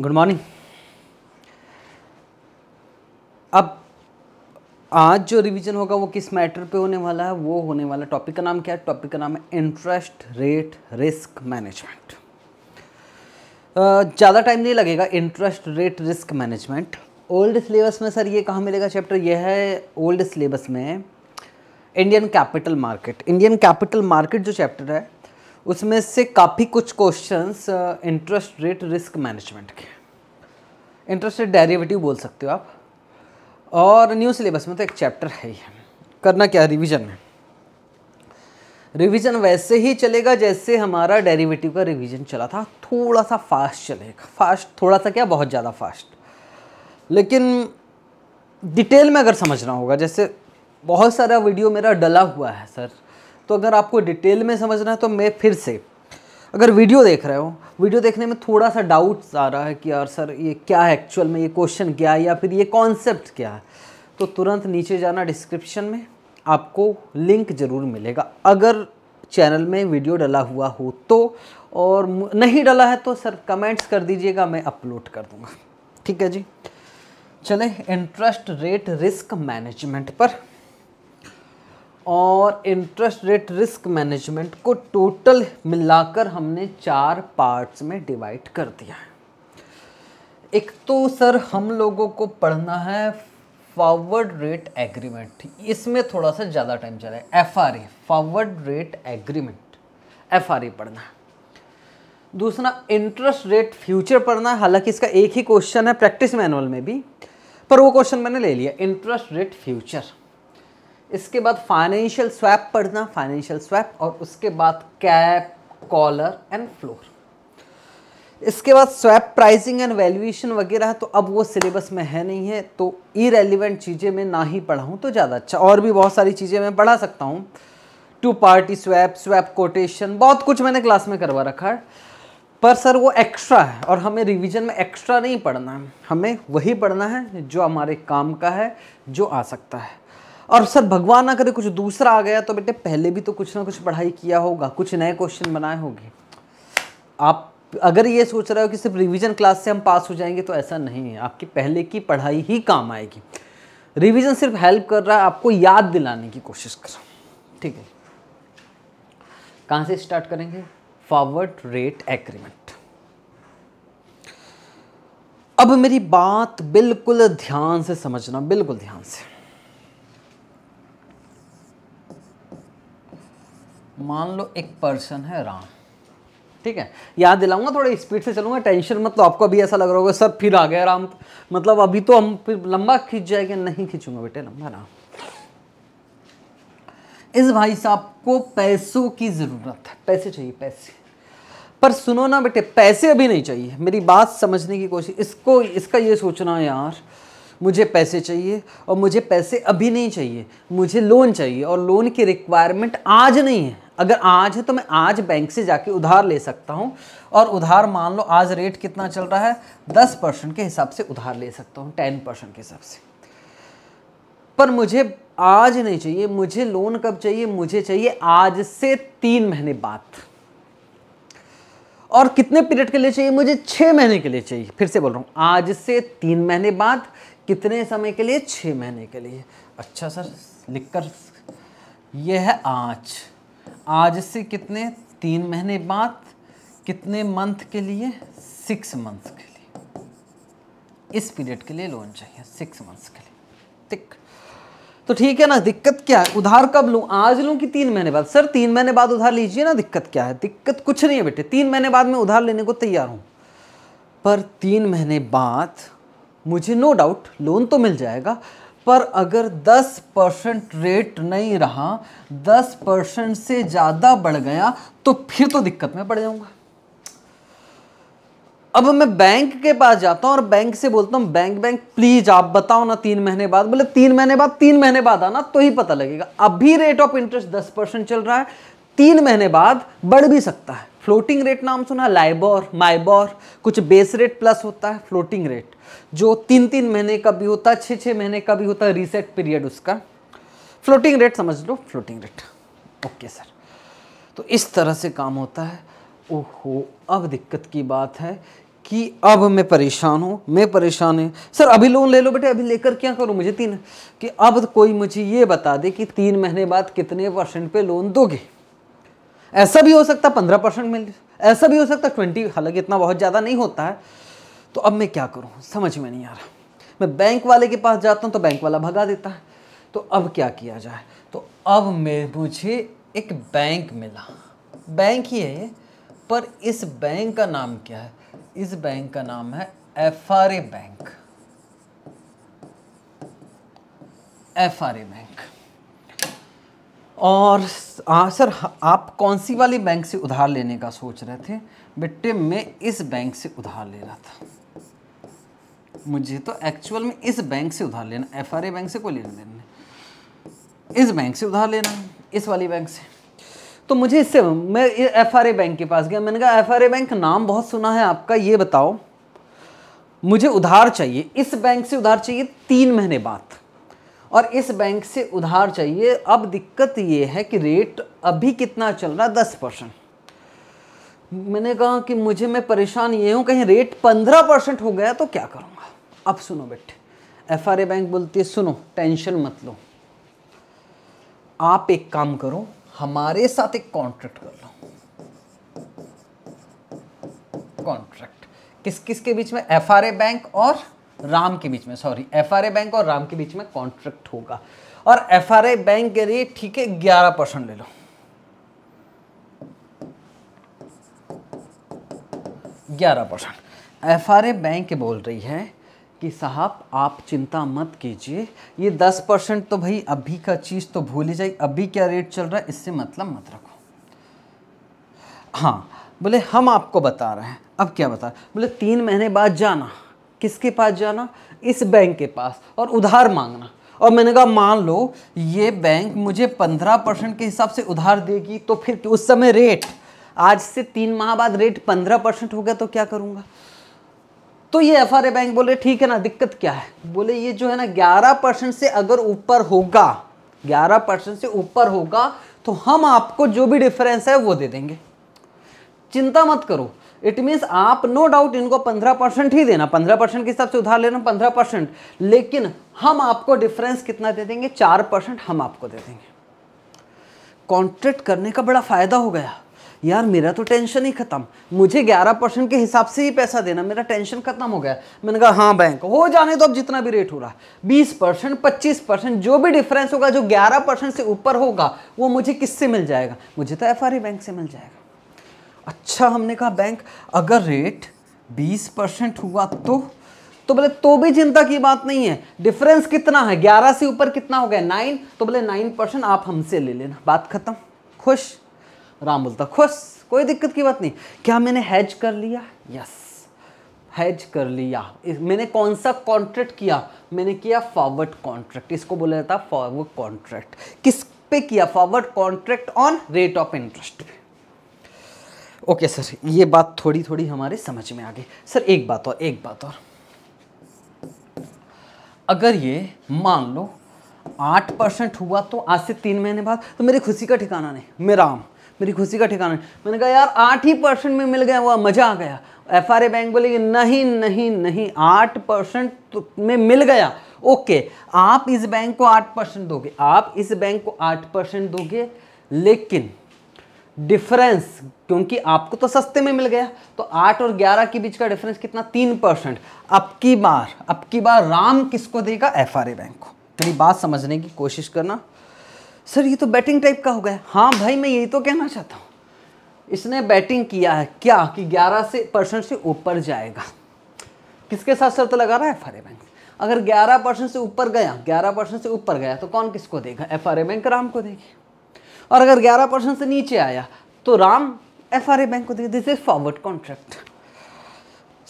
Good morning अब आज जो रिवीजन होगा वो किस मैटर पे होने वाला है वो होने वाला टॉपिक का नाम क्या है टॉपिक का नाम है इंटरेस्ट रेट रिस्क मैनेजमेंट ज़्यादा टाइम नहीं लगेगा interest rate risk management old syllabus में सर ये कहाँ मिलेगा चैप्टर यह है ओल्ड सिलेबस में Indian capital market Indian capital market जो चैप्टर है उसमें से काफ़ी कुछ questions interest rate risk management के इंटरेस्ट रेट डेरिवेटिव बोल सकते हो आप और न्यू सिलेबस में तो एक चैप्टर है ही करना क्या रिविज़न में रिवीजन वैसे ही चलेगा जैसे हमारा डेरिवेटिव का रिवीजन चला था थोड़ा सा फास्ट चलेगा फास्ट थोड़ा सा क्या बहुत ज़्यादा फास्ट लेकिन डिटेल में अगर समझना होगा जैसे बहुत सारा वीडियो मेरा डला हुआ है सर तो अगर आपको डिटेल में समझना है तो मैं फिर से अगर वीडियो देख रहे हो वीडियो देखने में थोड़ा सा डाउट आ रहा है कि यार सर ये क्या है एक्चुअल में ये क्वेश्चन क्या है या फिर ये कॉन्सेप्ट क्या है तो तुरंत नीचे जाना डिस्क्रिप्शन में आपको लिंक ज़रूर मिलेगा अगर चैनल में वीडियो डला हुआ हो तो और नहीं डला है तो सर कमेंट्स कर दीजिएगा मैं अपलोड कर दूँगा ठीक है जी चले इंटरेस्ट रेट रिस्क मैनेजमेंट पर और इंटरेस्ट रेट रिस्क मैनेजमेंट को टोटल मिलाकर हमने चार पार्ट्स में डिवाइड कर दिया है एक तो सर हम लोगों को पढ़ना है फॉरवर्ड रेट एग्रीमेंट इसमें थोड़ा सा ज़्यादा टाइम चला है F R A forward rate agreement F R A पढ़ना है दूसरा इंटरेस्ट रेट फ्यूचर पढ़ना है हालांकि इसका एक ही क्वेश्चन है प्रैक्टिस मैनुअल में भी पर वो क्वेश्चन मैंने ले लिया इंटरेस्ट रेट फ्यूचर इसके बाद फाइनेंशियल स्वैप पढ़ना फाइनेंशियल स्वैप और उसके बाद कैप कॉलर एंड फ्लोर इसके बाद स्वैप प्राइसिंग एंड वैल्यूएशन वगैरह तो अब वो सिलेबस में है नहीं है तो इरेलीवेंट चीज़ें मैं ना ही पढ़ाऊँ तो ज़्यादा अच्छा और भी बहुत सारी चीज़ें मैं पढ़ा सकता हूँ two party swap swap quotation बहुत कुछ मैंने क्लास में करवा रखा है पर सर वो एक्स्ट्रा है और हमें रिवीजन में एक्स्ट्रा नहीं पढ़ना है हमें वही पढ़ना है जो हमारे काम का है जो आ सकता है और सर भगवान ना करे कुछ दूसरा आ गया तो बेटे पहले भी तो कुछ ना कुछ पढ़ाई किया होगा कुछ नए क्वेश्चन बनाए होंगे आप अगर ये सोच रहे हो कि सिर्फ रिवीजन क्लास से हम पास हो जाएंगे तो ऐसा नहीं है आपकी पहले की पढ़ाई ही काम आएगी रिवीजन सिर्फ हेल्प कर रहा है आपको याद दिलाने की कोशिश कर रहा ठीक है कहाँ से स्टार्ट करेंगे फॉरवर्ड रेट एग्रीमेंट अब मेरी बात बिल्कुल ध्यान से समझना बिल्कुल ध्यान से मान लो एक पर्सन है राम ठीक है याद दिलाऊंगा थोड़ा स्पीड से चलूंगा टेंशन मतलब आपको अभी ऐसा लग रहा होगा सर फिर आ गया राम मतलब अभी तो हम फिर लंबा खींच जाएगा नहीं खींचूंगा बेटे लंबा राम इस भाई साहब को पैसों की ज़रूरत है पैसे चाहिए पैसे पर सुनो ना बेटे पैसे अभी नहीं चाहिए मेरी बात समझने की कोशिश इसको इसका ये सोचना यार मुझे पैसे चाहिए और मुझे पैसे अभी नहीं चाहिए मुझे लोन चाहिए और लोन की रिक्वायरमेंट आज नहीं है अगर आज है तो मैं आज बैंक से जाके उधार ले सकता हूँ और उधार मान लो आज रेट कितना चल रहा है दस परसेंट के हिसाब से उधार ले सकता हूँ टेन परसेंट के हिसाब से पर मुझे आज नहीं चाहिए मुझे लोन कब चाहिए मुझे चाहिए आज से तीन महीने बाद और कितने पीरियड के लिए चाहिए मुझे छः महीने के लिए चाहिए फिर से बोल रहा हूँ आज से तीन महीने बाद कितने समय के लिए छः महीने के लिए अच्छा सर लिख कर यह है आज आज से कितने तीन महीने बाद कितने मंथ के लिए सिक्स मंथ के लिए इस पीरियड के लिए लोन चाहिए सिक्स मंथ्स के लिए ठीक तो ठीक है ना दिक्कत क्या है उधार कब लूँ आज लूँ कि तीन महीने बाद सर तीन महीने बाद उधार लीजिए ना दिक्कत क्या है दिक्कत कुछ नहीं है बेटे तीन महीने बाद मैं उधार लेने को तैयार हूँ पर तीन महीने बाद मुझे नो डाउट लोन तो मिल जाएगा पर अगर 10 परसेंट रेट नहीं रहा 10 परसेंट से ज़्यादा बढ़ गया तो फिर तो दिक्कत में पड़ जाऊंगा अब मैं बैंक के पास जाता हूं और बैंक से बोलता हूं बैंक बैंक प्लीज आप बताओ ना तीन महीने बाद बोले तीन महीने बाद तीन महीने बाद आना तो ही पता लगेगा अभी रेट ऑफ इंटरेस्ट दस परसेंट चल रहा है तीन महीने बाद बढ़ भी सकता है फ्लोटिंग रेट नाम सुना लाइबॉर माइबॉर कुछ बेस रेट प्लस होता है फ्लोटिंग रेट जो तीन तीन महीने का भी होता है छः छः महीने का भी होता है रीसेट पीरियड उसका फ्लोटिंग रेट समझ लो फ्लोटिंग रेट ओके सर तो इस तरह से काम होता है ओहो अब दिक्कत की बात है कि अब मैं परेशान हूँ मैं परेशान है सर अभी लोन ले लो बेटे अभी लेकर क्या करूँ मुझे तीन कि अब कोई मुझे ये बता दे कि तीन महीने बाद कितने परसेंट पे लोन दोगे ऐसा भी हो सकता है पंद्रह परसेंट मिल ऐसा भी हो सकता है ट्वेंटी हालांकि इतना बहुत ज़्यादा नहीं होता है तो अब मैं क्या करूँ समझ में नहीं आ रहा मैं बैंक वाले के पास जाता हूँ तो बैंक वाला भगा देता है तो अब क्या किया जाए तो अब मैं मुझे एक बैंक मिला बैंक ही है ये पर इस बैंक का नाम क्या है इस बैंक का नाम है F R A bank F R A bank और आ, सर आप कौन सी वाली बैंक से उधार लेने का सोच रहे थे बेटे मैं इस बैंक से उधार ले रहा था मुझे तो एक्चुअल में इस बैंक से उधार लेना एफ बैंक से कोई लेना देना नहीं इस बैंक से उधार लेना इस वाली बैंक से तो मुझे इससे मैं एफ बैंक के पास गया मैंने कहा एफ बैंक नाम बहुत सुना है आपका ये बताओ मुझे उधार चाहिए इस बैंक से उधार चाहिए तीन महीने बाद और इस बैंक से उधार चाहिए अब दिक्कत ये है कि रेट अभी कितना चल रहा है दस परसेंट मैंने कहा कि मुझे मैं परेशान ये हूँ कहीं रेट पंद्रह परसेंट हो गया तो क्या करूँगा अब सुनो बेटे एफ आर ए बैंक बोलती है सुनो टेंशन मत लो आप एक काम करो हमारे साथ एक कॉन्ट्रैक्ट कर लो कॉन्ट्रैक्ट किस किस के बीच में एफ आर ए बैंक और राम के बीच में सॉरी एफ बैंक और राम के बीच में कॉन्ट्रैक्ट होगा और एफ बैंक के लिए ठीक है ग्यारह परसेंट ले लो ग्यारह परसेंट एफ बैंक बोल रही है कि साहब आप चिंता मत कीजिए ये दस परसेंट तो भाई अभी का चीज़ तो भूल ही जाए अभी क्या रेट चल रहा है इससे मतलब मत रखो हाँ बोले हम आपको बता रहे हैं अब क्या बता बोले तीन महीने बाद जाना किसके पास जाना इस बैंक के पास और उधार मांगना और मैंने कहा मान लो ये बैंक मुझे पंद्रह परसेंट के हिसाब से उधार देगी तो फिर उस समय रेट आज से तीन माह बाद रेट पंद्रह परसेंट हो गया तो क्या करूँगा तो ये एफ बैंक बोले ठीक है ना दिक्कत क्या है बोले ये जो है ना ग्यारह परसेंट से अगर ऊपर होगा ग्यारह परसेंट से ऊपर होगा तो हम आपको जो भी डिफरेंस है वो दे देंगे चिंता मत करो इट मीन्स आप नो no डाउट इनको पंद्रह परसेंट ही देना पंद्रह परसेंट के हिसाब से उधार ले पंद्रह परसेंट लेकिन हम आपको डिफरेंस कितना दे देंगे चार परसेंट हम आपको दे देंगे कॉन्ट्रैक्ट करने का बड़ा फ़ायदा हो गया यार मेरा तो टेंशन ही ख़त्म मुझे 11 परसेंट के हिसाब से ही पैसा देना मेरा टेंशन ख़त्म हो गया मैंने कहा हाँ बैंक हो जाने तो अब जितना भी रेट हो रहा है बीस परसेंट पच्चीस परसेंट जो भी डिफरेंस होगा जो 11 परसेंट से ऊपर होगा वो मुझे किससे मिल जाएगा मुझे तो एफ बैंक से मिल जाएगा अच्छा हमने कहा बैंक अगर रेट 20 परसेंट हुआ तो तो बोले तो भी चिंता की बात नहीं है डिफरेंस कितना है 11 से ऊपर कितना हो गया नाइन तो बोले नाइन परसेंट आप हमसे ले लेना बात खत्म खुश राम बोलता खुश कोई दिक्कत की बात नहीं क्या मैंने हैज कर लिया यस हैज कर लिया मैंने कौन सा कॉन्ट्रैक्ट किया मैंने किया फॉरवर्ड कॉन्ट्रैक्ट इसको बोला जाता फॉरवर्ड कॉन्ट्रैक्ट किस पे किया forward contract on rate of interest पे ओके सर ये बात थोड़ी थोड़ी हमारे समझ में आ गई सर एक बात और एक बात और अगर ये मान लो आठ परसेंट हुआ तो आज से तीन महीने बाद तो मेरी खुशी का ठिकाना नहीं मेरा आम मेरी खुशी का ठिकाना नहीं मैंने कहा यार आठ ही परसेंट में मिल गया हुआ मज़ा आ गया एफ आर ए बैंक बोले कि नहीं नहीं नहीं आठ परसेंट तो में मिल गया ओके आप इस बैंक को आठ परसेंट दोगे आप इस बैंक को आठ परसेंट दोगे लेकिन डिफरेंस क्योंकि आपको तो सस्ते में मिल गया तो आठ और ग्यारह के बीच का डिफरेंस कितना तीन परसेंट अब की बार अब की बार राम किसको देगा एफ बैंक को मेरी बात समझने की कोशिश करना सर ये तो बैटिंग टाइप का हो गया हाँ भाई मैं यही तो कहना चाहता हूँ इसने बैटिंग किया है क्या कि 11 से परसेंट से ऊपर जाएगा किसके साथ शर्त लगा रहा है एफ बैंक अगर 11 परसेंट से ऊपर गया 11 परसेंट से ऊपर गया तो कौन किसको देगा एफ बैंक राम को देगी और अगर 11 परसेंट से नीचे आया तो राम एफ बैंक को दे this is forward contract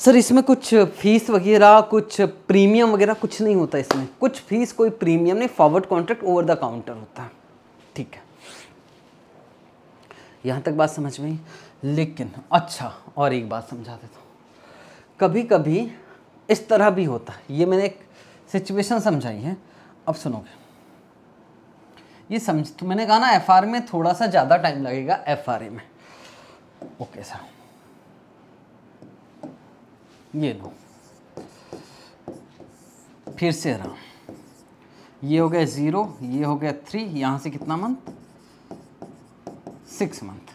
sir इसमें कुछ फीस वगैरह कुछ प्रीमियम वगैरह कुछ नहीं होता इसमें कुछ फीस कोई प्रीमियम नहीं forward contract over the counter होता है ठीक है यहाँ तक बात समझ में लेकिन अच्छा और एक बात समझा देता हूँ कभी कभी इस तरह भी होता है ये मैंने एक सिचुएशन समझाई है अब सुनोगे ये समझ तो मैंने कहा ना एफ में थोड़ा सा ज़्यादा टाइम लगेगा एफ में ओके सर ये लो फिर से रहा ये हो गया ज़ीरो ये हो गया थ्री यहाँ से कितना मंथ सिक्स मंथ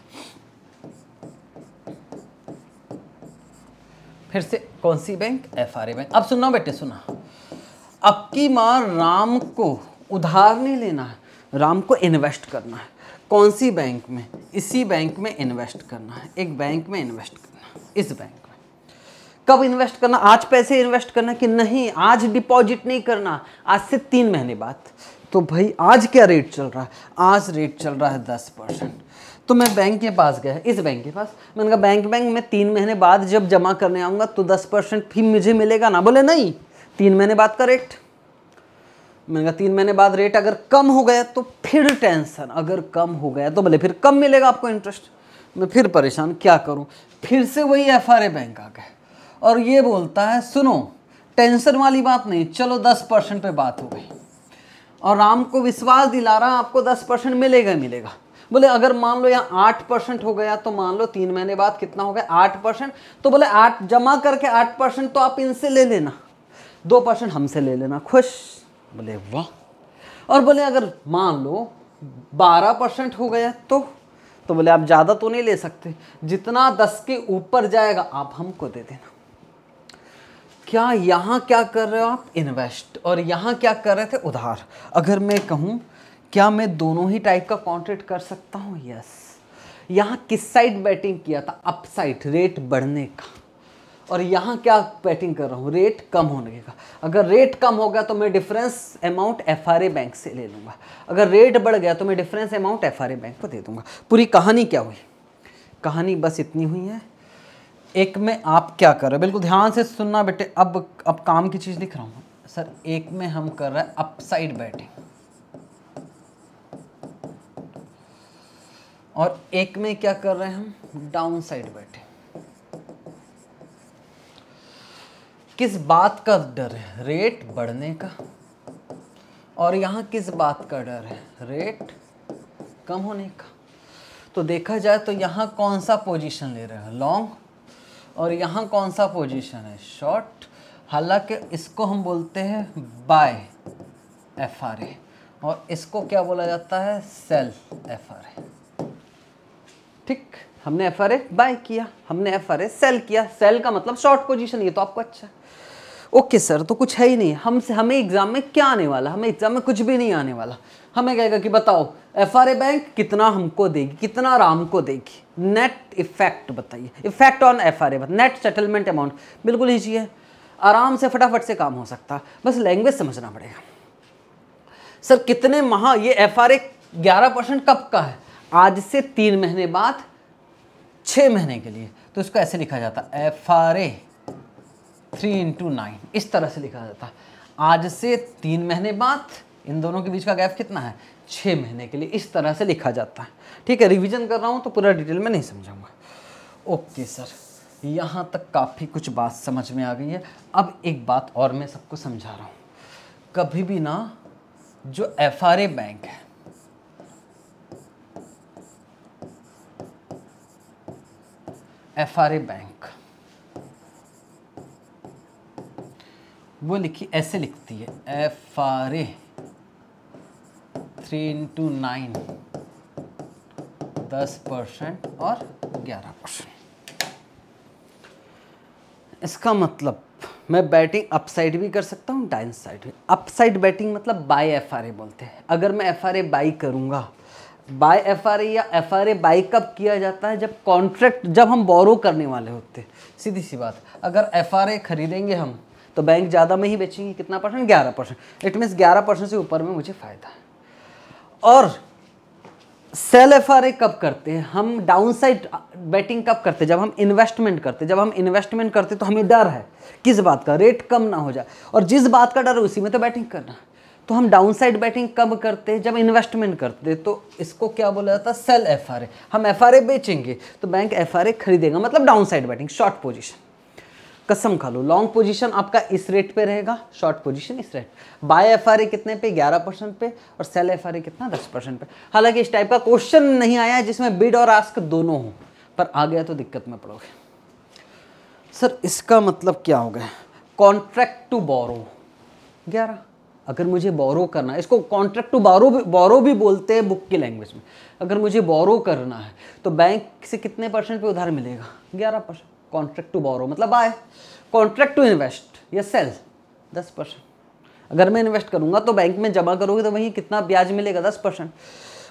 फिर से कौन सी bank F R A bank अब सुनना बेटे सुना अब की माँ राम को उधार नहीं लेना है राम को इन्वेस्ट करना है कौन सी बैंक में इसी बैंक में इन्वेस्ट करना है एक बैंक में इन्वेस्ट करना है इस बैंक में कब इन्वेस्ट करना आज पैसे इन्वेस्ट करना कि नहीं आज डिपॉजिट नहीं करना आज से तीन महीने बाद तो भाई आज क्या रेट चल रहा है आज रेट चल रहा है दस परसेंट तो मैं बैंक के पास गया इस बैंक के पास मैंने कहा बैंक बैंक में तीन महीने बाद जब जमा करने आऊँगा तो दस परसेंट फी मुझे मिलेगा ना बोले नहीं तीन महीने बाद का रेट मैंने कहा तीन महीने बाद रेट अगर कम हो गया तो फिर टेंशन अगर कम हो गया तो भले फिर कम मिलेगा आपको इंटरेस्ट मैं फिर परेशान क्या करूं फिर से वही एफ आर बैंक आ गए और ये बोलता है सुनो टेंशन वाली बात नहीं चलो दस परसेंट पर बात हो गई और राम को विश्वास दिला रहा आपको दस परसेंट मिलेगा मिलेगा बोले अगर मान लो यहाँ आठ परसेंट हो गया तो मान लो तीन महीने बाद कितना हो गया आठ परसेंट तो बोले आठ जमा करके आठ परसेंट तो आप इनसे ले लेना दो परसेंट हमसे ले लेना खुश बोले वाह और बोले अगर मान लो बारह परसेंट हो गया तो तो बोले आप ज़्यादा तो नहीं ले सकते जितना दस के ऊपर जाएगा आप हमको दे देना क्या यहाँ क्या कर रहे हो आप इन्वेस्ट और यहाँ क्या कर रहे थे उधार अगर मैं कहूँ क्या मैं दोनों ही टाइप का कॉन्ट्रैक्ट कर सकता हूँ यस यहाँ किस साइड बैटिंग किया था अप साइड रेट बढ़ने का और यहाँ क्या बैटिंग कर रहा हूँ रेट कम होने का अगर रेट कम हो गया तो मैं डिफरेंस अमाउंट एफ बैंक से ले लूँगा अगर रेट बढ़ गया तो मैं डिफरेंस अमाउंट एफ बैंक को दे दूँगा पूरी कहानी क्या हुई कहानी बस इतनी हुई है एक में आप क्या कर रहे हो बिल्कुल ध्यान से सुनना बेटे अब अब काम की चीज़ दिख रहा हूँ सर एक में हम कर रहे हैं अपसाइड बैटिंग और एक में क्या कर रहे हैं हम डाउन साइड बैटिंग किस बात का डर है रेट बढ़ने का और यहाँ किस बात का डर है रेट कम होने का तो देखा जाए तो यहाँ कौन सा पोजीशन ले रहे हैं लॉन्ग और यहाँ कौन सा पोजीशन है शॉर्ट हालांकि इसको हम बोलते हैं बाय एफ आर ए और इसको क्या बोला जाता है सेल एफ आर ए ठीक हमने एफ आर ए बाय किया हमने एफ आर ए सेल किया सेल का मतलब शॉर्ट पोजीशन ये तो आपको अच्छा है ओके सर तो कुछ है ही नहीं हम हमें एग्ज़ाम में क्या आने वाला हमें एग्ज़ाम में कुछ भी नहीं आने वाला हमें कहेगा कि बताओ एफ बैंक कितना हमको देगी कितना राम को देगी नेट इफेक्ट बताइए effect on F R net settlement amount बिल्कुल ईजी है आराम से फटाफट से काम हो सकता बस लैंग्वेज समझना पड़ेगा सर कितने माह ये एफ आर ग्यारह परसेंट कब का है आज से तीन महीने बाद छः महीने के लिए तो इसको ऐसे लिखा जाता F R A three into nine इस तरह से लिखा जाता आज से तीन महीने बाद इन दोनों के बीच का गैप कितना है छः महीने के लिए इस तरह से लिखा जाता है ठीक है रिवीजन कर रहा हूँ तो पूरा डिटेल में नहीं समझाऊंगा ओके सर यहाँ तक काफ़ी कुछ बात समझ में आ गई है अब एक बात और मैं सबको समझा रहा हूँ कभी भी ना जो एफ बैंक है एफ बैंक वो लिखी ऐसे लिखती है F R A three into nine दस परसेंट और ग्यारह परसेंट इसका मतलब मैं बैटिंग अपसाइड भी कर सकता हूँ डाइन साइड भी अपसाइड बैटिंग मतलब बाय एफ आर ए बोलते हैं अगर मैं एफ आर ए बाई करूँगा बाय एफ आर ए या एफ आर ए बाई कब किया जाता है जब कॉन्ट्रैक्ट जब हम बोरो करने वाले होते सीधी सी बात अगर एफ आर ए खरीदेंगे हम तो बैंक ज़्यादा में ही बेचेंगे कितना परसेंट ग्यारह परसेंट इट मीन्स ग्यारह परसेंट से ऊपर में मुझे फ़ायदा है और सेल एफ कब करते हैं हम डाउन साइड बैटिंग कब करते हैं जब हम इन्वेस्टमेंट करते जब हम इन्वेस्टमेंट करते तो हमें डर है किस बात का रेट कम ना हो जाए और जिस बात का डर उसी में तो बैटिंग करना तो हम डाउन साइड बैटिंग कब करते हैं जब इन्वेस्टमेंट करते तो इसको क्या बोला जाता है सेल एफ हम एफ बेचेंगे तो बैंक एफ खरीदेगा मतलब downside betting short position कसम खा लो लॉन्ग पोजीशन आपका इस रेट पे रहेगा शॉर्ट पोजीशन इस रेट बाय एफ कितने पे 11 परसेंट पे और सेल एफ कितना 10 परसेंट पे हालांकि इस टाइप का क्वेश्चन नहीं आया है जिसमें बिड और आस्क दोनों हो पर आ गया तो दिक्कत में पड़ोगे सर इसका मतलब क्या हो गया कॉन्ट्रैक्ट टू बोरो ग्यारह अगर मुझे बोरो करना है इसको कॉन्ट्रैक्ट टू बोरो बोरो भी बोलते हैं बुक की लैंग्वेज में अगर मुझे बोरो करना है तो बैंक से कितने परसेंट पे उधार मिलेगा ग्यारह परसेंट कॉन्ट्रैक्ट टू बोरो मतलब बाय कॉन्ट्रैक्ट टू इन्वेस्ट या सेल दस परसेंट अगर मैं इन्वेस्ट करूंगा तो बैंक में जमा करोगे तो वहीं कितना ब्याज मिलेगा दस परसेंट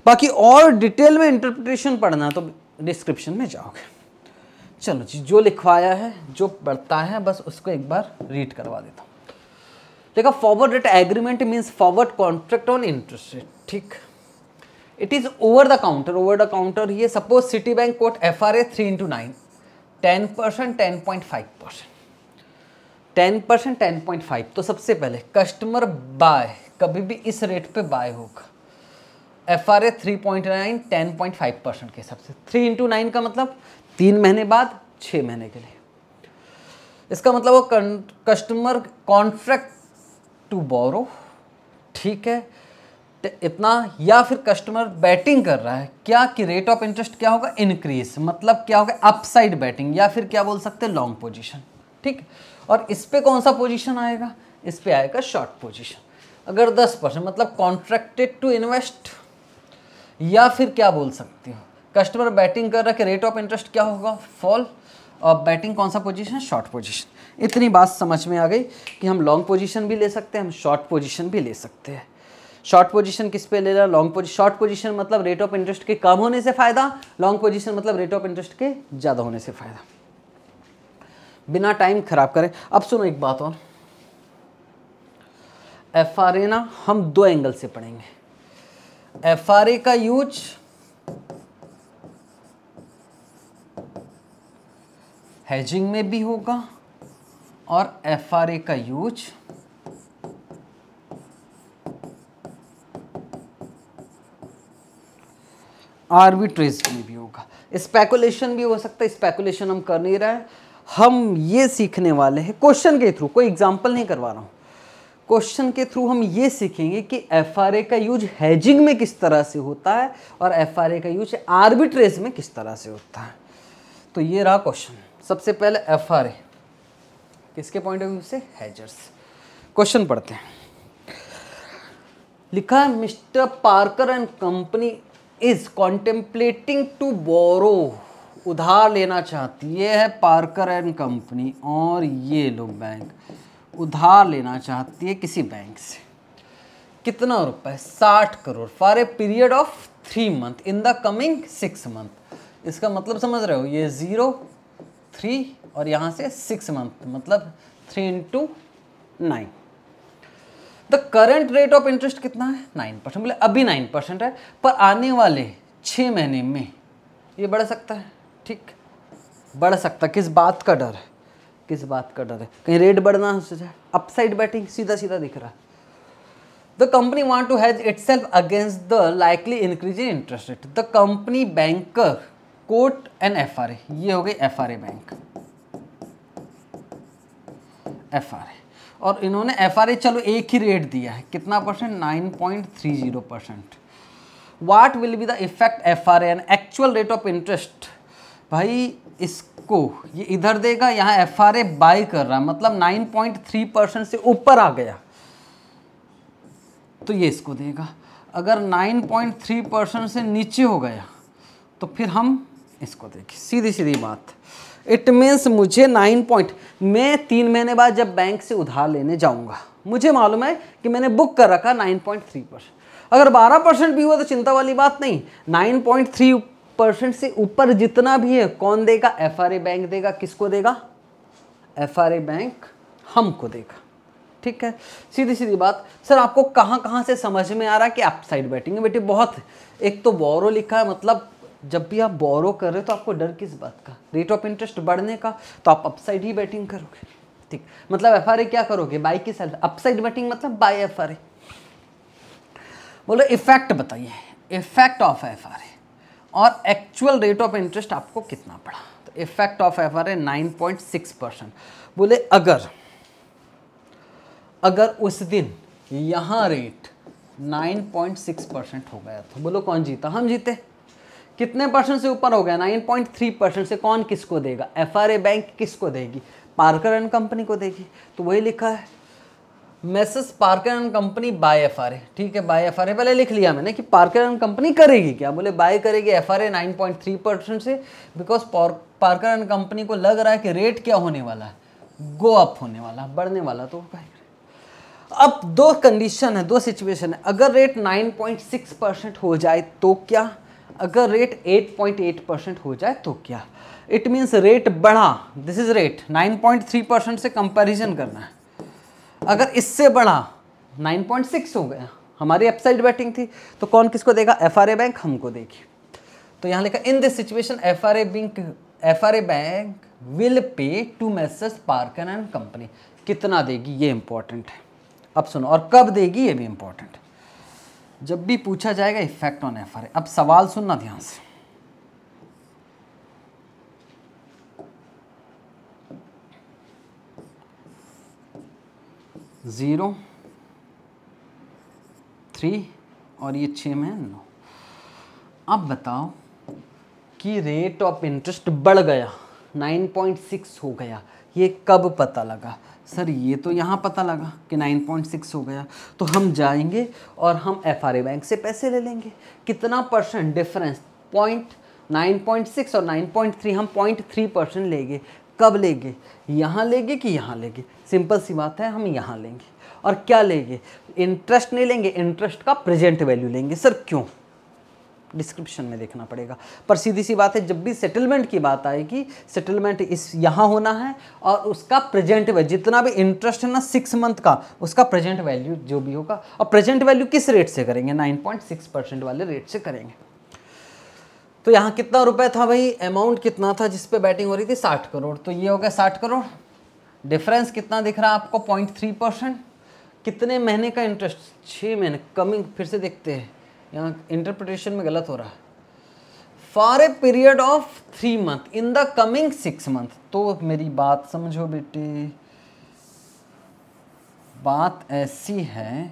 बाकी और डिटेल में इंटरप्रिटेशन पढ़ना तो डिस्क्रिप्शन में जाओगे चलो जी जो लिखवाया है जो पढ़ता है बस उसको एक बार रीड करवा देता हूँ देखा forward rate agreement means forward contract on interest rate ठीक it is over the counter over the counter ये suppose Citibank quote F R A three into nine ten percent ten point five percent ten percent ten point five तो सबसे पहले customer bye कभी भी इस rate पे buy होगा F R A three point nine ten point five percent के हिसाब से थ्री इंटू नाइन का मतलब तीन महीने बाद छः महीने के लिए इसका मतलब वो कस्टमर कॉन्ट्रैक्ट टू बोरो ठीक है इतना या फिर कस्टमर बैटिंग कर रहा है क्या कि रेट ऑफ इंटरेस्ट क्या होगा इंक्रीज मतलब क्या होगा अपसाइड बैटिंग या फिर क्या बोल सकते हैं लॉन्ग पोजीशन ठीक और इस पर कौन सा पोजीशन आएगा इस पर आएगा शॉर्ट पोजीशन अगर दस परसेंट मतलब कॉन्ट्रैक्टेड टू इन्वेस्ट या फिर क्या बोल सकती हो कस्टमर बैटिंग कर रहा है कि रेट ऑफ इंटरेस्ट क्या होगा फॉल और बैटिंग कौन सा पोजीशन शॉर्ट पोजीशन इतनी बात समझ में आ गई कि हम लॉन्ग पोजीशन भी ले सकते हैं हम शॉर्ट पोजीशन भी ले सकते हैं शॉर्ट पोजीशन किस पे ले लेना लॉन्ग पोजीशन शॉर्ट पोजीशन मतलब रेट ऑफ इंटरेस्ट के कम होने से फ़ायदा लॉन्ग पोजीशन मतलब रेट ऑफ इंटरेस्ट के ज़्यादा होने से फ़ायदा बिना टाइम ख़राब करें अब सुनो एक बात और एफ आर ए ना हम दो एंगल से पढ़ेंगे एफ आर ए का यूज हैजिंग में भी होगा और एफ आर ए का यूज आर्बिट्रेज में भी होगा स्पेकुलेशन भी हो सकता है स्पेकुलेशन हम कर नहीं रहे हम ये सीखने वाले हैं क्वेश्चन के थ्रू कोई एग्जाम्पल नहीं करवा रहा हूँ क्वेश्चन के थ्रू हम ये सीखेंगे कि एफ का यूज हैजिंग में किस तरह से होता है और एफ का यूज आर्बिट्रेज में किस तरह से होता है तो ये रहा क्वेश्चन सबसे पहले एफ किसके पॉइंट ऑफ व्यू से हैजर्स क्वेश्चन पढ़ते हैं लिखा है mister Parker and company is contemplating to borrow उधार लेना चाहती ये है पार्कर एंड कंपनी और ये लोग बैंक उधार लेना चाहती है किसी बैंक से कितना रुपए साठ crore for a period of three month in the coming six month इसका मतलब समझ रहे हो ये ज़ीरो थ्री और यहाँ से सिक्स मंथ मतलब थ्री इंटू नाइन तो करंट रेट ऑफ इंटरेस्ट कितना है नाइन परसेंट बोले अभी नाइन परसेंट है पर आने वाले छः महीने में ये बढ़ सकता है ठीक बढ़ सकता है किस बात का डर है किस बात का डर है कहीं रेट बढ़ना है तो जाए अपसाइड बैटिंग सीधा सीधा दिख रहा है to hedge itself against the likely increase in interest rate the company bank company and F R A ये हो गई F R A bank F R A और इन्होंने एफ चलो एक ही रेट दिया है कितना percent nine point three zero percent what will be the effect F R and actual rate of interest भाई इसको ये इधर देगा यहाँ एफ आर ए बाई कर रहा है मतलब नाइन पॉइंट थ्री परसेंट से ऊपर आ गया तो ये इसको देगा अगर नाइन पॉइंट थ्री परसेंट से नीचे हो गया तो फिर हम इसको देखें सीधी सीधी बात इट मीन्स मुझे नाइन पॉइंट मैं तीन महीने बाद जब बैंक से उधार लेने जाऊंगा मुझे मालूम है कि मैंने बुक कर रखा नाइन पॉइंट थ्री परसेंट अगर बारह परसेंट भी हुआ तो चिंता वाली बात नहीं नाइन पॉइंट थ्री परसेंट से ऊपर जितना भी है कौन देगा एफ आर बैंक देगा किसको देगा एफ आर बैंक हमको देगा ठीक है सीधी सीधी बात सर आपको कहाँ कहाँ से समझ में आ रहा है कि आप साइड बैटिंग है बेटी बहुत एक तो बोरो लिखा है मतलब जब भी आप बोरो कर रहे हो तो आपको डर किस बात का रेट ऑफ इंटरेस्ट बढ़ने का तो आप अपसाइड ही बैटिंग करोगे ठीक मतलब एफ क्या करोगे बाई की सेल अपसाइड बैटिंग मतलब बाई एफ बोलो इफेक्ट बताइए इफेक्ट ऑफ एफ और एक्चुअल रेट ऑफ इंटरेस्ट आपको कितना पड़ा तो effect of F R nine point six percent बोले अगर अगर उस दिन यहाँ रेट 9.6 परसेंट हो गया तो बोलो कौन जीता हम जीते कितने परसेंट से ऊपर हो गया नाइन पॉइंट थ्री परसेंट से कौन किसको देगा एफ आर ए बैंक किसको देगी पार्कर एंड कंपनी को देगी तो वही लिखा है Messrs Parker and company buy F R A ठीक है बाय एफ आर ए पहले लिख लिया मैंने कि पार्कर एंड कंपनी करेगी क्या बोले बाय करेगी F R A nine point three percent से बिकॉज पार्कर एंड कंपनी को लग रहा है कि रेट क्या होने वाला है गो अप होने वाला बढ़ने वाला तो अब दो कंडीशन है दो सिचुएशन है अगर rate nine point six percent हो जाए तो क्या अगर रेट 8.8 परसेंट हो जाए तो क्या इट मीन्स रेट बढ़ा दिस इज रेट 9.3 परसेंट से कंपैरिजन करना है अगर इससे बढ़ा 9.6 हो गया हमारी अपसाइड बैटिंग थी तो कौन किसको देगा एफ बैंक हमको देगी तो यहाँ लिखा in this situation F bank F bank will pay to Messrs Parker and company कितना देगी ये इंपॉर्टेंट है अब सुनो और कब देगी ये भी इंपॉर्टेंट है जब भी पूछा जाएगा इफेक्ट ऑन एफ अब सवाल सुनना ध्यान से ज़ीरो थ्री और ये छ में नौ अब बताओ कि रेट ऑफ इंटरेस्ट बढ़ गया नाइन पॉइंट सिक्स हो गया ये कब पता लगा सर ये तो यहाँ पता लगा कि 9.6 हो गया तो हम जाएंगे और हम एफ बैंक से पैसे ले लेंगे कितना परसेंट डिफरेंस पॉइंट 9.6 और 9.3 हम थ्री परसेंट लेंगे कब लेंगे यहाँ लेंगे कि यहाँ लेंगे सिंपल सी बात है हम यहाँ लेंगे और क्या लेंगे इंटरेस्ट नहीं लेंगे इंटरेस्ट का प्रेजेंट वैल्यू लेंगे सर क्यों डिस्क्रिप्शन में देखना पड़ेगा पर सीधी सी बात है जब भी सेटलमेंट की बात आएगी सेटलमेंट इस यहाँ होना है और उसका प्रेजेंट वैल्यू जितना भी इंटरेस्ट है ना सिक्स मंथ का उसका प्रेजेंट वैल्यू जो भी होगा और प्रेजेंट वैल्यू किस रेट से करेंगे नाइन पॉइंट सिक्स परसेंट वाले रेट से करेंगे तो यहाँ कितना रुपये था भाई अमाउंट कितना था जिस पर बैटिंग हो रही थी साठ करोड़ तो ये हो गया साठ करोड़ डिफरेंस कितना दिख रहा है आपको पॉइंट थ्री परसेंट कितने महीने का इंटरेस्ट छः महीने कमिंग फिर से देखते हैं यहाँ इंटरप्रिटेशन में गलत हो रहा है for a period of three month in the coming six month तो मेरी बात समझो बेटे बात ऐसी है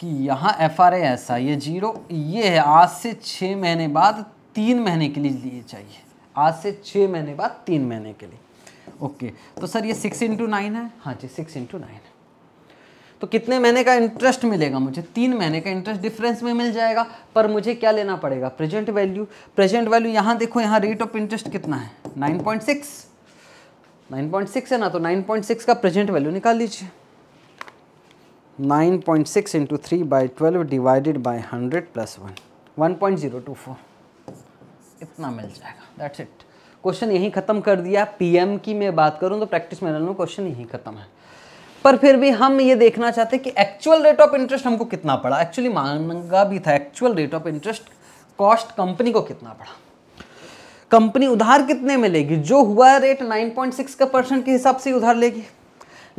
कि यहाँ एफ आर ए ऐसा ये जीरो ये है आज से छः महीने बाद तीन महीने के लिए लिए चाहिए आज से छः महीने बाद तीन महीने के लिए ओके तो सर ये सिक्स इंटू नाइन है हाँ जी सिक्स इंटू नाइन है तो कितने महीने का इंटरेस्ट मिलेगा मुझे तीन महीने का इंटरेस्ट डिफरेंस में मिल जाएगा पर मुझे क्या लेना पड़ेगा प्रेजेंट वैल्यू प्रेजेंट वैल्यू यहाँ देखो यहाँ रेट ऑफ इंटरेस्ट कितना है nine point six nine point six है ना तो नाइन पॉइंट सिक्स का प्रेजेंट वैल्यू निकाल लीजिए nine point six into three by twelve divided by hundred plus one one point zero two four इतना मिल जाएगा दैट्स इट क्वेश्चन यहीं ख़त्म कर दिया पीएम की मैं बात करूं तो प्रैक्टिस मेडल में क्वेश्चन यहीं ख़त्म है पर फिर भी हम ये देखना चाहते हैं कि एक्चुअल रेट ऑफ इंटरेस्ट हमको कितना पड़ा एक्चुअली मांगा भी था actual rate of interest cost company को कितना पड़ा कंपनी उधार कितने में लेगी जो हुआ रेट 9.6 का परसेंट के हिसाब से उधार लेगी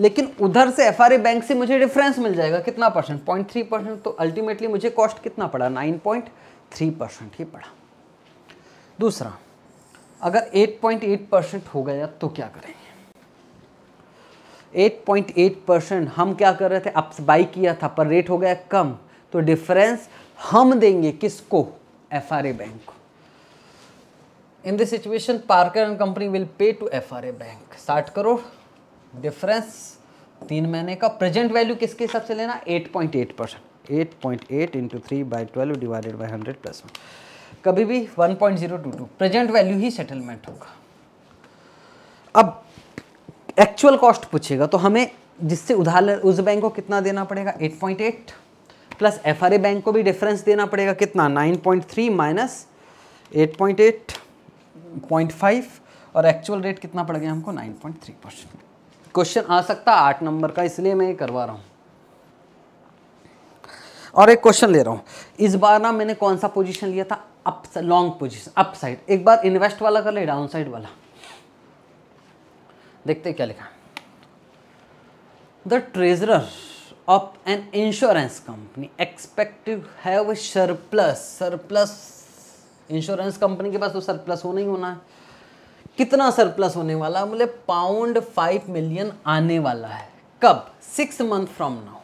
लेकिन उधर से एफ बैंक से मुझे डिफरेंस मिल जाएगा कितना परसेंट पॉइंट थ्री परसेंट तो अल्टीमेटली मुझे कॉस्ट कितना पड़ा नाइन पॉइंट थ्री परसेंट ही पड़ा दूसरा अगर एट पॉइंट एट परसेंट हो गया तो क्या करेंगे 8.8 परसेंट हम क्या कर रहे थे अब बाई किया था पर रेट हो गया कम तो डिफरेंस हम देंगे किसको F bank in this situation Parker and company will pay to F bank साठ करोड़ डिफरेंस तीन महीने का प्रेजेंट वैल्यू किसके हिसाब से लेना 8.8 percent 8.8 point eight into three by twelve divided by hundred plus one कभी भी 1.022 प्रेजेंट वैल्यू ही सेटलमेंट होगा अब एक्चुअल कॉस्ट पूछेगा तो हमें जिससे उधार उस बैंक को कितना देना पड़ेगा 8.8 प्लस एफ बैंक को भी डिफरेंस देना पड़ेगा कितना 9.3 माइनस पॉइंट फाइव और एक्चुअल रेट कितना पड़ गया हमको 9.3 परसेंट क्वेश्चन आ सकता है आठ नंबर का इसलिए मैं ये करवा रहा हूँ और एक क्वेश्चन ले रहा हूँ इस बार ना मैंने कौन सा पोजीशन लिया था up long position upside एक बार इन्वेस्ट वाला कर ले डाउन साइड वाला देखते क्या लिखा the treasurer of an insurance company expected have surplus surplus insurance company के पास तो सरप्लस होना ही होना है कितना सरप्लस होने वाला है बोले पाउंड फाइव मिलियन आने वाला है कब सिक्स मंथ फ्रॉम नाउ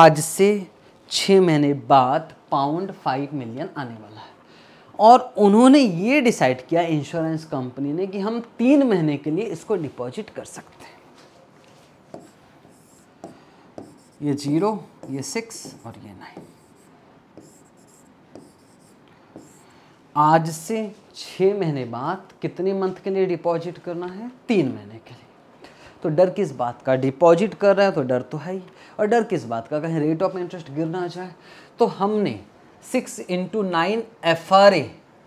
आज से छ महीने बाद पाउंड फाइव मिलियन आने वाला है और उन्होंने ये डिसाइड किया इंश्योरेंस कंपनी ने कि हम तीन महीने के लिए इसको डिपॉजिट कर सकते हैं ये जीरो ये सिक्स और ये नाइन आज से छः महीने बाद कितने मंथ के लिए डिपॉजिट करना है तीन महीने के लिए तो डर किस बात का डिपॉजिट कर रहा है तो डर तो है ही और डर किस बात का कहीं रेट ऑफ इंटरेस्ट गिर ना जाए तो हमने six into nine F R A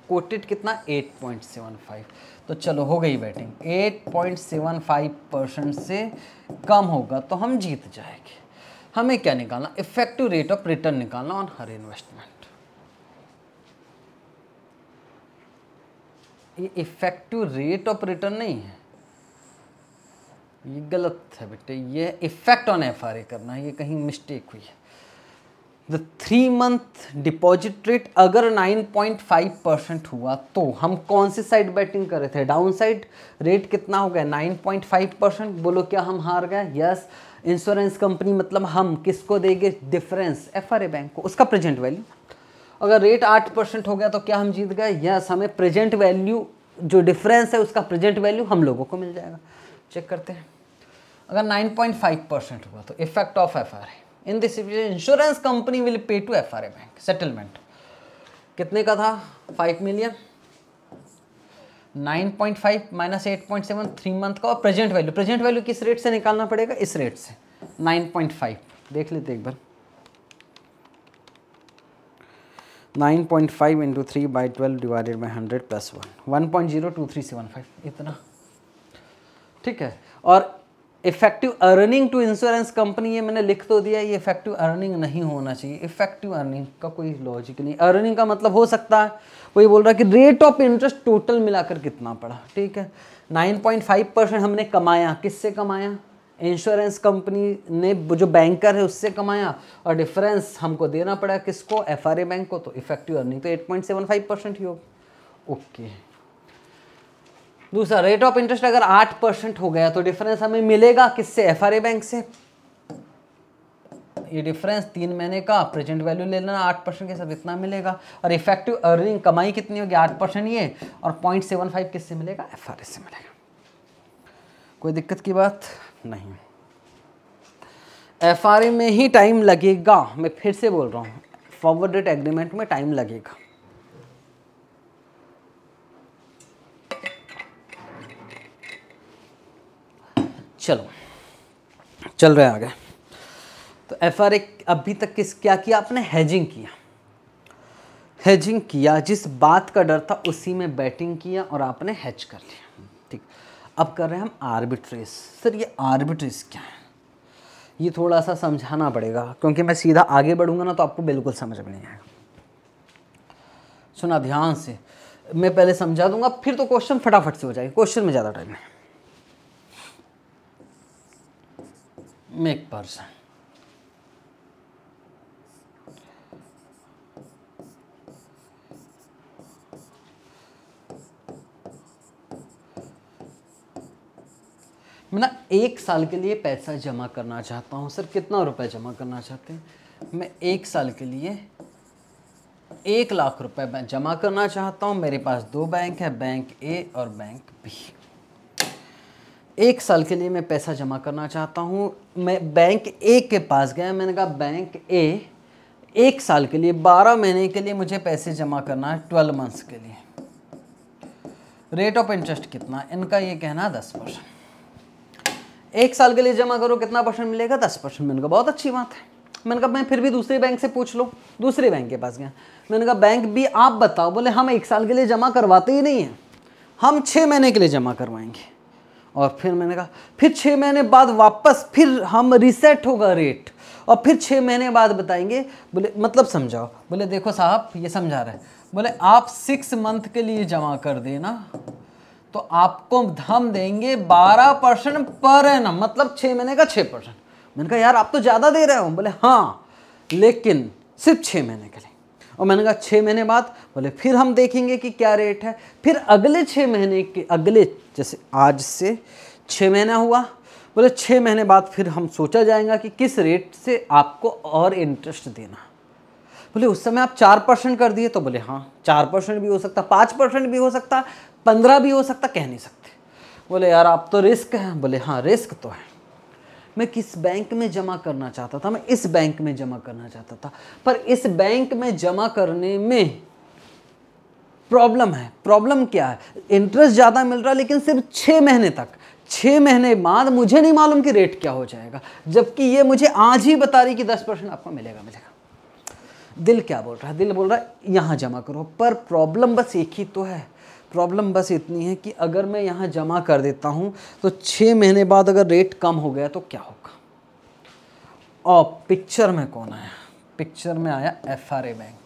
quoted कितना एट पॉइंट सेवन फाइव तो चलो हो गई betting eight point seven five percent से कम होगा तो हम जीत जाएंगे हमें क्या निकालना इफेक्टिव रेट ऑफ रिटर्न निकालना ऑन हर इन्वेस्टमेंट ये इफेक्टिव रेट ऑफ रिटर्न नहीं है ये गलत है बेटे ये इफेक्ट ऑन एफ करना है ये कहीं मिस्टेक हुई है the three month deposit rate अगर 9.5 परसेंट हुआ तो हम कौन सी साइड बैटिंग कर रहे थे डाउन साइड रेट कितना हो गया 9.5 परसेंट बोलो क्या हम हार गए यस इंश्योरेंस कंपनी मतलब हम किसको देंगे डिफरेंस एफ बैंक को उसका प्रेजेंट वैल्यू अगर रेट आठ परसेंट हो गया तो क्या हम जीत गए यस हमें प्रेजेंट वैल्यू जो डिफरेंस है उसका प्रेजेंट वैल्यू हम लोगों को मिल जाएगा चेक करते हैं अगर 9.5 परसेंट हुआ तो effect of F R I in this insurance company will pay to F bank settlement कितने का था five million 9.5 point five minus eight point seven three month का और प्रेजेंट वैल्यू प्रेजेंट वैल्यू किस रेट से निकालना पड़ेगा इस रेट से 9.5 देख लेते एक बार 9.5 point five into three by twelve divided by hundred plus one one point zero two three seven five इतना ठीक है और effective earning to insurance company ये मैंने लिख तो दिया ये इफेक्टिव अर्निंग नहीं होना चाहिए इफेक्टिव अर्निंग का कोई लॉजिक नहीं अर्निंग का मतलब हो सकता है वो ये बोल रहा है कि रेट ऑफ इंटरेस्ट टोटल मिलाकर कितना पड़ा ठीक है 9.5 परसेंट हमने कमाया किससे कमाया इंश्योरेंस कंपनी ने जो बैंकर है उससे कमाया और डिफरेंस हमको देना पड़ा किसको एफ बैंक को तो इफेक्टिव अर्निंग तो एट परसेंट ही होगी ओके दूसरा रेट ऑफ इंटरेस्ट अगर आठ परसेंट हो गया तो डिफरेंस हमें मिलेगा किससे एफ बैंक से ये डिफरेंस तीन महीने का प्रेजेंट वैल्यू ले लेना आठ परसेंट के साथ इतना मिलेगा और इफेक्टिव अर्निंग कमाई कितनी होगी आठ परसेंट ये और पॉइंट सेवन फाइव किससे मिलेगा एफ से मिलेगा कोई दिक्कत की बात नहीं एफ में ही टाइम लगेगा मैं फिर से बोल रहा हूँ फॉरवर्ड रेट एग्रीमेंट में टाइम लगेगा चलो चल रहे आगे तो एफ आर अभी तक किस क्या किया आपने हेजिंग किया हैजिंग किया जिस बात का डर था उसी में बैटिंग किया और आपने हेज कर लिया ठीक अब कर रहे हैं हम आर्बिट्रेज सर ये आर्बिट्रेज क्या है ये थोड़ा सा समझाना पड़ेगा क्योंकि मैं सीधा आगे बढ़ूंगा ना तो आपको बिल्कुल समझ में नहीं आएगा सुना ध्यान से मैं पहले समझा दूंगा फिर तो क्वेश्चन फटाफट से हो जाएगा क्वेश्चन में ज़्यादा टाइम है मेक पर्सन मैं ना एक साल के लिए पैसा जमा करना चाहता हूँ सर कितना रुपए जमा करना चाहते हैं मैं एक साल के लिए एक लाख रुपए जमा करना चाहता हूँ मेरे पास दो बैंक है बैंक ए और बैंक बी एक साल के लिए मैं पैसा जमा करना चाहता हूँ मैं बैंक ए के पास गया मैंने कहा बैंक ए एक साल के लिए बारह महीने के लिए मुझे पैसे जमा करना है ट्वेल्व मंथ्स के लिए रेट ऑफ इंटरेस्ट कितना इनका ये कहना है दस परसेंट एक साल के लिए जमा करो कितना परसेंट मिलेगा दस परसेंट मैंने कहा बहुत अच्छी बात है मैंने कहा मैं फिर भी दूसरे बैंक से पूछ लो दूसरे बैंक के पास गया मैंने कहा बैंक भी आप बताओ बोले हम एक साल के लिए जमा करवाते ही नहीं हैं हम छः महीने के लिए जमा करवाएंगे और फिर मैंने कहा फिर छः महीने बाद वापस फिर हम रिसेट होगा रेट और फिर छः महीने बाद बताएंगे बोले मतलब समझाओ बोले देखो साहब ये समझा रहे हैं बोले आप सिक्स मंथ के लिए जमा कर देना तो आपको हम देंगे बारह परसेंट पर है ना मतलब छः महीने का छः परसेंट मैंने कहा यार आप तो ज़्यादा दे रहे हो बोले हाँ लेकिन सिर्फ छः महीने के लिए और मैंने कहा छः महीने बाद बोले फिर हम देखेंगे कि क्या रेट है फिर अगले छः महीने के अगले जैसे आज से छः महीना हुआ बोले छः महीने बाद फिर हम सोचा जाएगा कि किस रेट से आपको और इंटरेस्ट देना बोले उस समय आप चार परसेंट कर दिए तो बोले हाँ चार परसेंट भी हो सकता पाँच परसेंट भी हो सकता पंद्रह भी हो सकता कह नहीं सकते बोले यार आप तो रिस्क हैं बोले हाँ रिस्क तो है मैं किस बैंक में जमा करना चाहता था मैं इस बैंक में जमा करना चाहता था पर इस बैंक में जमा करने में प्रॉब्लम है प्रॉब्लम क्या है इंटरेस्ट ज़्यादा मिल रहा है लेकिन सिर्फ छः महीने तक छः महीने बाद मुझे नहीं मालूम कि रेट क्या हो जाएगा जबकि ये मुझे आज ही बता रही कि दस परसेंट आपको मिलेगा मिलेगा दिल क्या बोल रहा है दिल बोल रहा है यहाँ जमा करो पर प्रॉब्लम बस एक ही तो है प्रॉब्लम बस इतनी है कि अगर मैं यहाँ जमा कर देता हूँ तो छः महीने बाद अगर रेट कम हो गया तो क्या होगा और पिक्चर में कौन आया पिक्चर में आया F bank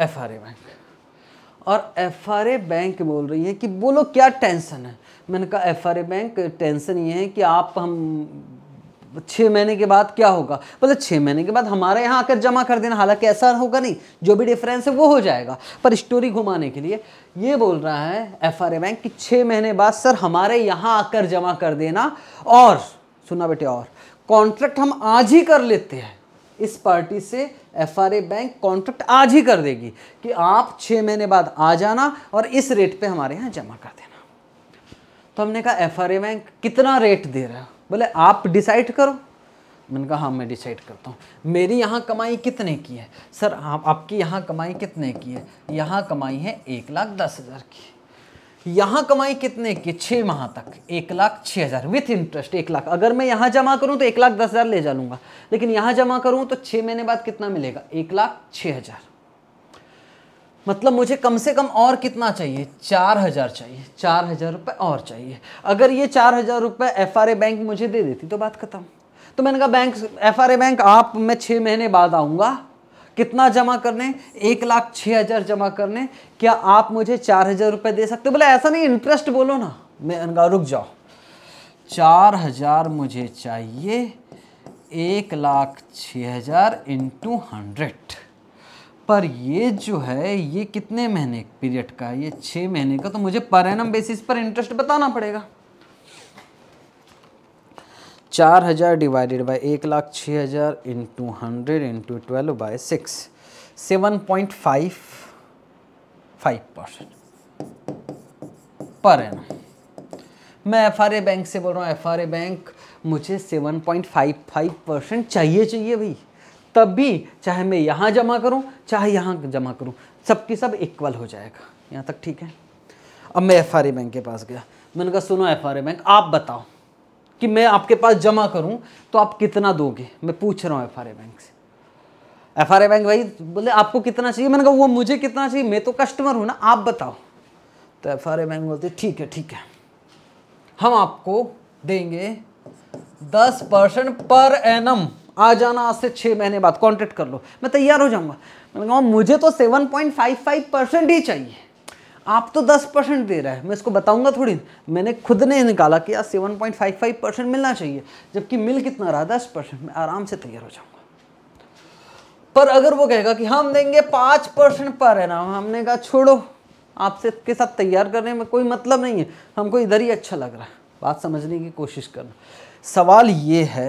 F R bank और एफ बैंक बोल रही है कि बोलो क्या टेंशन है मैंने कहा एफ आर बैंक टेंशन ये है कि आप हम छः महीने के बाद क्या होगा बोले छः महीने के बाद हमारे यहाँ आकर जमा कर देना हालांकि ऐसा होगा नहीं जो भी डिफरेंस है वो हो जाएगा पर स्टोरी घुमाने के लिए ये बोल रहा है एफ बैंक कि छः महीने बाद सर हमारे यहाँ आकर जमा कर देना और सुना बेटे और कॉन्ट्रैक्ट हम आज ही कर लेते हैं इस पार्टी से एफआरए बैंक कॉन्ट्रैक्ट आज ही कर देगी कि आप छः महीने बाद आ जाना और इस रेट पे हमारे यहाँ जमा कर देना तो हमने कहा एफआरए बैंक कितना रेट दे रहा है बोले आप डिसाइड करो मैंने कहा हाँ मैं डिसाइड करता हूँ मेरी यहाँ कमाई कितने की है सर आप, आपकी यहाँ कमाई कितने की है यहाँ कमाई है एक लाख दस हज़ार की यहां कमाई कितने की छह माह तक एक लाख छह हजार विथ इंटरेस्ट एक लाख अगर मैं यहां जमा करूं तो एक लाख दस हजार ले जा लूंगा लेकिन यहां जमा करूं तो छह महीने बाद कितना मिलेगा एक लाख छह हजार मतलब मुझे कम से कम और कितना चाहिए चार हजार चाहिए चार हजार रुपए और चाहिए अगर ये चार हजार रुपए एफ बैंक मुझे दे देती तो बात खत्म तो मैंने कहा बैंक एफ बैंक आप मैं छह महीने बाद आऊंगा कितना जमा करने एक लाख छः हज़ार जमा करने क्या आप मुझे चार हज़ार रुपये दे सकते हो बोले ऐसा नहीं इंटरेस्ट बोलो ना मैं अनगा रुक जाओ चार हज़ार मुझे चाहिए एक लाख छः हज़ार इंटू हंड्रेड पर ये जो है ये कितने महीने पीरियड का ये छः महीने का तो मुझे पर एनम बेसिस पर इंटरेस्ट बताना पड़ेगा चार हज़ार डिवाइडेड बाई एक लाख छः हज़ार into hundred into twelve by six seven point five five percent per an मैं एफ आर ए बैंक से बोल रहा हूँ एफ आर ए बैंक मुझे seven point five five percent चाहिए चाहिए भाई तब भी चाहे मैं यहाँ जमा करूँ चाहे यहाँ जमा करूँ सब सब इक्वल हो जाएगा यहाँ तक ठीक है अब मैं एफ आर ए बैंक के पास गया मैंने कहा सुनो एफ आर ए बैंक आप बताओ कि मैं आपके पास जमा करूं तो आप कितना दोगे मैं पूछ रहा हूं एफ बैंक से एफ आर बैंक भाई बोले आपको कितना चाहिए मैंने कहा वो मुझे कितना चाहिए मैं तो कस्टमर हूँ ना आप बताओ तो एफ आर बैंक बोलते ठीक है ठीक है हम आपको देंगे दस परसेंट पर एनम आ जाना आज से छः महीने बाद कॉन्ट्रैक्ट कर लो मैं तैयार हो जाऊँगा मैंने कहा मुझे तो seven point five five percent ही चाहिए आप तो 10 परसेंट दे रहा है मैं इसको बताऊंगा थोड़ी मैंने खुद ने निकाला कि आज seven point five five percent मिलना चाहिए जबकि मिल कितना रहा दस परसेंट मैं आराम से तैयार हो जाऊंगा पर अगर वो कहेगा कि हम देंगे पाँच परसेंट पर है ना हमने कहा छोड़ो आपसे के साथ तैयार करने में कोई मतलब नहीं है हमको इधर ही अच्छा लग रहा है बात समझने की कोशिश करना सवाल ये है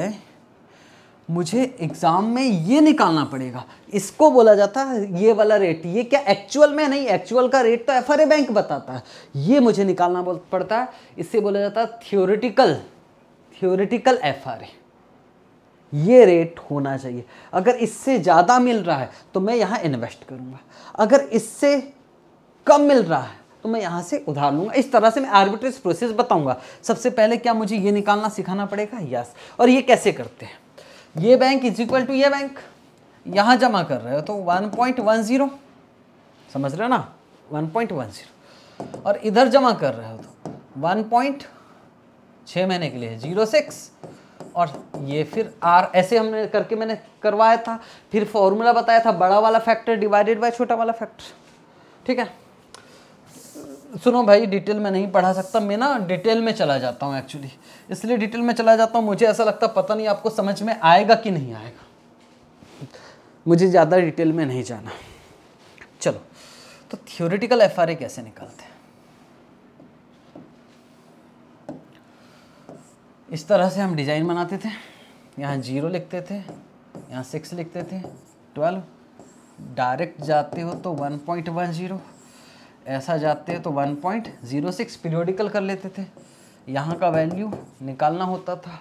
मुझे एग्ज़ाम में ये निकालना पड़ेगा इसको बोला जाता है ये वाला रेट ये क्या एक्चुअल में नहीं एक्चुअल का रेट तो एफ बैंक बताता है ये मुझे निकालना पड़ता है इससे बोला जाता है थियोरिटिकल थियोरिटिकल एफ ये रेट होना चाहिए अगर इससे ज़्यादा मिल रहा है तो मैं यहाँ इन्वेस्ट करूँगा अगर इससे कम मिल रहा है तो मैं यहाँ से उधार लूँगा इस तरह से मैं आर्बिट्रेज प्रोसेस बताऊँगा सबसे पहले क्या मुझे ये निकालना सिखाना पड़ेगा यस और ये कैसे करते हैं ये बैंक इज इक्वल टू ये बैंक यहाँ जमा कर रहे हो तो 1.10 समझ रहे हो ना 1.10 और इधर जमा कर रहे हो तो वन पॉइंट महीने के लिए जीरो सिक्स और ये फिर आर ऐसे हमने करके मैंने करवाया था फिर फॉर्मूला बताया था बड़ा वाला फैक्टर डिवाइडेड बाय छोटा वाला फैक्टर ठीक है सुनो भाई डिटेल में नहीं पढ़ा सकता मैं ना डिटेल में चला जाता हूँ एक्चुअली इसलिए डिटेल में चला जाता हूँ मुझे ऐसा लगता पता नहीं आपको समझ में आएगा कि नहीं आएगा मुझे ज़्यादा डिटेल में नहीं जाना चलो तो थियोरिटिकल एफ कैसे निकालते हैं इस तरह से हम डिज़ाइन बनाते थे यहाँ जीरो लिखते थे यहाँ सिक्स लिखते थे ट्वेल्व डायरेक्ट जाते हो तो वन पॉइंट वन जीरो ऐसा जाते हो तो one point zero six periodical कर लेते थे यहाँ का वैल्यू निकालना होता था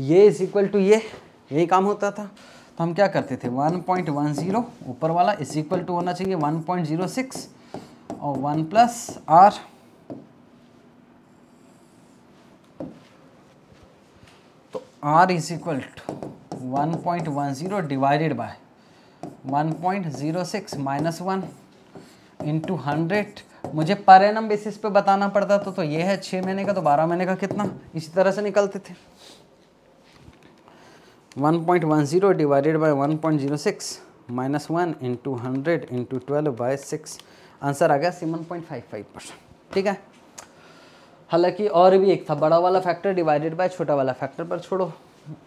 ये इज इक्वल टू ये यही काम होता था तो हम क्या करते थे 1.10 ऊपर वाला इज इक्वल टू होना चाहिए 1.06 और 1 प्लस आर तो R is equal to one point one zero divided by one point zero six minus one into hundred मुझे पर एनम बेसिस पे बताना पड़ता तो तो ये है छः महीने का तो बारह महीने का कितना इसी तरह से निकलते थे 1.10 divided by 1.06 minus one into hundred into twelve by six answer आ गया seven point five five percent ठीक है हालांकि और भी एक था बड़ा वाला फैक्टर डिवाइडेड बाय छोटा वाला फैक्टर पर छोड़ो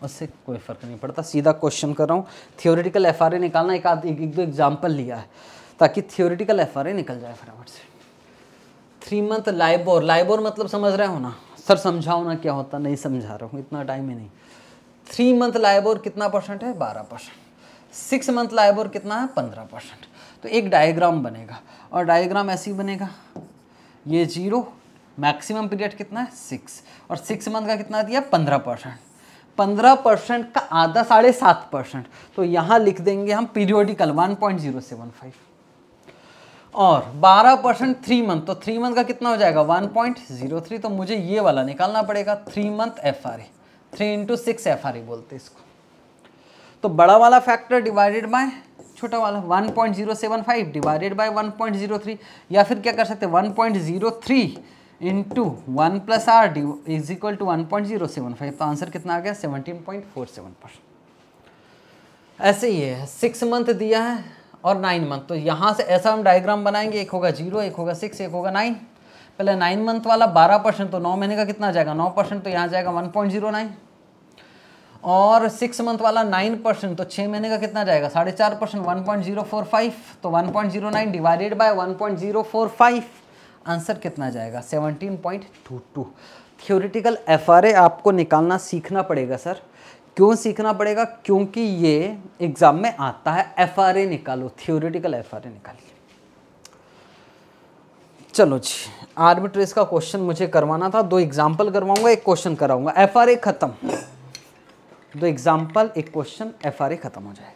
उससे कोई फ़र्क नहीं पड़ता सीधा क्वेश्चन कर रहा हूँ थियोरिटिकल एफ निकालना एक आध एक, दो एग्जाम्पल लिया है ताकि थियोरिटिकल एफ निकल जाए फटाफट से थ्री मंथ लाइबोर लाइबोर मतलब समझ रहे हो ना सर समझाओ ना क्या होता नहीं समझा रहा हूँ इतना टाइम ही नहीं थ्री मंथ लाइबोर कितना परसेंट है बारह परसेंट सिक्स मंथ लाइबोर कितना है पंद्रह परसेंट तो एक डायग्राम बनेगा और डायग्राम ऐसी बनेगा ये जीरो मैक्सिमम पीरियड कितना है सिक्स और सिक्स मंथ का कितना दिया पंद्रह परसेंट पंद्रह परसेंट का आधा साढ़े सात परसेंट तो यहाँ लिख देंगे हम periodical one point zero seven five और 12 परसेंट थ्री मंथ तो थ्री मंथ का कितना हो जाएगा 1.03 तो मुझे ये वाला निकालना पड़ेगा three month F R A three into six F R A बोलते इसको तो बड़ा वाला फैक्टर डिवाइडेड बाय छोटा वाला 1.075 डिवाइडेड बाय 1.03 या फिर क्या कर सकते 1.03 point zero three into one plus R D is equal to one point zero seven five तो आंसर कितना आ गया seventeen point four seven percent ऐसे ही है सिक्स मंथ दिया है और नाइन मंथ तो यहाँ से ऐसा हम डायग्राम बनाएंगे एक होगा जीरो एक होगा सिक्स एक होगा नाइन पहले नाइन मंथ वाला बारह परसेंट तो नौ महीने का कितना जाएगा नौ परसेंट तो यहाँ जाएगा वन पॉइंट जीरो नाइन और सिक्स मंथ वाला नाइन परसेंट तो छः महीने का कितना जाएगा साढ़े चार percent one point zero four five तो one point zero nine divided by one point zero four five answer कितना जाएगा seventeen point two two theoretical F आपको निकालना सीखना पड़ेगा सर क्यों सीखना पड़ेगा क्योंकि ये एग्ज़ाम में आता है एफ आर ए निकालो थियोरिटिकल एफ आर ए निकालिए चलो जी ट्रेस का क्वेश्चन मुझे करवाना था दो एग्जाम्पल करवाऊंगा एक क्वेश्चन कराऊंगा एफ आर ए खत्म दो एग्जाम्पल एक क्वेश्चन एफ आर ए खत्म हो जाएगा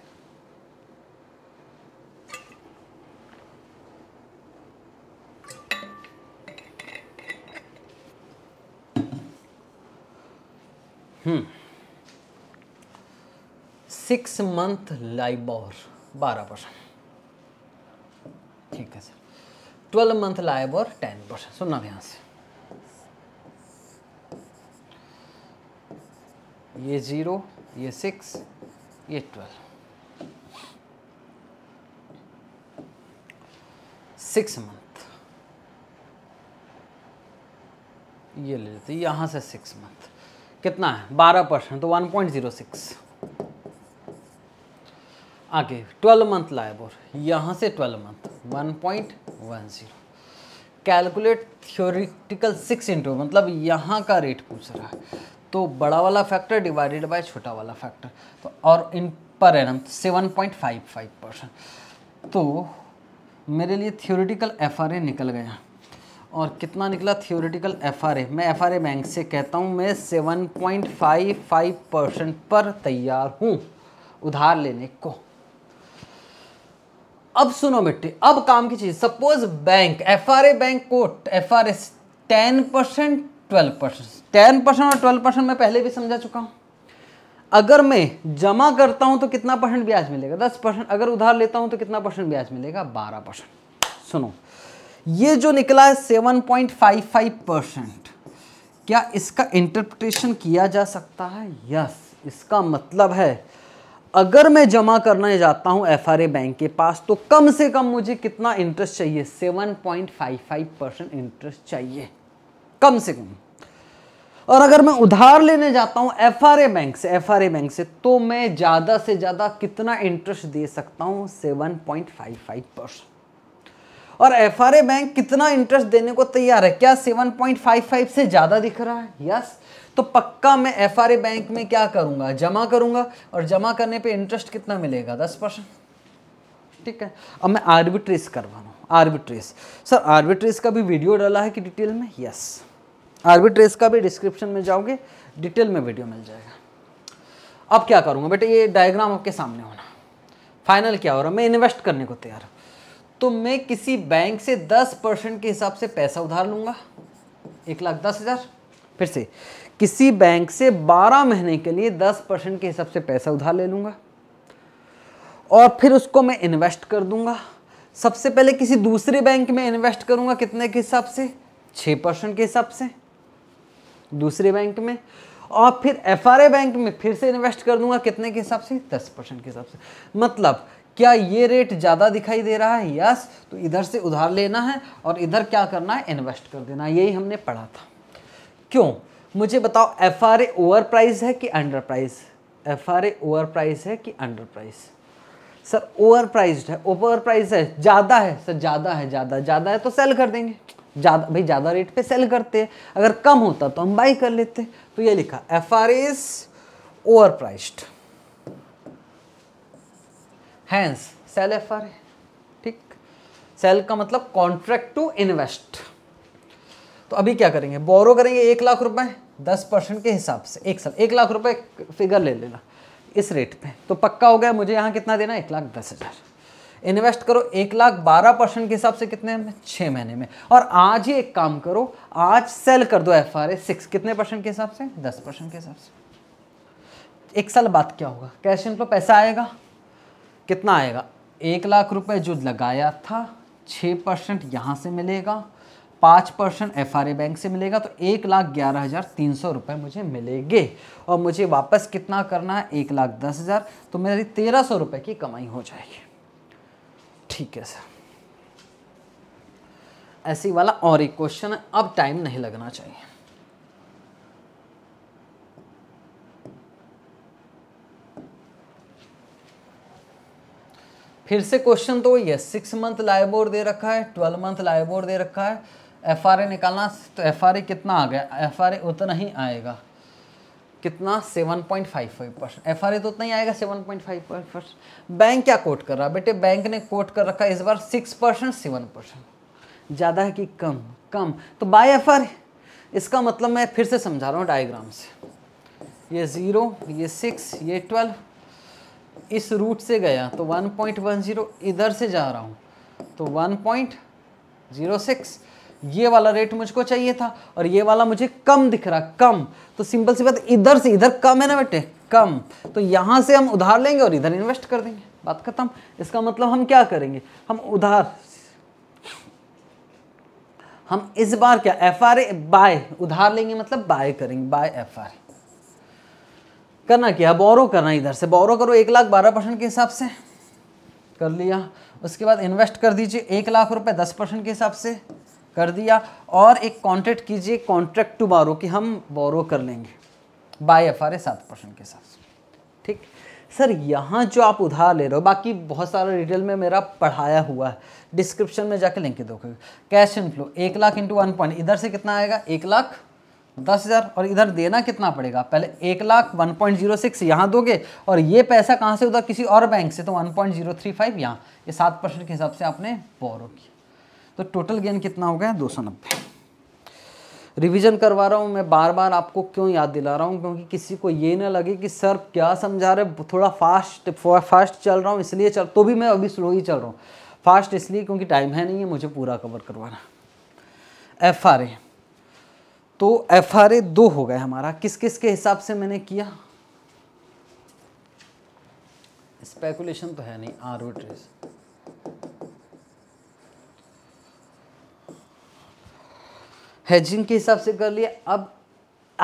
हम्म सिक्स मंथ लाइबोर बारह परसेंट ठीक है sir twelve month LIBOR ten percent सुनना यहाँ से ये ज़ीरो ये सिक्स ये ट्वेल्व सिक्स मंथ ये ले लेते यहाँ से सिक्स मंथ कितना है बारह परसेंट तो वन पॉइंट ज़ीरो सिक्स आगे 12 मंथ लाइबोर यहाँ से 12 month 1.10 calculate theoretical six into मतलब यहाँ का रेट पूछ रहा है तो बड़ा वाला फैक्टर डिवाइडेड बाय छोटा वाला फैक्टर तो और इन per annum seven point five five percent तो मेरे लिए थियोरिटिकल एफ निकल गया और कितना निकला थियोरिटिकल एफ मैं एफ बैंक से कहता हूँ मैं seven point five five percent पर तैयार हूँ उधार लेने को अब सुनो मिट्टी अब काम की चीज suppose bank F R A bank को F R S ten percent twelve percent ten percent और ट्वेल्व परसेंट मैं पहले भी समझा चुका हूं अगर मैं जमा करता हूं तो कितना परसेंट ब्याज मिलेगा दस परसेंट अगर उधार लेता हूं तो कितना परसेंट ब्याज मिलेगा बारह परसेंट सुनो ये जो निकला है seven point five five percent क्या इसका इंटरप्रिटेशन किया जा सकता है यस इसका मतलब है अगर मैं जमा करना जाता हूं एफ बैंक के पास तो कम से कम मुझे कितना इंटरेस्ट चाहिए 7.55 परसेंट इंटरेस्ट चाहिए कम से कम और अगर मैं उधार लेने जाता हूं एफ बैंक से एफ बैंक से तो मैं ज़्यादा से ज़्यादा कितना इंटरेस्ट दे सकता हूं 7.55 पॉइंट और एफ बैंक कितना इंटरेस्ट देने को तैयार है क्या 7.55 से ज़्यादा दिख रहा है यस yes. तो पक्का मैं एफ बैंक में क्या करूंगा जमा करूंगा और जमा करने पर इंटरेस्ट कितना मिलेगा दस परसेंट ठीक है अब मैं आर्बिट्रेस करवा रहा हूँ आर्बिट्रेस सर आर्बिट्रेस का भी वीडियो डाला है कि डिटेल में यस आर्बिट्रेस का भी डिस्क्रिप्शन में जाओगे डिटेल में वीडियो मिल जाएगा अब क्या करूँगा बेटे ये डायग्राम आपके सामने होना फाइनल क्या हो रहा मैं इन्वेस्ट करने को तैयार तो मैं किसी बैंक से 10 परसेंट के हिसाब से पैसा उधार लूंगा एक लाख दस हज़ार फिर से किसी बैंक से 12 महीने के लिए 10 परसेंट के हिसाब से पैसा उधार ले लूँगा और फिर उसको मैं इन्वेस्ट कर दूँगा सबसे पहले किसी दूसरे बैंक में इन्वेस्ट करूँगा कितने के हिसाब से छः परसेंट के हिसाब से दूसरे बैंक में और फिर एफ बैंक में फिर से इन्वेस्ट कर दूंगा कितने के हिसाब से दस परसेंट के हिसाब से मतलब क्या ये रेट ज़्यादा दिखाई दे रहा है यस तो इधर से उधार लेना है और इधर क्या करना है इन्वेस्ट कर देना यही हमने पढ़ा था क्यों मुझे बताओ एफ आर ए ओवर है कि under price F R A over है कि under price sir over price है ओवर प्राइज है ज़्यादा है सर ज़्यादा है ज़्यादा ज़्यादा है तो सेल कर देंगे ज़्यादा भाई ज़्यादा रेट पे सेल करते हैं अगर कम होता तो हम बाई कर लेते तो ये लिखा F R is over price hence sell F R ठीक सेल का मतलब कॉन्ट्रैक्ट टू इन्वेस्ट तो अभी क्या करेंगे बोरो करेंगे एक लाख रुपए दस परसेंट के हिसाब से एक साल एक लाख रुपए फिगर ले लेना इस रेट पे तो पक्का हो गया मुझे यहाँ कितना देना एक लाख दस हज़ार इन्वेस्ट करो एक लाख बारह परसेंट के हिसाब से कितने में छः महीने में और आज ही एक काम करो आज सेल कर दो एफ आर ए सिक्स कितने परसेंट के हिसाब से दस परसेंट के हिसाब से एक साल बाद क्या होगा कैश इनफ्लो पैसा आएगा कितना आएगा एक लाख रुपये जो लगाया था छः परसेंट यहाँ से मिलेगा पाँच परसेंट एफ बैंक से मिलेगा तो एक लाख ग्यारह हज़ार तीन सौ रुपये मुझे मिलेंगे और मुझे वापस कितना करना है एक लाख दस हज़ार तो मेरी तेरह सौ रुपये की कमाई हो जाएगी ठीक है सर ऐसी वाला और एक क्वेश्चन है अब टाइम नहीं लगना चाहिए फिर से क्वेश्चन तो ये सिक्स मंथ लाइबोर दे रखा है ट्वेल्व मंथ लाइबोर दे रखा है एफ आर ए निकालना तो एफ आर ए कितना आ गया एफ आर ए उतना ही आएगा कितना five percent F R A तो उतना ही आएगा 7.5 परसेंट बैंक क्या कोट कर रहा है बेटे बैंक ने कोट कर रखा इस बार 6 परसेंट सेवन परसेंट ज़्यादा है कि कम कम तो बाय एफ आर इसका मतलब मैं फिर से समझा रहा हूँ डायग्राम से ये ज़ीरो ये सिक्स ये ट्वेल्व इस रूट से गया तो 1.10 इधर से जा रहा हूँ तो 1.06 ये वाला रेट मुझको चाहिए था और ये वाला मुझे कम दिख रहा कम तो सिंपल सी बात इधर से इधर कम है ना बेटे कम तो यहां से हम उधार लेंगे और इधर इन्वेस्ट कर देंगे बात खत्म इसका मतलब हम क्या करेंगे हम उधार हम इस बार क्या एफ आर बाय उधार लेंगे मतलब बाय करेंगे बाय एफ आर करना क्या बोरो करना इधर से बोरो करो एक लाख बारह परसेंट के हिसाब से कर लिया उसके बाद इन्वेस्ट कर दीजिए एक लाख रुपए दस परसेंट के हिसाब से कर दिया और एक कॉन्ट्रैक्ट कीजिए कॉन्ट्रैक्ट टू बारो कि हम बोरो कर लेंगे बाय एफ आर ए सात परसेंट के हिसाब से ठीक सर यहाँ जो आप उधार ले रहे हो बाकी बहुत सारा डिटेल में मेरा पढ़ाया हुआ है डिस्क्रिप्शन में जाके लिंक दोगे कैश इनफ्लो एक लाख इंटू वन पॉइंट इधर से कितना आएगा एक लाख दस हज़ार और इधर देना कितना पड़ेगा पहले एक lakh one point zero six यहाँ दोगे और ये पैसा कहाँ से उधर किसी और बैंक से तो one point zero three five यहाँ ये सात परसेंट के हिसाब से आपने बोरो किया तो टोटल गेन कितना हो गया दो सौ नब्बे रिविज़न करवा रहा हूँ मैं बार बार आपको क्यों याद दिला रहा हूँ क्योंकि किसी को ये ना लगे कि सर क्या समझा रहे थोड़ा फास्ट फास्ट चल रहा हूँ इसलिए चल तो भी मैं अभी स्लो ही चल रहा हूँ फास्ट इसलिए क्योंकि टाइम है नहीं है मुझे पूरा कवर करवाना एफ आर ए तो एफ आर ए दो हो गए हमारा किस किस के हिसाब से मैंने किया स्पेकुलेशन तो है नहीं आर्बिट्रेज हेजिंग के हिसाब से कर लिया अब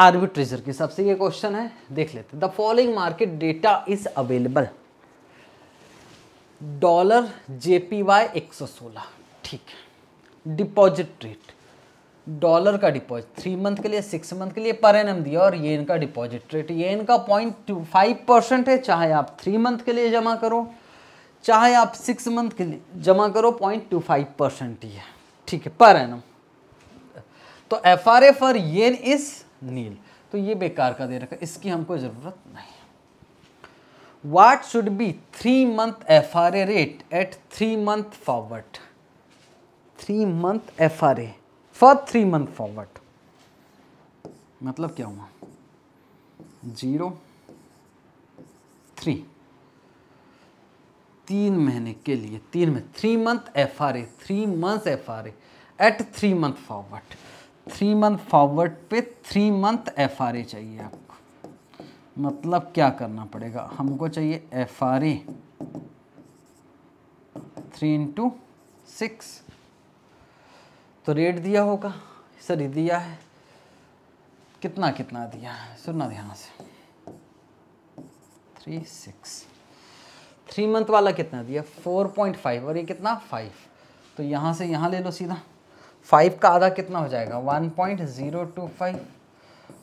आर्बिट्रेजर के हिसाब से ये क्वेश्चन है देख लेते the following market data is available dollar J P Y एक सौ सोलह ठीक है डिपॉजिट रेट डॉलर का डिपॉजिट थ्री मंथ के लिए सिक्स मंथ के लिए पर एन दिया और ये इनका डिपॉजिट रेट ये इनका पॉइंट टू फाइव परसेंट है चाहे आप थ्री मंथ के लिए जमा करो चाहे आप सिक्स मंथ के लिए जमा करो पॉइंट टू फाइव परसेंट ही है ठीक है पर एनम तो F R A for yen is nil तो ये बेकार का दे रखा इसकी हमको ज़रूरत नहीं what should be three month F R A rate at three month forward three month F R A for three month forward मतलब क्या हुआ जीरो थ्री तीन महीने के लिए तीन में three month F R A three month F R A at three month forward three month forward पे three month F R A चाहिए आपको मतलब क्या करना पड़ेगा हमको चाहिए F R A three into six तो रेट दिया होगा सर दिया है कितना कितना दिया है सुनना ध्यान से थ्री सिक्स थ्री मंथ वाला कितना दिया फोर पॉइंट फाइव और ये कितना फाइव तो यहाँ से यहाँ ले लो सीधा फाइव का आधा कितना हो जाएगा one point zero two five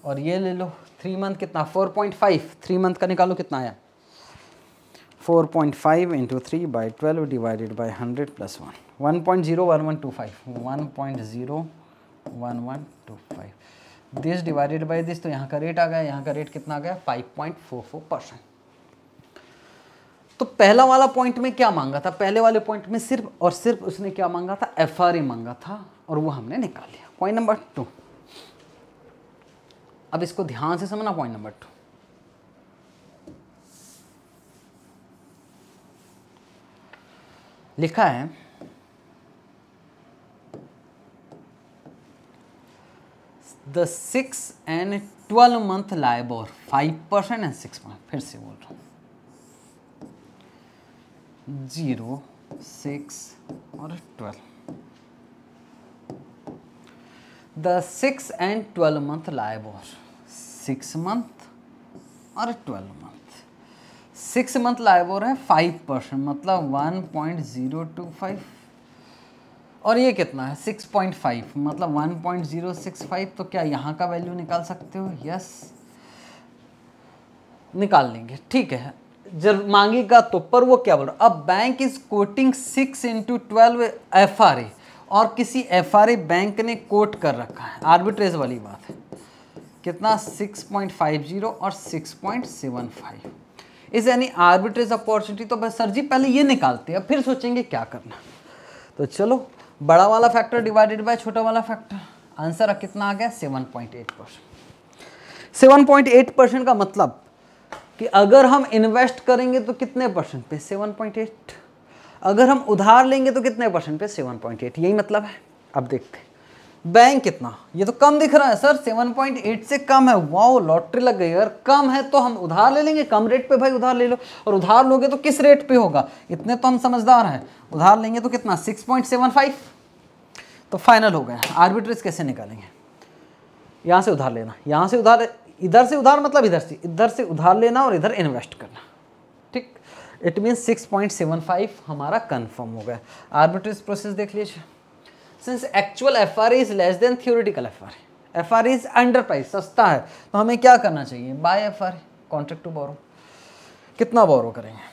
और ये ले लो थ्री मंथ कितना four point five three month का निकालो कितना आया four point five into three by twelve divided by hundred plus one one point zero one one two five one point zero one one two five this divided by this तो यहाँ का rate आ गया यहाँ का rate कितना आ गया five point four four percent तो पहला वाला पॉइंट में क्या मांगा था पहले वाले पॉइंट में सिर्फ और सिर्फ उसने क्या मांगा था एफ e मांगा था और वो हमने निकाल लिया पॉइंट नंबर टू अब इसको ध्यान से समझना पॉइंट नंबर टू लिखा है the six and twelve month LIBOR five percent and six month फिर से बोल रहा हूं जीरो सिक्स और twelve the six and twelve month LIBOR six month और twelve month six month LIBOR है फाइव परसेंट मतलब one point zero two five और ये कितना है सिक्स पॉइंट फाइव मतलब one point zero six five तो क्या यहाँ का वैल्यू निकाल सकते हो यस निकाल लेंगे ठीक है जब मांगेगा तो पर वो क्या बोल रहा अब bank is quoting six into twelve F R A और किसी एफआरए बैंक ने कोट कर रखा है आर्बिट्रेज वाली बात है कितना 6.50 और 6.75 इस यानी आर्बिट्रेज अपॉर्चुनिटी तो सर जी पहले ये निकालते हैं फिर सोचेंगे क्या करना तो चलो बड़ा वाला फैक्टर डिवाइडेड बाय छोटा वाला फैक्टर आंसर कितना आ गया 7.8 परसेंट सेवन परसेंट का मतलब कि अगर हम इन्वेस्ट करेंगे तो कितने परसेंट पे 7.8 अगर हम उधार लेंगे तो कितने परसेंट पे सेवन पॉइंट एट यही मतलब है अब देखते हैं बैंक कितना ये तो कम दिख रहा है सर सेवन पॉइंट एट से कम है वाओ लॉटरी लग गई अगर कम है तो हम उधार ले लेंगे कम रेट पे भाई उधार ले लो और उधार लोगे तो किस रेट पे होगा इतने तो हम समझदार हैं उधार लेंगे तो कितना सिक्स पॉइंट सेवन फाइव तो फाइनल हो गया आर्बिट्रेज कैसे निकालेंगे यहाँ से उधार लेना यहाँ से उधार इधर से उधार मतलब इधर से इधर से उधार लेना और इधर इन्वेस्ट करना इट मीन 6.75 हमारा कंफर्म हो गया आर्बिट्रेज प्रोसेस देख लीजिए since actual F R is less than theoretical F R F R is under price सस्ता है तो हमें क्या करना चाहिए buy F R contract to borrow कितना बोरो करेंगे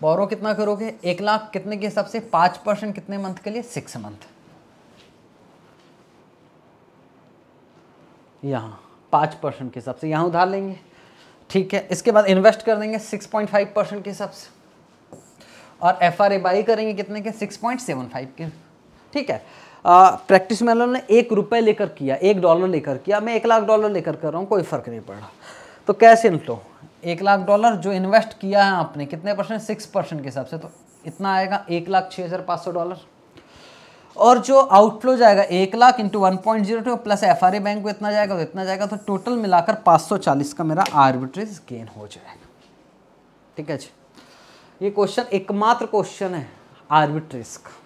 बोरो कितना करोगे एक लाख कितने के हिसाब से पांच परसेंट कितने मंथ के लिए सिक्स मंथ यहां पांच परसेंट के हिसाब से यहां उधार लेंगे ठीक है इसके बाद इन्वेस्ट कर देंगे 6.5 परसेंट के हिसाब से और एफ आर ए बाई करेंगे कितने के 6.75 के ठीक है प्रैक्टिस में ने एक रुपये लेकर किया एक डॉलर लेकर किया मैं एक लाख डॉलर लेकर कर रहा हूँ कोई फ़र्क नहीं पड़ रहा तो कैश तो एक लाख डॉलर जो इन्वेस्ट किया है आपने कितने परसेंट सिक्स परसेंट के हिसाब से तो इतना आएगा एक लाख छः हज़ार पाँच सौ डॉलर और जो आउटफ्लो जाएगा एक lakh into one point zero two plus F R A bank को इतना जाएगा तो इतना जाएगा तो टोटल मिलाकर पाँच सौ चालीस का मेरा आर्बिट्रेज गेन हो जाएगा ठीक है जी ये क्वेश्चन एकमात्र क्वेश्चन है आर्बिट्रेज का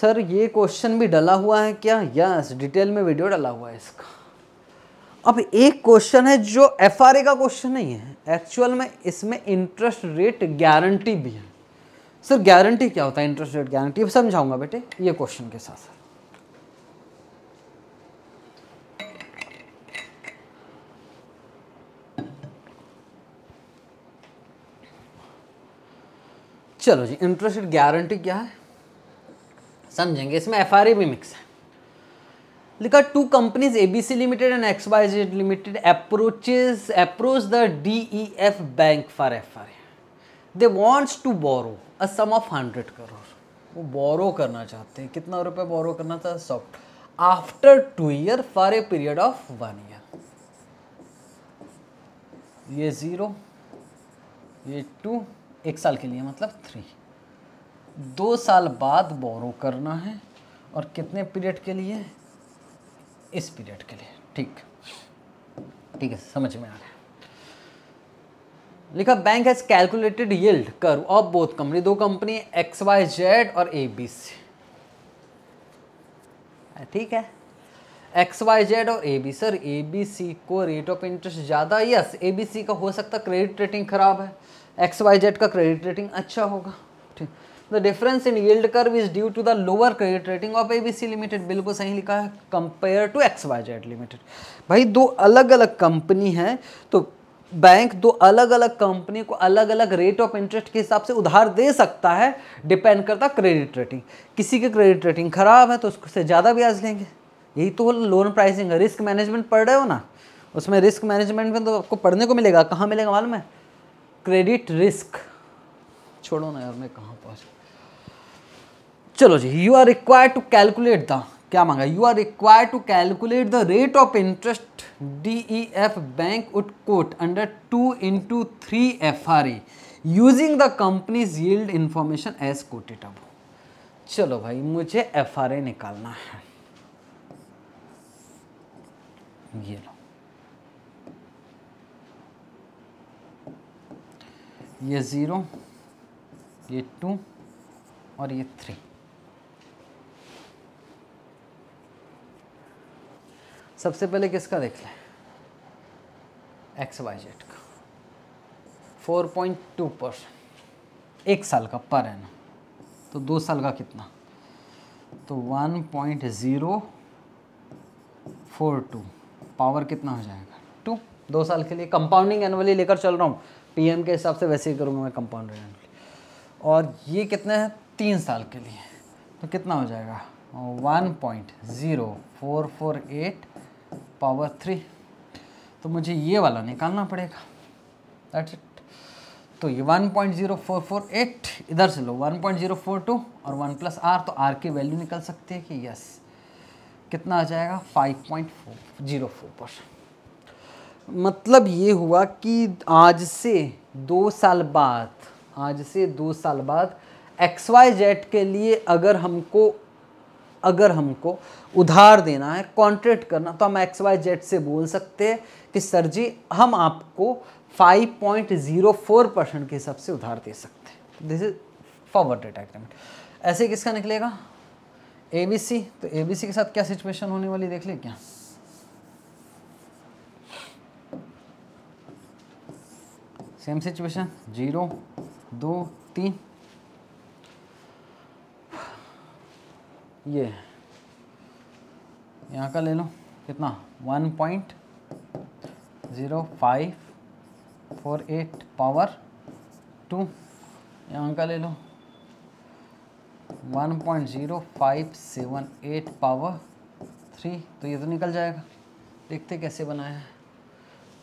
सर ये क्वेश्चन भी डला हुआ है क्या यस डिटेल में वीडियो डला हुआ है इसका अब एक क्वेश्चन है जो एफ का क्वेश्चन नहीं है एक्चुअल में इसमें इंटरेस्ट रेट गारंटी भी है सर गारंटी क्या होता है इंटरेस्ट रेट गारंटी समझाऊंगा बेटे ये क्वेश्चन के साथ चलो जी इंटरेस्ट रेट गारंटी क्या है समझेंगे इसमें एफ e भी मिक्स है लिखा two companies ABC limited and XYZ limited approaches approach the DEF bank for FRA they wants to borrow a sum of hundred crore वो बोरो करना चाहते हैं कितना रुपए बोरो करना था soft after two year for a period of one year ये zero ये टू एक साल के लिए मतलब थ्री दो साल बाद बोरो करना है और कितने पीरियड के लिए इस पीरियड के लिए ठीक ठीक है समझ में आ रहा है लिखा bank has calculated yield curve of both company दो कंपनी एक्स वाई जेड और ए बी सी ठीक है एक्स वाई जेड और A B sir A B C को रेट ऑफ इंटरेस्ट ज़्यादा यस ए बी सी का हो सकता क्रेडिट रेटिंग खराब है एक्स वाई जेड का क्रेडिट रेटिंग अच्छा होगा ठीक the difference in yield curve is due to the lower credit rating of A B C limited बिल्कुल सही लिखा है compare to X Y Z limited भाई दो अलग अलग कंपनी है तो बैंक दो अलग अलग कंपनी को अलग अलग रेट ऑफ इंटरेस्ट के हिसाब से उधार दे सकता है डिपेंड करता क्रेडिट रेटिंग किसी की क्रेडिट रेटिंग ख़राब है तो उससे ज़्यादा ब्याज लेंगे यही तो लोन प्राइसिंग है रिस्क मैनेजमेंट पढ़ रहे हो ना उसमें रिस्क मैनेजमेंट में तो आपको पढ़ने को मिलेगा कहाँ मिलेगा मालूम है क्रेडिट रिस्क छोड़ो ना यार मैं कहाँ पहुँच चलो जी you are required to calculate the क्या मांगा you are require to calculate the rate of interest D E F bank would quote under two into three F R E using the companies yield information as quoted अब चलो भाई मुझे F R ए निकालना है ये लो ये zero ये to और ये थ्री सबसे पहले किसका देख लें एक्स वाई जेड का फोर पॉइंट टू परसेंट एक साल का पर है ना तो दो साल का कितना तो one point zero four two power कितना हो जाएगा टू दो साल के लिए कंपाउंडिंग एनुअली लेकर चल रहा हूँ पीएम के हिसाब से वैसे ही करूँगा मैं कंपाउंडिंग एनुअली और ये कितने हैं तीन साल के लिए तो कितना हो जाएगा one point zero four four eight power three तो मुझे ये वाला निकालना पड़ेगा दैट्स इट तो ये 1.0448 इधर से लो 1.042 और 1 प्लस आर तो आर की वैल्यू निकल सकती है कि यस कितना आ जाएगा 5.404 पर मतलब ये हुआ कि आज से दो साल बाद आज से दो साल बाद एक्स वाई जेड के लिए अगर हमको अगर हमको उधार देना है कॉन्ट्रैक्ट करना तो हम एक्स वाई जेड से बोल सकते हैं कि सर जी हम आपको 5.04 परसेंट के हिसाब से उधार दे सकते हैं this is forward date agreement ऐसे किसका निकलेगा ए बी सी तो ए बी सी के साथ क्या सिचुएशन होने वाली देख ले क्या सेम सिचुएशन जीरो दो तीन ये यहाँ का ले लो कितना one point zero five four eight power two यहाँ का ले लो one point zero five seven eight power three तो ये तो निकल जाएगा देखते कैसे बनाया है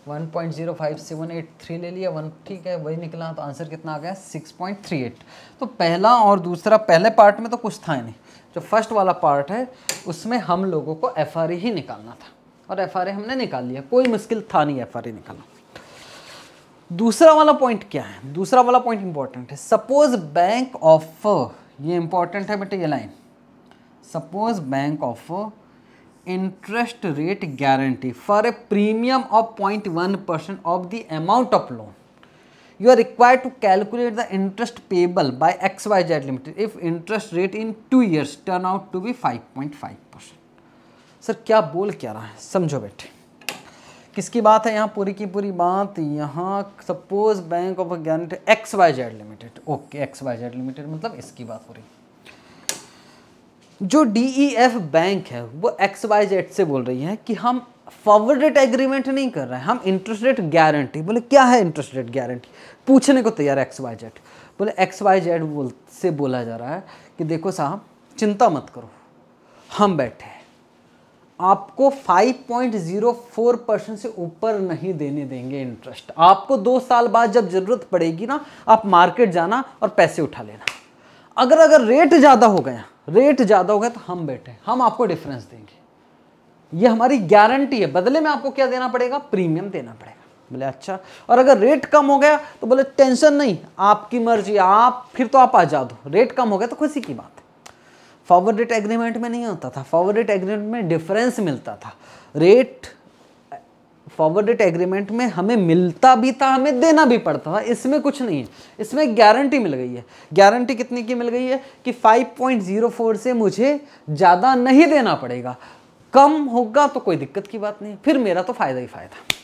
one point zero five seven eight three ले लिया वन ठीक है वही निकला तो आंसर कितना आ गया सिक्स पॉइंट थ्री एट तो पहला और दूसरा पहले पार्ट में तो कुछ था ही नहीं जो फर्स्ट वाला पार्ट है उसमें हम लोगों को एफ ही निकालना था और एफ हमने निकाल लिया कोई मुश्किल था नहीं एफ निकालना दूसरा वाला पॉइंट क्या है दूसरा वाला पॉइंट इंपॉर्टेंट है सपोज बैंक ऑफ ये इंपॉर्टेंट है बेटे ये line suppose bank of interest rate guarantee for a premium of point one percent of the amount of loan you are required to calculate the interest payable by xyz limited if interest rate in 2 years turn out to be 5.5 percent sir क्या बोल क्या रहा है समझो बैठे किसकी बात है यहाँ पूरी की पूरी बात यहाँ suppose bank of guarantee X Y Z limited okay X Y Z limited मतलब इसकी बात हो रही जो डीईएफ बैंक e है वो एक्स वाई जेड से बोल रही है कि हम फॉरवर्ड रेट एग्रीमेंट नहीं कर रहे हैं हम इंटरेस्ट रेट गारंटी बोले क्या है इंटरेस्ट रेट गारंटी पूछने को तैयार एक्स वाई जेड बोले एक्स वाई जेड बोल से बोला जा रहा है कि देखो साहब चिंता मत करो हम बैठे हैं आपको 5.04 परसेंट से ऊपर नहीं देने देंगे इंटरेस्ट आपको दो साल बाद जब ज़रूरत पड़ेगी ना आप मार्केट जाना और पैसे उठा लेना अगर अगर रेट ज़्यादा हो गया रेट ज़्यादा हो गया तो हम बैठे हम आपको डिफरेंस देंगे ये हमारी गारंटी है बदले में आपको क्या देना पड़ेगा प्रीमियम देना पड़ेगा बोले अच्छा और अगर रेट कम हो गया तो बोले टेंशन नहीं आपकी मर्जी आप फिर तो आप आज़ाद हो रेट कम हो गया तो खुशी की बात है फॉरवर्ड रेट एग्रीमेंट में नहीं होता था फॉरवर्ड रेट एग्रीमेंट में डिफरेंस मिलता था रेट फॉरवर्ड रेट एग्रीमेंट में हमें मिलता भी था हमें देना भी पड़ता था इसमें कुछ नहीं है इसमें गारंटी मिल गई है गारंटी कितने की मिल गई है कि 5.04 से मुझे ज़्यादा नहीं देना पड़ेगा कम होगा तो कोई दिक्कत की बात नहीं फिर मेरा तो फ़ायदा ही फ़ायदा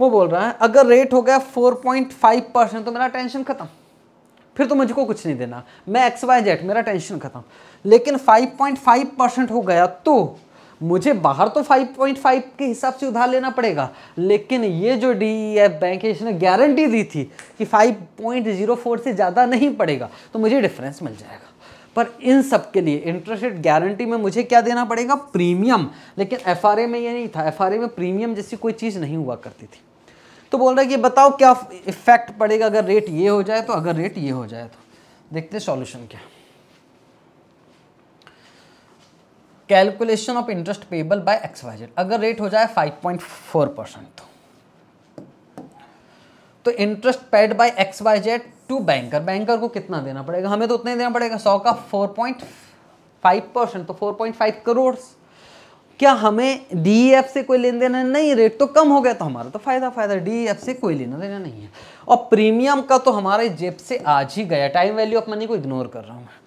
वो बोल रहा है अगर रेट हो गया 4.5 परसेंट तो मेरा टेंशन खत्म फिर तो मुझको कुछ नहीं देना मैं एक्स वाई जेड मेरा टेंशन खत्म लेकिन 5.5 परसेंट हो गया तो मुझे बाहर तो 5.5 के हिसाब से उधार लेना पड़ेगा लेकिन ये जो डी एफ बैंक है इसने गारंटी दी थी कि 5.04 से ज़्यादा नहीं पड़ेगा तो मुझे डिफरेंस मिल जाएगा पर इन सब के लिए इंटरेस्ट रेट गारंटी में मुझे क्या देना पड़ेगा प्रीमियम लेकिन एफ में ये नहीं था एफ में प्रीमियम जैसी कोई चीज़ नहीं हुआ करती थी तो बोल रहा है कि बताओ क्या इफेक्ट पड़ेगा अगर रेट ये हो जाए तो अगर रेट ये हो जाए तो देखते सॉल्यूशन क्या calculation of interest payable by X Y Z अगर रेट हो जाए 5.4 परसेंट तो तो interest paid by X Y Z to banker banker को कितना देना पड़ेगा हमें तो उतना ही देना पड़ेगा सौ का फाइव परसेंट तो फाइव करोड़ क्या हमें डी e से कोई लेन देना नहीं रेट तो कम हो गया तो हमारा तो फ़ायदा फ़ायदा डी e से कोई लेना देना नहीं है और प्रीमियम का तो हमारे जेब से आज ही गया टाइम वैल्यू ऑफ मनी को इग्नोर कर रहा हूँ मैं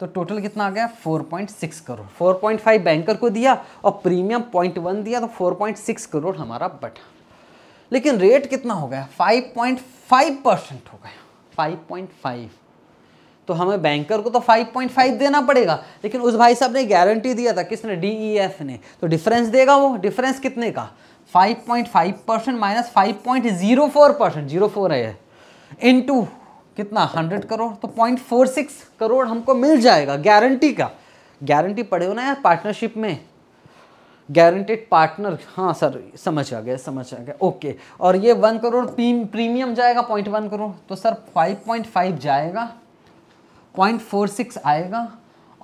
तो टोटल कितना आ गया 4.6 करोड़ 4.5 बैंकर को दिया और प्रीमियम पॉइंट वन दिया तो 4.6 करोड़ हमारा बटा लेकिन रेट कितना हो गया 5.5 परसेंट हो गया 5.5 तो हमें बैंकर को तो 5.5 देना पड़ेगा लेकिन उस भाई साहब ने गारंटी दिया था किसने डीईएफ e ने तो डिफरेंस देगा वो डिफरेंस कितने का 5.5 percent minus five point zero four percent zero four है इन टू कितना हंड्रेड करोड़ तो पॉइंट फोर सिक्स करोड़ हमको मिल जाएगा गारंटी का गारंटी पड़े हो ना यार पार्टनरशिप में गारंटेड पार्टनर हाँ सर समझ आ गया समझ आ गया ओके और ये वन करोड़ प्रीमियम जाएगा पॉइंट वन करोड़ तो सर फाइव पॉइंट फाइव जाएगा पॉइंट फोर सिक्स आएगा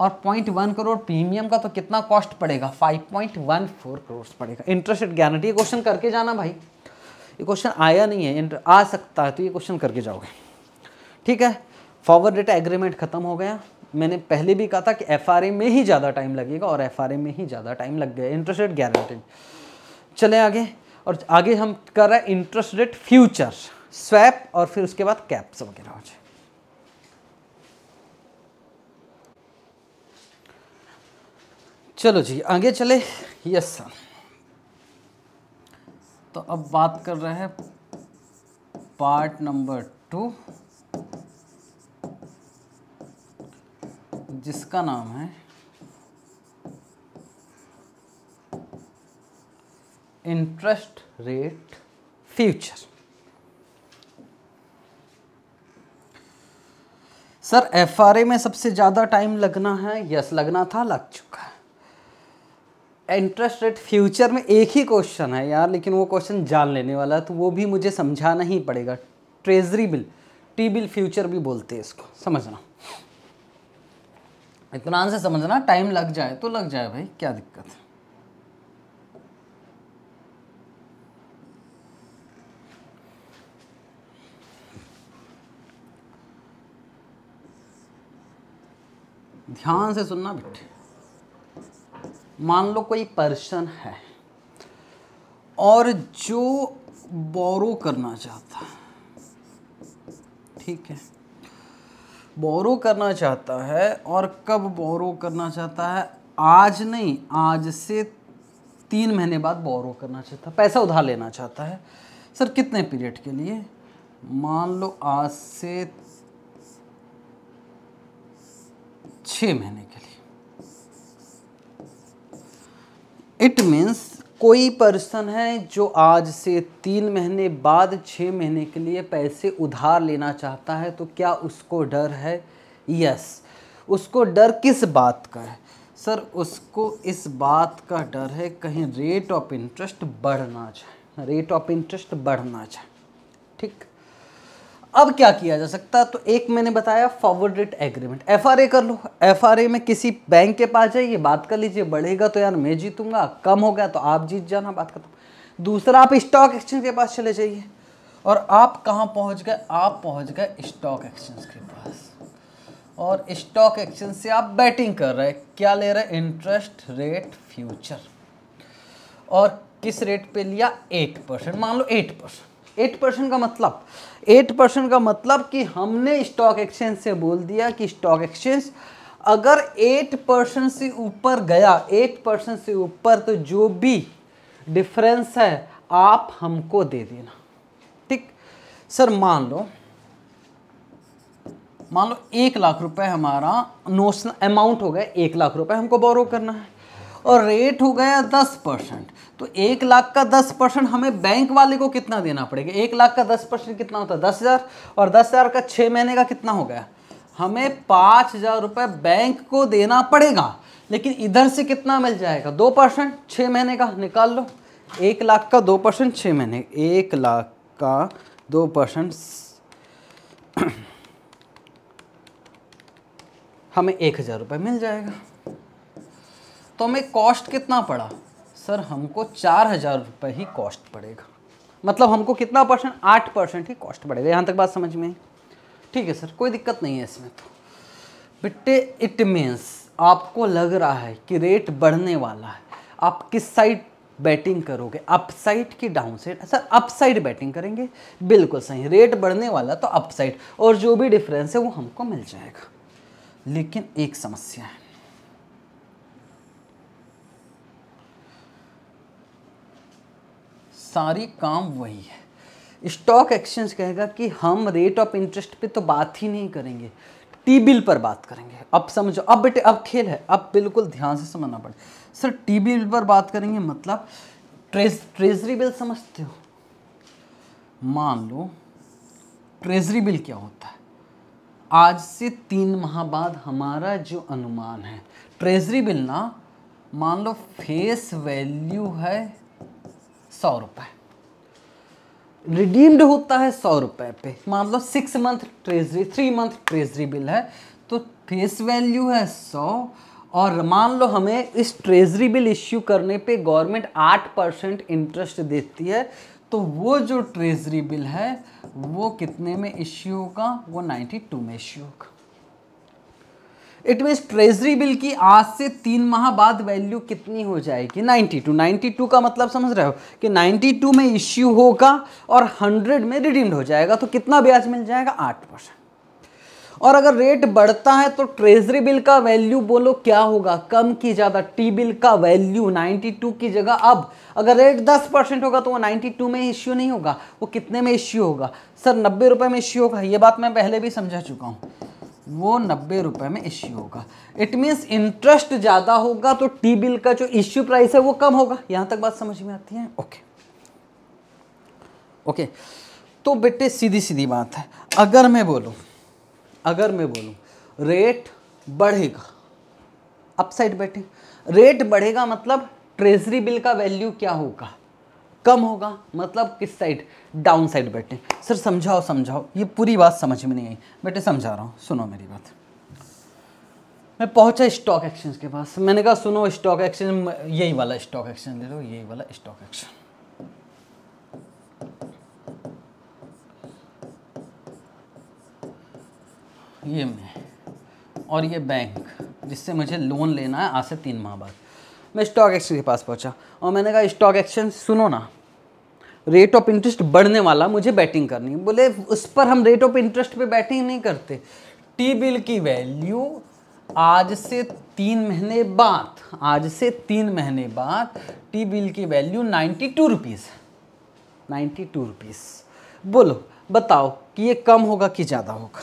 और पॉइंट वन करोड़ प्रीमियम का तो कितना कॉस्ट पड़ेगा five point one four crore पड़ेगा इंटरेस्ट गारंटी ये क्वेश्चन करके जाना भाई ये क्वेश्चन आया नहीं है आ सकता है तो ये क्वेश्चन करके जाओगे ठीक है फॉरवर्ड डेटा एग्रीमेंट खत्म हो गया मैंने पहले भी कहा था कि एफ में ही ज़्यादा टाइम लगेगा और एफ में ही ज़्यादा टाइम लग गया इंटरेस्ट रेट गारंटी चले आगे और आगे हम कर रहे हैं इंटरेस्ट रेट फ्यूचर स्वैप और फिर उसके बाद कैप्स वगैरह हो जाए चलो जी आगे चले यस सर तो अब बात कर रहे हैं पार्ट नंबर टू जिसका नाम है interest rate future sir FRA में सबसे ज़्यादा टाइम लगना है यस लगना था लग चुका है इंटरेस्ट रेट फ्यूचर में एक ही क्वेश्चन है यार लेकिन वो क्वेश्चन जान लेने वाला है तो वो भी मुझे समझाना ही पड़ेगा treasury bill T bill future भी बोलते हैं इसको समझना इतना से समझना टाइम लग जाए तो लग जाए भाई क्या दिक्कत है ध्यान से सुनना बिट्टी मान लो कोई पर्सन है और जो बोरो करना चाहता है ठीक है बोरो करना चाहता है और कब बोरो करना चाहता है आज नहीं आज से तीन महीने बाद बोरो करना चाहता है पैसा उधार लेना चाहता है सर कितने पीरियड के लिए मान लो आज से छ महीने के लिए इट मीन्स कोई पर्सन है जो आज से तीन महीने बाद छः महीने के लिए पैसे उधार लेना चाहता है तो क्या उसको डर है यस उसको डर किस बात का है सर उसको इस बात का डर है कहीं रेट ऑफ इंटरेस्ट बढ़ना चाहिए रेट ऑफ इंटरेस्ट बढ़ना चाहिए ठीक अब क्या किया जा सकता तो एक मैंने बताया फॉरवर्ड रेट एग्रीमेंट एफआरए कर लो एफआरए में किसी बैंक के पास जाइए बात कर लीजिए बढ़ेगा तो यार मैं जीतूंगा कम हो गया तो आप जीत जाना बात करता दूसरा आप स्टॉक एक्सचेंज के पास चले जाइए और आप कहाँ पहुँच गए आप पहुँच गए स्टॉक एक्सचेंज के पास और स्टॉक एक्सचेंज से आप बैटिंग कर रहे हैं क्या ले रहे इंटरेस्ट रेट फ्यूचर और किस रेट पे लिया एट परसेंट मान लो एट परसेंट एट परसेंट का मतलब एट परसेंट का मतलब कि हमने स्टॉक एक्सचेंज से बोल दिया कि स्टॉक एक्सचेंज अगर एट परसेंट से ऊपर गया एट परसेंट से ऊपर तो जो भी डिफरेंस है आप हमको दे देना ठीक सर मान लो मान लो एक लाख रुपए हमारा नोशनल अमाउंट हो गया एक लाख रुपए हमको बोरो करना है और रेट हो गया दस परसेंट तो एक लाख का दस परसेंट हमें बैंक वाले को कितना देना पड़ेगा एक लाख का दस परसेंट कितना होता है दस हज़ार और दस हज़ार का छः महीने का कितना हो गया हमें पाँच हज़ार रुपये बैंक को देना पड़ेगा लेकिन इधर से कितना मिल जाएगा दो परसेंट छः महीने का निकाल लो एक लाख का दो परसेंट छः महीने एक लाख का दो परसेंट हमें एक हज़ार रुपये मिल जाएगा तो हमें कॉस्ट कितना पड़ा सर हमको चार हज़ार रुपये ही कॉस्ट पड़ेगा मतलब हमको कितना परसेंट आठ परसेंट ही कॉस्ट पड़ेगा यहाँ तक बात समझ में ठीक है सर कोई दिक्कत नहीं है इसमें तो बिट्टे इट मीन्स आपको लग रहा है कि रेट बढ़ने वाला है आप किस साइड बैटिंग करोगे अप साइड की downside sir upside batting करेंगे बिल्कुल सही रेट बढ़ने वाला तो अप साइड और जो भी डिफरेंस है वो हमको मिल जाएगा लेकिन एक समस्या है सारी काम वही है स्टॉक एक्सचेंज कहेगा कि हम रेट ऑफ इंटरेस्ट पे तो बात ही नहीं करेंगे टी बिल पर बात करेंगे अब समझो अब बेटे अब खेल है अब बिल्कुल ध्यान से समझना पड़े सर टी बिल पर बात करेंगे मतलब ट्रेज ट्रेजरी बिल समझते हो मान लो ट्रेजरी बिल क्या होता है आज से तीन माह बाद हमारा जो अनुमान है ट्रेजरी बिल ना मान लो फेस वैल्यू है सौ रुपये रिडीम्ड होता है सौ रुपये पे मान लो six month treasury three month treasury bill है तो फेस वैल्यू है सौ और मान लो हमें इस ट्रेजरी बिल इश्यू करने पे गवर्नमेंट आठ परसेंट इंटरेस्ट देती है तो वो जो ट्रेजरी बिल है वो कितने में इश्यू होगा वो नाइन्टी टू में इश्यू होगा इट मीन्स ट्रेजरी बिल की आज से तीन माह बाद वैल्यू कितनी हो जाएगी 92 92 का मतलब समझ रहे हो कि 92 में इश्यू होगा और 100 में रिडीम्ड हो जाएगा तो कितना ब्याज मिल जाएगा आठ परसेंट और अगर रेट बढ़ता है तो ट्रेजरी बिल का वैल्यू बोलो क्या होगा कम की ज़्यादा टी बिल का वैल्यू 92 की जगह अब अगर रेट 10 परसेंट होगा तो वो 92 में इश्यू नहीं होगा वो कितने में इश्यू होगा सर नब्बे रुपये में इश्यू होगा ये बात मैं पहले भी समझा चुका हूँ वो नब्बे रुपए में इश्यू होगा इट मीन्स इंटरेस्ट ज़्यादा होगा तो टी बिल का जो इश्यू प्राइस है वो कम होगा यहां तक बात समझ में आती है ओके ओके तो बेटे सीधी सीधी बात है अगर मैं बोलू अगर मैं बोलू रेट बढ़ेगा अपसाइड बैठे रेट बढ़ेगा मतलब ट्रेजरी बिल का वैल्यू क्या होगा कम होगा मतलब किस साइड डाउन साइड बैठे सर समझाओ समझाओ ये पूरी बात समझ में नहीं आई बेटे समझा रहा हूँ सुनो मेरी बात मैं पहुंचा स्टॉक एक्सचेंज के पास मैंने कहा सुनो स्टॉक एक्सचेंज यही वाला स्टॉक एक्सचेंज ले लो यही वाला स्टॉक एक्सचेंज ये मैं और ये बैंक जिससे मुझे लोन लेना है आज से तीन माह बाद मैं स्टॉक एक्सचेंज के पास पहुंचा और मैंने कहा स्टॉक एक्सचेंज सुनो ना रेट ऑफ इंटरेस्ट बढ़ने वाला मुझे बैटिंग करनी है बोले उस पर हम रेट ऑफ इंटरेस्ट पे बैटिंग नहीं करते टी बिल की वैल्यू आज से तीन महीने बाद आज से तीन महीने बाद टी बिल की value ninety two rupees ninety two rupees बोलो बताओ कि ये कम होगा कि ज़्यादा होगा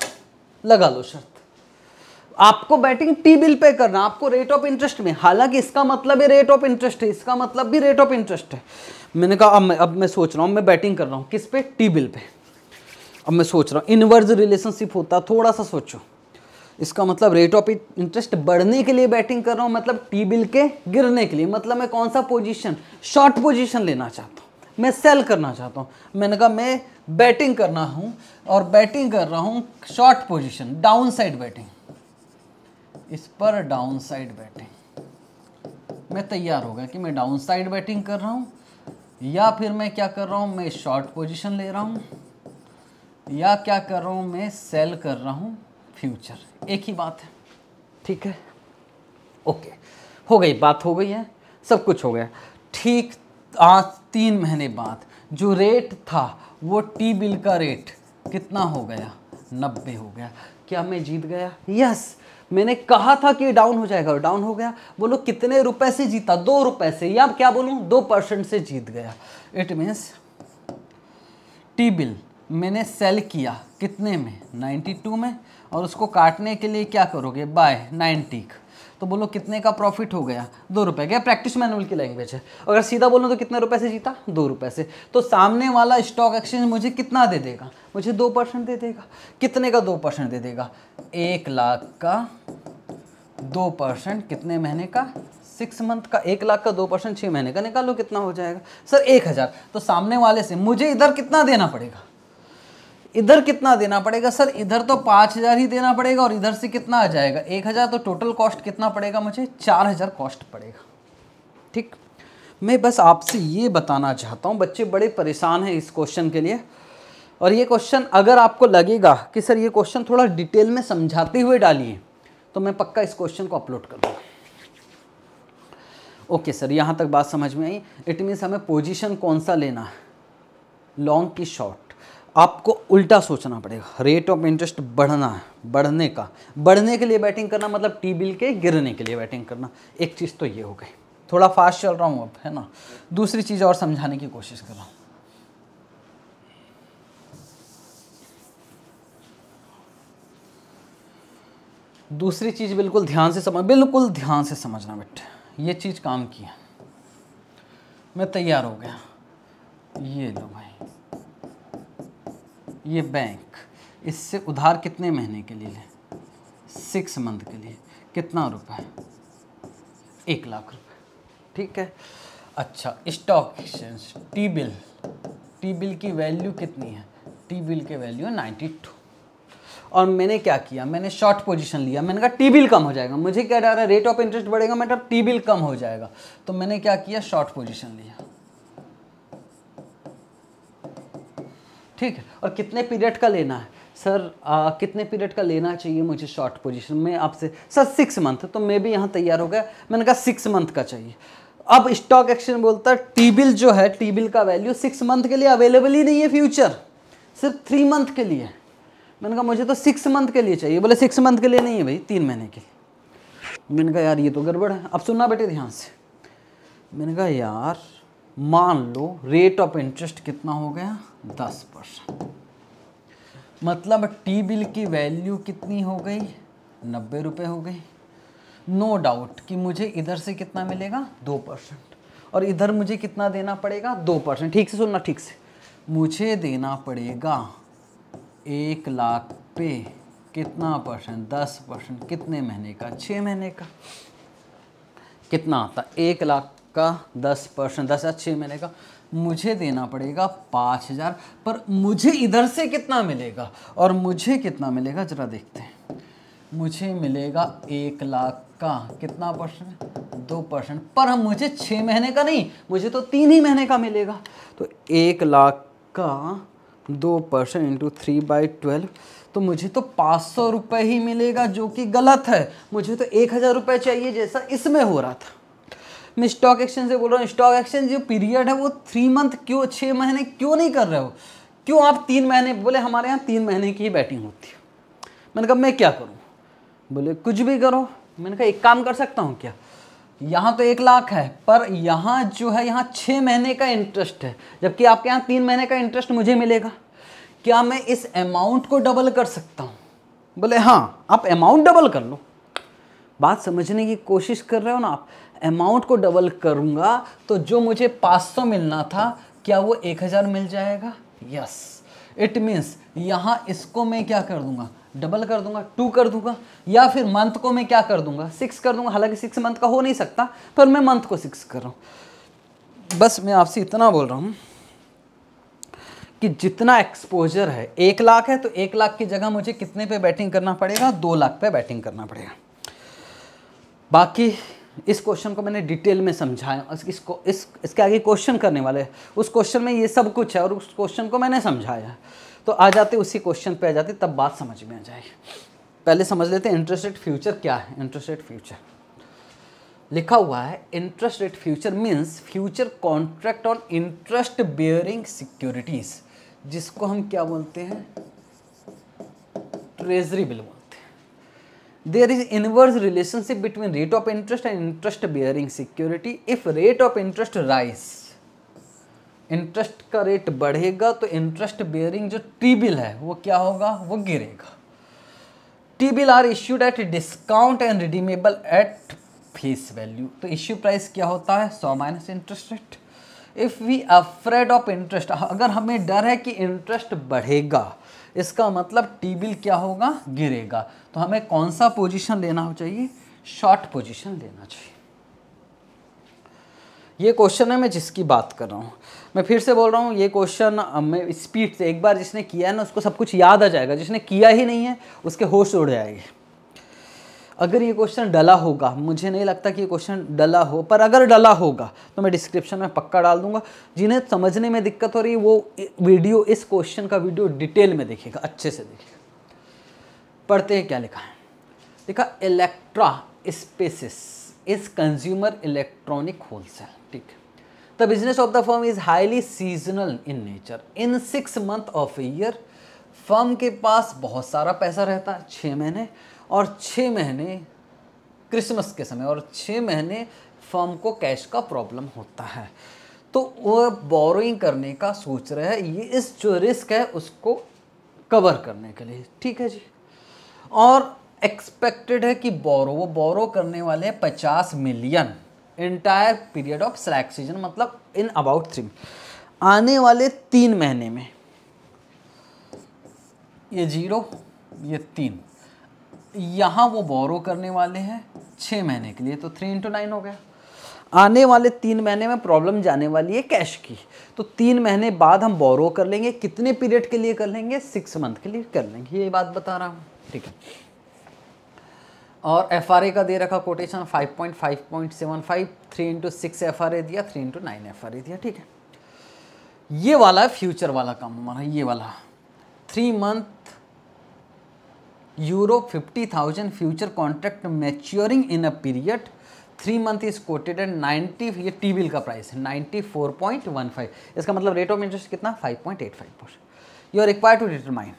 लगा लो शर्त आपको बैटिंग टी बिल पे करना आपको रेट ऑफ इंटरेस्ट में हालांकि इसका मतलब है रेट ऑफ इंटरेस्ट है इसका मतलब भी रेट ऑफ इंटरेस्ट है मैंने कहा अब मैं अब मैं सोच रहा हूँ मैं बैटिंग कर रहा हूँ किस पे टी बिल पे अब मैं सोच रहा हूँ इनवर्स रिलेशनशिप होता थोड़ा सा सोचो इसका मतलब रेट ऑफ इंटरेस्ट बढ़ने के लिए बैटिंग कर रहा हूँ मतलब टी बिल के गिरने के लिए मतलब मैं कौन सा पोजीशन शॉर्ट पोजीशन लेना चाहता हूँ मैं सेल करना चाहता हूँ मैंने कहा मैं बैटिंग करना हूँ और बैटिंग कर रहा हूँ short position downside batting इस पर डाउन साइड बैटिंग मैं तैयार हो गया कि मैं डाउन साइड बैटिंग कर रहा हूँ या फिर मैं क्या कर रहा हूँ मैं शॉर्ट पोजीशन ले रहा हूँ या क्या कर रहा हूँ मैं सेल कर रहा हूँ फ्यूचर एक ही बात है ठीक है ओके हो गई बात हो गई है सब कुछ हो गया ठीक आज तीन महीने बाद जो रेट था वो टी बिल का रेट कितना हो गया नब्बे हो गया क्या मैं जीत गया यस मैंने कहा था कि डाउन हो जाएगा और डाउन हो गया बोलो कितने रुपए से जीता दो रुपए से या क्या बोलूं दो परसेंट से जीत गया इट मीन्स टी बिल मैंने सेल किया कितने में 92 में और उसको काटने के लिए क्या करोगे बाय 90 तो बोलो कितने का प्रॉफिट हो गया दो रुपए गया प्रैक्टिस मैनुअल की लैंग्वेज है अगर सीधा बोलो तो कितने रुपए से जीता दो रुपए से तो सामने वाला स्टॉक एक्सचेंज मुझे कितना दे देगा मुझे दो परसेंट दे देगा कितने का दो परसेंट दे देगा एक लाख का दो परसेंट कितने महीने का सिक्स मंथ का एक लाख का दो परसेंट छः महीने का निकालो कितना हो जाएगा सर एक हज़ार तो सामने वाले से मुझे इधर कितना देना पड़ेगा इधर कितना देना पड़ेगा सर इधर तो पाँच हज़ार ही देना पड़ेगा और इधर से कितना आ जाएगा एक हज़ार तो टोटल कॉस्ट कितना पड़ेगा मुझे चार हज़ार कॉस्ट पड़ेगा ठीक मैं बस आपसे ये बताना चाहता हूँ बच्चे बड़े परेशान हैं इस क्वेश्चन के लिए और ये क्वेश्चन अगर आपको लगेगा कि सर ये क्वेश्चन थोड़ा डिटेल में समझाते हुए डालिए तो मैं पक्का इस क्वेश्चन को अपलोड कर दूँगा ओके सर यहाँ तक बात समझ में आई इट मीन्स हमें पोजीशन कौन सा लेना है लॉन्ग की शॉर्ट आपको उल्टा सोचना पड़ेगा रेट ऑफ इंटरेस्ट बढ़ना है बढ़ने का बढ़ने के लिए बैटिंग करना मतलब टी बिल के गिरने के लिए बैटिंग करना एक चीज़ तो ये हो गई थोड़ा फास्ट चल रहा हूँ अब है ना दूसरी चीज़ और समझाने की कोशिश कर रहा हूँ दूसरी चीज़ बिल्कुल ध्यान से समझ बिल्कुल ध्यान से समझना बेटे ये चीज़ काम की है मैं तैयार हो गया ये लो भाई ये बैंक इससे उधार कितने महीने के लिए लें सिक्स मंथ के लिए कितना रुपए एक लाख रुपए ठीक है अच्छा stock exchange T bill T bill की वैल्यू कितनी है टी बिल के वैल्यू नाइन्टी टू और मैंने क्या किया मैंने शॉर्ट पोजीशन लिया मैंने कहा टी बिल कम हो जाएगा मुझे क्या डर है रेट ऑफ इंटरेस्ट बढ़ेगा मतलब टी बिल कम हो जाएगा तो मैंने क्या किया शॉर्ट पोजीशन लिया ठीक है और कितने पीरियड का लेना है सर आ, कितने पीरियड का लेना चाहिए मुझे शॉर्ट पोजीशन में आपसे सर सिक्स मंथ तो मैं भी यहाँ तैयार हो गया मैंने कहा सिक्स मंथ का चाहिए अब स्टॉक एक्सचेंज बोलता है टी बिल जो है टी बिल का वैल्यू सिक्स मंथ के लिए अवेलेबल ही नहीं है फ्यूचर सिर्फ थ्री मंथ के लिए मैंने कहा मुझे तो सिक्स मंथ के लिए चाहिए बोले सिक्स मंथ के लिए नहीं है भाई तीन महीने के लिए मैंने कहा यार ये तो गड़बड़ है अब सुनना बेटे ध्यान से मैंने कहा यार मान लो रेट ऑफ इंटरेस्ट कितना हो गया दस परसेंट मतलब टी बिल की वैल्यू कितनी हो गई नब्बे रुपये हो गई नो डाउट कि मुझे इधर से कितना मिलेगा दो परसेंट और इधर मुझे कितना देना पड़ेगा दो परसेंट ठीक से सुनना ठीक से मुझे देना पड़ेगा एक लाख पे कितना परसेंट दस परसेंट कितने महीने का छः महीने का कितना आता एक लाख का दस परसेंट दस या छः मिलेगा मुझे देना पड़ेगा पाँच हज़ार पर मुझे इधर से कितना मिलेगा और मुझे कितना मिलेगा ज़रा देखते हैं मुझे मिलेगा एक लाख का कितना परसेंट दो परसेंट पर हम मुझे छः महीने का नहीं मुझे तो तीन ही महीने का मिलेगा तो एक लाख का दो percent into three by twelve तो मुझे तो पाँच सौ रुपये ही मिलेगा जो कि गलत है मुझे तो एक हज़ार रुपये चाहिए जैसा इसमें हो रहा था मैं स्टॉक एक्सचेंज से बोल रहा हूँ स्टॉक एक्सचेंज जो पीरियड है वो थ्री मंथ क्यों छः महीने क्यों नहीं कर रहे हो क्यों आप तीन महीने बोले हमारे यहाँ तीन महीने की ही बैटिंग होती है मैंने कहा मैं क्या करूँ बोले कुछ भी करो मैंने कहा एक काम कर सकता हूँ क्या यहाँ तो एक लाख है पर यहाँ जो है यहाँ छः महीने का इंटरेस्ट है जबकि आपके यहाँ तीन महीने का इंटरेस्ट मुझे मिलेगा क्या मैं इस अमाउंट को डबल कर सकता हूँ बोले हाँ आप अमाउंट डबल कर लो बात समझने की कोशिश कर रहे हो ना आप अमाउंट को डबल करूंगा तो जो मुझे 500 मिलना था क्या वो 1000 मिल जाएगा यस इट मीन्स यहाँ इसको मैं क्या कर दूँगा डबल कर दूंगा टू कर दूंगा या फिर मंथ को मैं क्या कर दूंगा सिक्स कर दूंगा हालांकि सिक्स मंथ का हो नहीं सकता पर मैं मंथ को सिक्स कर रहा हूँ बस मैं आपसे इतना बोल रहा हूँ कि जितना एक्सपोजर है एक लाख है तो एक लाख की जगह मुझे कितने पे बैटिंग करना पड़ेगा दो लाख पे बैटिंग करना पड़ेगा बाकी इस क्वेश्चन को मैंने डिटेल में समझाया इसको इस इसके आगे क्वेश्चन करने वाले उस क्वेश्चन में ये सब कुछ है और उस क्वेश्चन को मैंने समझाया तो आ जाते उसी क्वेश्चन पे आ जाते तब बात समझ में आ जाएगी पहले समझ लेते हैं इंटरेस्ट रेट फ्यूचर क्या है इंटरेस्ट रेट फ्यूचर लिखा हुआ है interest rate future means future contract on interest bearing securities जिसको हम क्या बोलते हैं ट्रेजरी बिल बोलते there is inverse relationship between rate of interest and interest bearing security if rate of interest rise interest का रेट बढ़ेगा तो interest bearing जो टी बिल है वो क्या होगा वो गिरेगा T bill are issued at discount and redeemable at face value तो इश्यू प्राइस क्या होता है सौ minus interest rate if we afraid of interest अगर हमें डर है कि इंटरेस्ट बढ़ेगा इसका मतलब टी बिल क्या होगा गिरेगा तो हमें कौन सा पोजीशन लेना हो चाहिए शॉर्ट पोजीशन लेना चाहिए ये क्वेश्चन है मैं जिसकी बात कर रहा हूँ मैं फिर से बोल रहा हूँ ये क्वेश्चन मैं स्पीड से एक बार जिसने किया है ना उसको सब कुछ याद आ जाएगा जिसने किया ही नहीं है उसके होश उड़ जाएंगे अगर ये क्वेश्चन डला होगा मुझे नहीं लगता कि ये क्वेश्चन डला हो पर अगर डला होगा तो मैं डिस्क्रिप्शन में पक्का डाल दूंगा जिन्हें समझने में दिक्कत हो रही है वो वीडियो इस क्वेश्चन का वीडियो डिटेल में देखेगा अच्छे से देखेगा पढ़ते हैं क्या लिखा है देखा Electra Spaces is consumer electronic wholesale ठीक the business of the firm is highly seasonal in nature in six month of year firm के पास बहुत सारा पैसा रहता है छः महीने और छः महीने क्रिसमस के समय और छः महीने फर्म को कैश का प्रॉब्लम होता है तो वो बोरोइंग करने का सोच रहे हैं ये इस जो रिस्क है उसको कवर करने के लिए ठीक है जी और एक्सपेक्टेड है कि बोरो वो बोरो करने वाले हैं पचास million entire period of slack season मतलब इन अबाउट थ्री आने वाले तीन महीने में ये जीरो ये तीन यहाँ वो बोरो करने वाले हैं छः महीने के लिए तो थ्री इंटू नाइन हो गया आने वाले तीन महीने में प्रॉब्लम जाने वाली है कैश की तो तीन महीने बाद हम बोरो कर लेंगे कितने पीरियड के लिए कर लेंगे सिक्स मंथ के लिए कर लेंगे ये बात बता रहा हूँ ठीक है और एफ आर ए का दे रखा quotation five point five point seven five three into six F R A दिया three into nine F R A दिया ठीक है ये वाला है फ्यूचर वाला काम हमारा ये वाला three month fifty 50,000 future contract maturing in a period three month is quoted and ninety ये टी बिल का प्राइस है ninety four point one five इसका मतलब रेट ऑफ इंटरेस्ट कितना five point eight five percent you are require to determine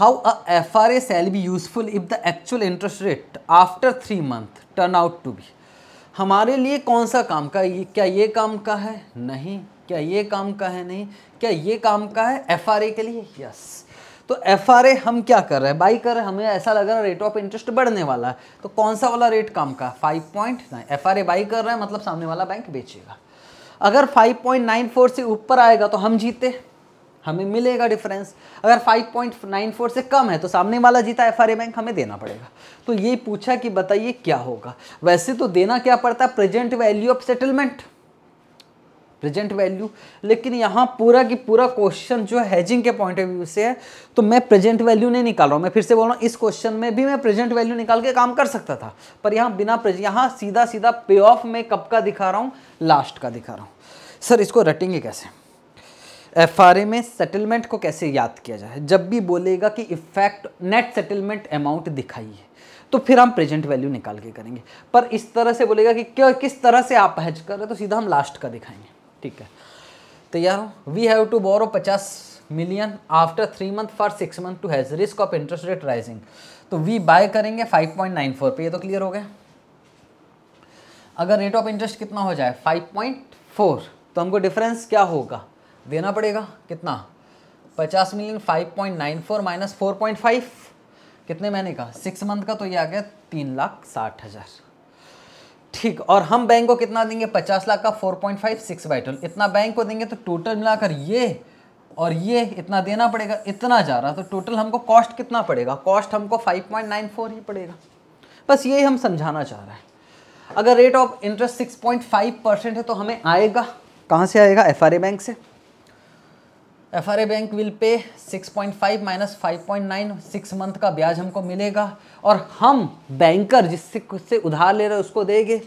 how a F R A sale be useful if the actual interest rate after three month turn out to be हमारे लिए कौन सा काम का ये क्या ये काम का है नहीं क्या ये काम का है नहीं क्या ये काम का है एफ आर ए के लिए यस yes. तो एफ हम क्या कर रहे हैं बाई कर रहे हैं हमें ऐसा लग रहा है रेट ऑफ इंटरेस्ट बढ़ने वाला है तो कौन सा वाला रेट कम का five point nine F buy कर रहे हैं मतलब सामने वाला बैंक बेचेगा अगर 5.94 से ऊपर आएगा तो हम जीते हमें मिलेगा डिफरेंस अगर 5.94 से कम है तो सामने वाला जीता एफ बैंक हमें देना पड़ेगा तो ये पूछा कि बताइए क्या होगा वैसे तो देना क्या पड़ता है present value of settlement present value लेकिन यहाँ पूरा की पूरा क्वेश्चन जो हैजिंग के पॉइंट ऑफ व्यू से है तो मैं प्रेजेंट वैल्यू नहीं निकाल रहा हूँ मैं फिर से बोल रहा हूँ इस क्वेश्चन में भी मैं प्रेजेंट वैल्यू निकाल के काम कर सकता था पर यहाँ बिना यहाँ सीधा सीधा पे ऑफ में कब का दिखा रहा हूँ लास्ट का दिखा रहा हूँ सर इसको रटेंगे कैसे एफ में सेटलमेंट को कैसे याद किया जाए जब भी बोलेगा कि इफेक्ट नेट सेटलमेंट अमाउंट दिखाइए तो फिर हम प्रेजेंट वैल्यू निकाल के करेंगे पर इस तरह से बोलेगा कि क्यों किस तरह से आप हैज कर रहे तो सीधा हम लास्ट का दिखाएंगे ठीक है तैयार हो वी हैव टू बोरो पचास million after three month for six month to has risk of interest rate rising तो वी बाय करेंगे 5.94 पे ये तो क्लियर हो गया अगर रेट ऑफ इंटरेस्ट कितना हो जाए 5.4 तो हमको डिफरेंस क्या होगा देना पड़ेगा कितना 50 million 5.94 point nine four minus four कितने महीने का सिक्स मंथ का तो ये आ गया तीन लाख साठ हज़ार ठीक और हम बैंक को कितना देंगे पचास लाख का four point five six by twelve इतना बैंक को देंगे तो टोटल मिलाकर ये और ये इतना देना पड़ेगा इतना जा रहा तो टोटल हमको कॉस्ट कितना पड़ेगा कॉस्ट हमको फाइव पॉइंट नाइन फोर ही पड़ेगा बस यही हम समझाना चाह रहे हैं अगर rate of interest six point five percent है तो हमें आएगा कहाँ से आएगा एफ आर ए बैंक से F R bank will pay 6.5 point five minus five point nine six month का ब्याज हमको मिलेगा और हम बैंकर जिससे खुद से उधार ले रहे हैं उसको देंगे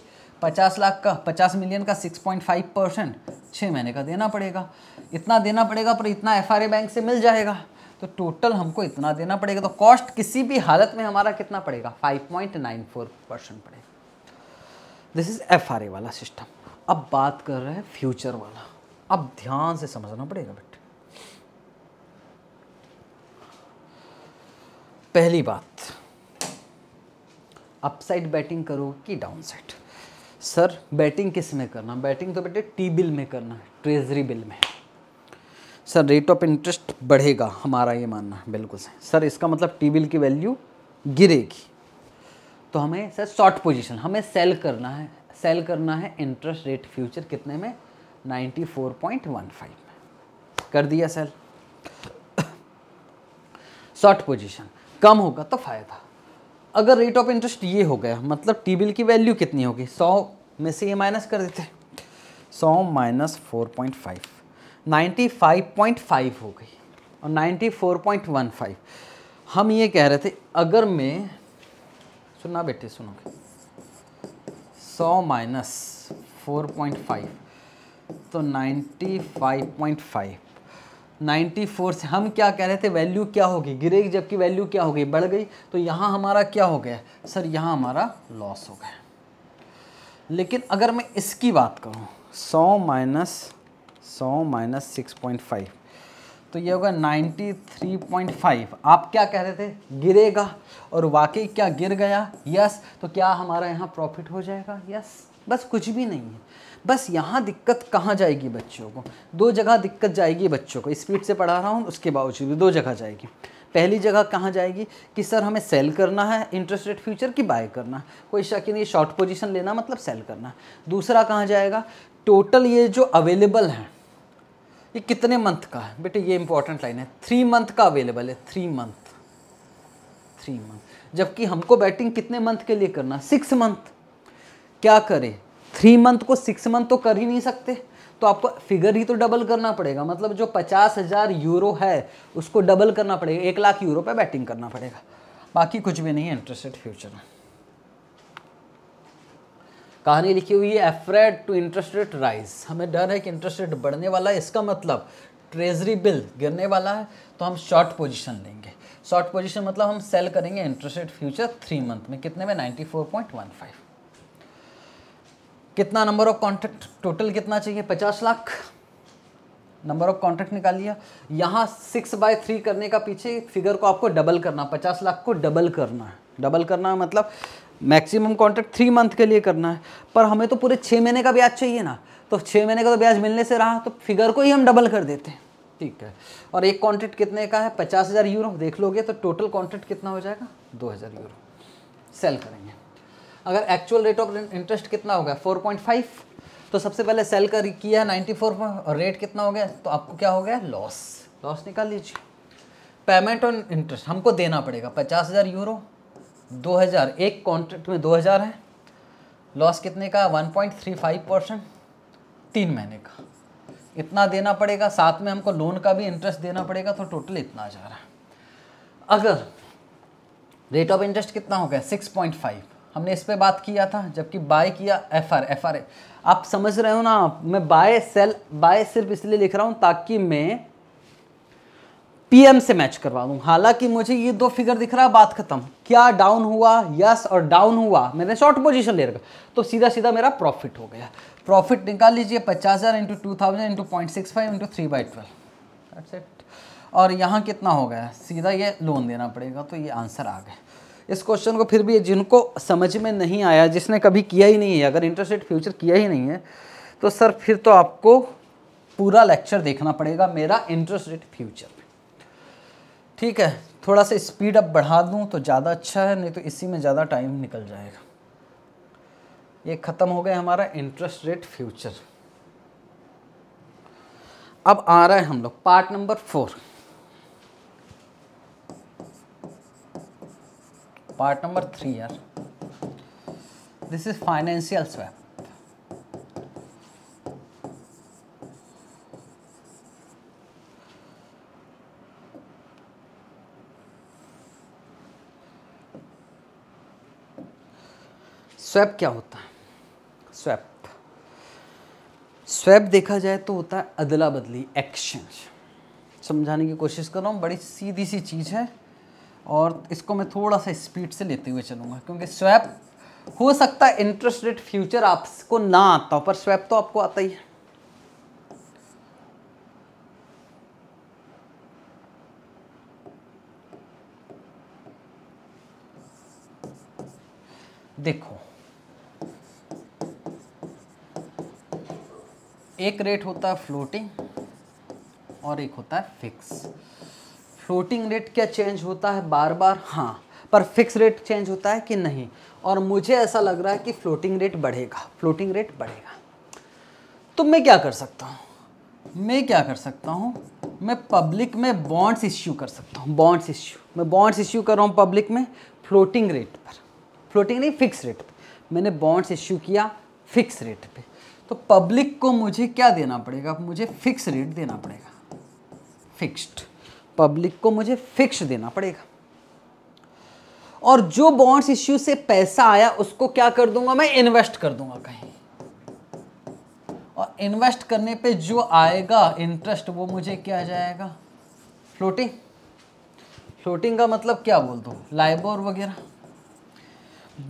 50 लाख का 50 मिलियन का 6.5 परसेंट छः महीने का देना पड़ेगा इतना देना पड़ेगा पर इतना एफ आर बैंक से मिल जाएगा तो टोटल हमको इतना देना पड़ेगा तो कॉस्ट किसी भी हालत में हमारा कितना पड़ेगा 5.94 परसेंट पड़ेगा दिस इज़ एफ वाला सिस्टम अब बात कर रहे हैं फ्यूचर वाला अब ध्यान से समझना पड़ेगा बेटा पहली बात अपसाइड बैटिंग करो कि डाउन साइड सर बैटिंग किस में करना बैटिंग तो बेटे टी बिल में करना है ट्रेजरी बिल में सर रेट ऑफ इंटरेस्ट बढ़ेगा हमारा ये मानना है बिल्कुल सही सर इसका मतलब टी बिल की वैल्यू गिरेगी तो हमें सर शॉर्ट पोजीशन हमें सेल करना है सेल करना है इंटरेस्ट रेट फ्यूचर कितने में 94.15 में कर दिया सेल शॉर्ट पोजीशन कम होगा तो फ़ायदा अगर रेट ऑफ इंटरेस्ट ये हो गया मतलब टी बिल की वैल्यू कितनी होगी सौ में से ये माइनस कर देते सौ minus four point five ninety five point five हो गई और ninety four point one five हम ये कह रहे थे अगर मैं सुना बेटे सुनो सौ माइनस फोर पॉइंट फाइव तो नाइन्टी फाइव पॉइंट फाइव 94 से हम क्या कह रहे थे वैल्यू क्या होगी गिरेगी जबकि वैल्यू क्या हो गई बढ़ गई तो यहाँ हमारा क्या हो गया सर यहाँ हमारा लॉस हो गया लेकिन अगर मैं इसकी बात करूँ सौ माइनस सौ माइनस सिक्स पॉइंट फाइव तो ये होगा 93.5 आप क्या कह रहे थे गिरेगा और वाकई क्या गिर गया यस तो क्या हमारा यहाँ प्रॉफिट हो जाएगा यस बस कुछ भी नहीं है बस यहाँ दिक्कत कहाँ जाएगी बच्चों को दो जगह दिक्कत जाएगी बच्चों को स्पीड से पढ़ा रहा हूँ उसके बावजूद भी दो जगह जाएगी पहली जगह कहाँ जाएगी कि सर हमें सेल करना है इंटरेस्ट रेट फ्यूचर की बाय करना है कोई शक नहीं शॉर्ट पोजिशन लेना मतलब सेल करना दूसरा कहाँ जाएगा टोटल ये जो अवेलेबल है ये कितने मंथ का है बेटे ये इंपॉर्टेंट लाइन है थ्री मंथ का अवेलेबल है थ्री मंथ थ्री मंथ जबकि हमको बैटिंग कितने मंथ के लिए करना सिक्स मंथ क्या करें थ्री मंथ को सिक्स मंथ तो कर ही नहीं सकते तो आपको फिगर ही तो डबल करना पड़ेगा मतलब जो पचास हज़ार यूरो है उसको डबल करना पड़ेगा एक लाख यूरो पे बैटिंग करना पड़ेगा बाकी कुछ भी नहीं है इंटरेस्टेड फ्यूचर में कहानी लिखी हुई है afraid to interest rate rise हमें डर है कि इंटरेस्ट रेट बढ़ने वाला है इसका मतलब ट्रेजरी बिल गिरने वाला है तो हम शॉर्ट पोजिशन लेंगे शॉर्ट पोजीशन मतलब हम सेल करेंगे interest rate future three month में कितने में ninety four point one five कितना नंबर ऑफ कॉन्ट्रैक्ट टोटल कितना चाहिए पचास लाख नंबर ऑफ कॉन्ट्रैक्ट निकाल लिया यहाँ सिक्स बाय थ्री करने का पीछे फिगर को आपको डबल करना पचास लाख को डबल करना है डबल करना है मतलब मैक्सिमम कॉन्ट्रैक्ट थ्री मंथ के लिए करना है पर हमें तो पूरे छः महीने का ब्याज चाहिए ना तो छः महीने का तो ब्याज मिलने से रहा तो फिगर को ही हम डबल कर देते हैं ठीक है और एक कॉन्ट्रैक्ट कितने का है पचास हज़ार यूरो देख लोगे तो टोटल कॉन्ट्रैक्ट कितना हो जाएगा दो हज़ार यूरो सेल करेंगे अगर एक्चुअल रेट ऑफ इंटरेस्ट कितना होगा फोर पॉइंट फाइव तो सबसे पहले सेल कर किया नाइन्टी फोर और रेट कितना हो गया तो आपको क्या हो गया लॉस लॉस निकाल लीजिए पेमेंट ऑन इंटरेस्ट हमको देना पड़ेगा पचास हज़ार यूरो दो हज़ार एक कॉन्ट्रैक्ट में दो हज़ार है लॉस कितने का one point three five percent तीन महीने का इतना देना पड़ेगा साथ में हमको लोन का भी इंटरेस्ट देना पड़ेगा तो टोटल इतना जा रहा है अगर रेट ऑफ इंटरेस्ट कितना हो गया सिक्स पॉइंट फाइव हमने इस पर बात किया था जबकि बाय किया एफ आर एफ आर आप समझ रहे हो ना मैं बाय सेल बाय सिर्फ इसलिए लिख रहा हूँ ताकि मैं पीएम से मैच करवा दूँ हालांकि मुझे ये दो फिगर दिख रहा है बात खत्म क्या डाउन हुआ यस और डाउन हुआ मैंने शॉर्ट पोजीशन ले रखा तो सीधा सीधा मेरा प्रॉफिट हो गया प्रॉफिट निकाल लीजिए पचास हज़ार into two thousand into point six five into three by twelve और यहाँ कितना हो गया सीधा ये लोन देना पड़ेगा तो ये आंसर आ गया इस क्वेश्चन को फिर भी जिनको समझ में नहीं आया जिसने कभी किया ही नहीं है अगर इंटरेस्ट रेट फ्यूचर किया ही नहीं है तो सर फिर तो आपको पूरा लेक्चर देखना पड़ेगा मेरा इंटरेस्ट रेट फ्यूचर ठीक है थोड़ा सा स्पीड अप बढ़ा दूँ तो ज़्यादा अच्छा है नहीं तो इसी में ज़्यादा टाइम निकल जाएगा ये ख़त्म हो गया हमारा इंटरेस्ट रेट फ्यूचर अब आ रहा है हम लोग part number four part number three यार this is financial swap swap क्या होता है स्वैप स्वैप देखा जाए तो होता है अदला बदली एक्सचेंज समझाने की कोशिश कर रहा हूँ बड़ी सीधी सी चीज़ है और इसको मैं थोड़ा सा स्पीड से लेते हुए चलूँगा क्योंकि स्वैप हो सकता है इंटरेस्ट रेट फ्यूचर आपको ना आता हो पर स्वैप तो आपको आता ही है देखो एक रेट होता है फ्लोटिंग और एक होता है फिक्स फ्लोटिंग रेट क्या चेंज होता है बार बार हाँ पर फिक्स रेट चेंज होता है कि नहीं और मुझे ऐसा लग रहा है कि फ्लोटिंग रेट बढ़ेगा फ्लोटिंग रेट बढ़ेगा तो मैं क्या कर सकता हूँ मैं क्या कर सकता हूँ मैं पब्लिक में बॉन्ड्स इश्यू कर सकता हूँ बॉन्ड्स इश्यू मैं बॉन्ड्स इश्यू कर रहा हूँ पब्लिक में फ्लोटिंग रेट पर फ्लोटिंग नहीं फिक्स रेट पर मैंने बॉन्ड्स इश्यू किया फिक्स रेट पे तो पब्लिक को मुझे क्या देना पड़ेगा मुझे फिक्स रेट देना पड़ेगा फिक्स्ड पब्लिक को मुझे फिक्स देना पड़ेगा और जो बॉन्ड्स इश्यू से पैसा आया उसको क्या कर दूंगा मैं इन्वेस्ट कर दूंगा कहीं और इन्वेस्ट करने पे जो आएगा इंटरेस्ट वो मुझे क्या जाएगा फ्लोटिंग फ्लोटिंग का मतलब क्या बोल दो लाइबोर वगैरह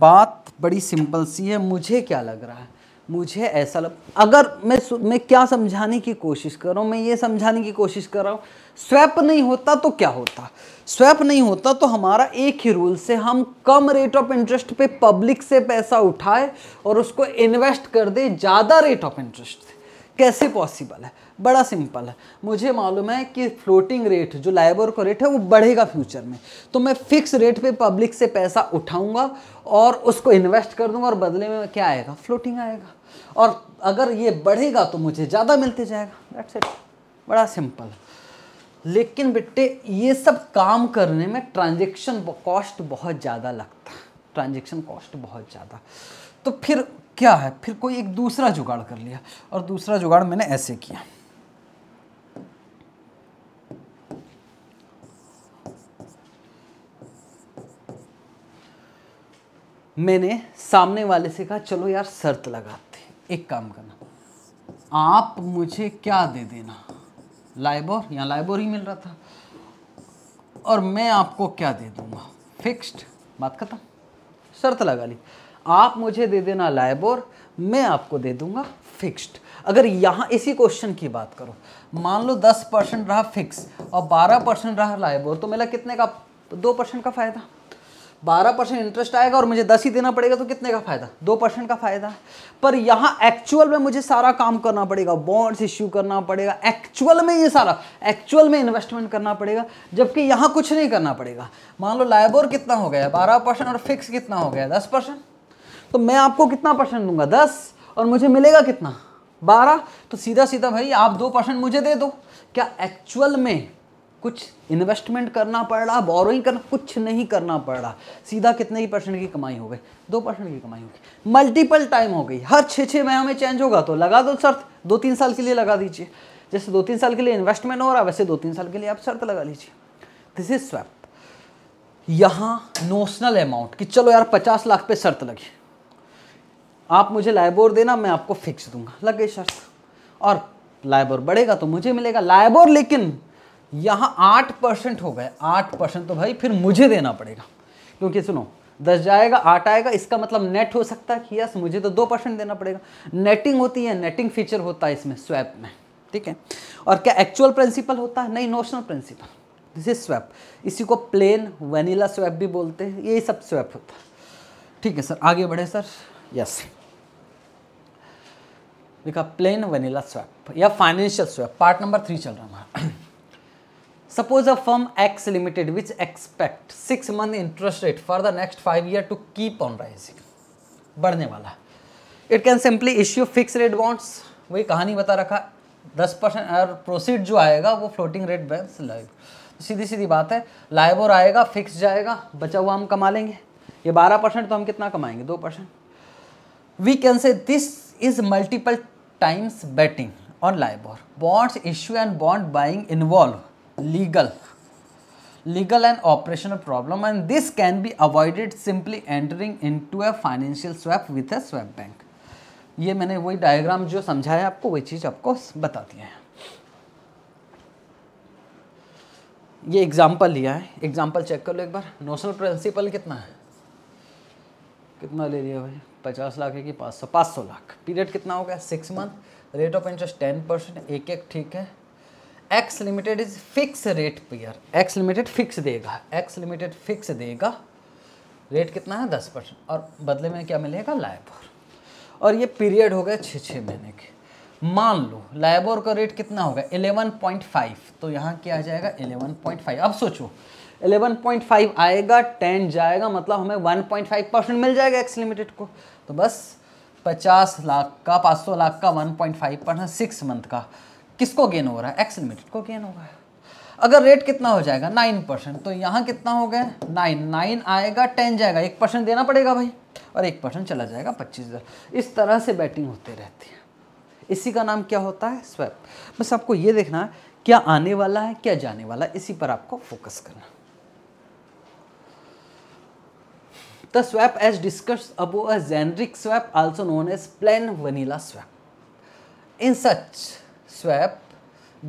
बात बड़ी सिंपल सी है मुझे क्या लग रहा है मुझे ऐसा लग अगर मैं मैं क्या समझाने की कोशिश कर रहा हूँ मैं ये समझाने की कोशिश कर रहा हूँ स्वैप नहीं होता तो क्या होता स्वैप नहीं होता तो हमारा एक ही रूल से हम कम रेट ऑफ इंटरेस्ट पे पब्लिक से पैसा उठाए और उसको इन्वेस्ट कर दे ज़्यादा रेट ऑफ इंटरेस्ट से कैसे पॉसिबल है बड़ा सिंपल है मुझे मालूम है कि फ्लोटिंग रेट जो लाइबर का रेट है वो बढ़ेगा फ्यूचर में तो मैं फिक्स रेट पे पब्लिक से पैसा उठाऊंगा और उसको इन्वेस्ट कर दूंगा और बदले में क्या आएगा फ्लोटिंग आएगा और अगर ये बढ़ेगा तो मुझे ज़्यादा मिलते जाएगा दैट्स इट बड़ा सिंपल है लेकिन बेटे ये सब काम करने में ट्रांजेक्शन कॉस्ट बहुत ज़्यादा लगता है ट्रांजेक्शन कॉस्ट बहुत ज़्यादा तो फिर क्या है फिर कोई एक दूसरा जुगाड़ कर लिया और दूसरा जुगाड़ मैंने ऐसे किया मैंने सामने वाले से कहा चलो यार शर्त लगाते एक काम करना आप मुझे क्या दे देना लाइबोर यहाँ लाइबोर ही मिल रहा था और मैं आपको क्या दे दूंगा फिक्स्ड बात खत्म शर्त लगा ली आप मुझे दे देना लाइबोर मैं आपको दे दूंगा फिक्स्ड अगर यहाँ इसी क्वेश्चन की बात करो मान लो दस परसेंट रहा फिक्स और बारह परसेंट रहा लाइबोर तो मेरा कितने का दो परसेंट का फ़ायदा बारह परसेंट इंटरेस्ट आएगा और मुझे दस ही देना पड़ेगा तो कितने का फ़ायदा दो परसेंट का फ़ायदा पर यहाँ एक्चुअल में मुझे सारा काम करना पड़ेगा बॉन्ड्स इश्यू करना पड़ेगा एक्चुअल में ये सारा एक्चुअल में इन्वेस्टमेंट करना पड़ेगा जबकि यहाँ कुछ नहीं करना पड़ेगा मान लो लाइबोर कितना हो गया बारह परसेंट और फिक्स कितना हो गया दस परसेंट तो मैं आपको कितना परसेंट दूंगा दस और मुझे मिलेगा कितना बारह तो सीधा सीधा भाई आप दो परसेंट मुझे दे दो क्या एक्चुअल में कुछ इन्वेस्टमेंट करना पड़ रहा बोरोइंग करना कुछ नहीं करना पड़ रहा सीधा कितने ही परसेंट की कमाई हो गई दो परसेंट की कमाई हो गई मल्टीपल टाइम हो गई हर छः छः महीना में चेंज होगा तो लगा दो शर्त दो तीन साल के लिए लगा दीजिए जैसे दो तीन साल के लिए इन्वेस्टमेंट हो रहा वैसे दो तीन साल के लिए आप शर्त लगा लीजिए दिस इज स्वैप यहाँ नोशनल अमाउंट कि चलो यार पचास लाख पे शर्त लगी आप मुझे लाइबोर देना मैं आपको फिक्स दूंगा लगे शर्त और लाइबोर बढ़ेगा तो मुझे मिलेगा लाइबोर लेकिन यहाँ आठ परसेंट हो गए आठ परसेंट तो भाई फिर मुझे देना पड़ेगा क्योंकि सुनो दस जाएगा आठ आएगा इसका मतलब नेट हो सकता है कि यस मुझे तो दो परसेंट देना पड़ेगा नेटिंग होती है नेटिंग फीचर होता है इसमें स्वैप में ठीक है और क्या एक्चुअल प्रिंसिपल होता है नहीं notional principal this is swap इसी को प्लेन वनीला स्वैप भी बोलते हैं यही सब स्वैप होता है ठीक है सर आगे बढ़े सर यस देखा प्लेन वनीला स्वैप या financial swap part number three चल रहा है Suppose a firm X Limited which expect six month interest rate for the next five year to keep on rising, बढ़ने वाला it can simply issue fix rate bonds वही कहानी बता रखा दस परसेंट और प्रोसीड जो आएगा वो फ्लोटिंग रेट बैंस लाइव सीधी सीधी बात है लाइबोर आएगा फिक्स जाएगा बचा हुआ हम कमा लेंगे ये बारह परसेंट तो हम कितना कमाएंगे दो percent we can say this is multiple times betting on LIBOR bonds issue and bond buying involve legal and operational problem and this can be avoided simply entering in to a financial swap with a swap bank ये मैंने वही diagram जो समझाया आपको वही चीज़ आपको बता दिया है ये एग्जाम्पल लिया है एग्जाम्पल चेक कर लो एक बार नोशनल प्रिंसिपल कितना है कितना ले लिया भाई पचास लाख है कि पाँच सौ पाँच सौ लाख पीरियड कितना हो गया six month rate of interest ten percent एक एक ठीक है X limited is fix rate payer X limited fix देगा एक्स लिमिटेड फिक्स देगा रेट कितना है दस परसेंट और बदले में क्या मिलेगा लाइबोर और ये पीरियड हो गया छः छः महीने के मान लो लाइबोर का रेट कितना होगा एलेवन पॉइंट फाइव तो यहाँ क्या आ जाएगा एलेवन पॉइंट फाइव अब सोचो एलेवन पॉइंट फाइव आएगा टेन जाएगा मतलब हमें वन पॉइंट फाइव परसेंट मिल जाएगा एक्स लिमिटेड को तो बस पचास लाख का सौ लाख का फाइव परसेंट सिक्स मंथ का किसको गेन हो रहा है एक्स लिमिटेड को गेन होगा अगर रेट कितना हो जाएगा नाइन परसेंट तो यहाँ कितना हो गया नाइन नाइन आएगा टेन जाएगा एक परसेंट देना पड़ेगा भाई और एक परसेंट चला जाएगा पच्चीस हज़ार इस तरह से बैटिंग होते रहती है इसी का नाम क्या होता है स्वैप बस आपको ये देखना है क्या आने वाला है क्या जाने वाला है इसी पर आपको फोकस करना the swap as discussed above a generic swap also known as plain vanilla swap. In such swap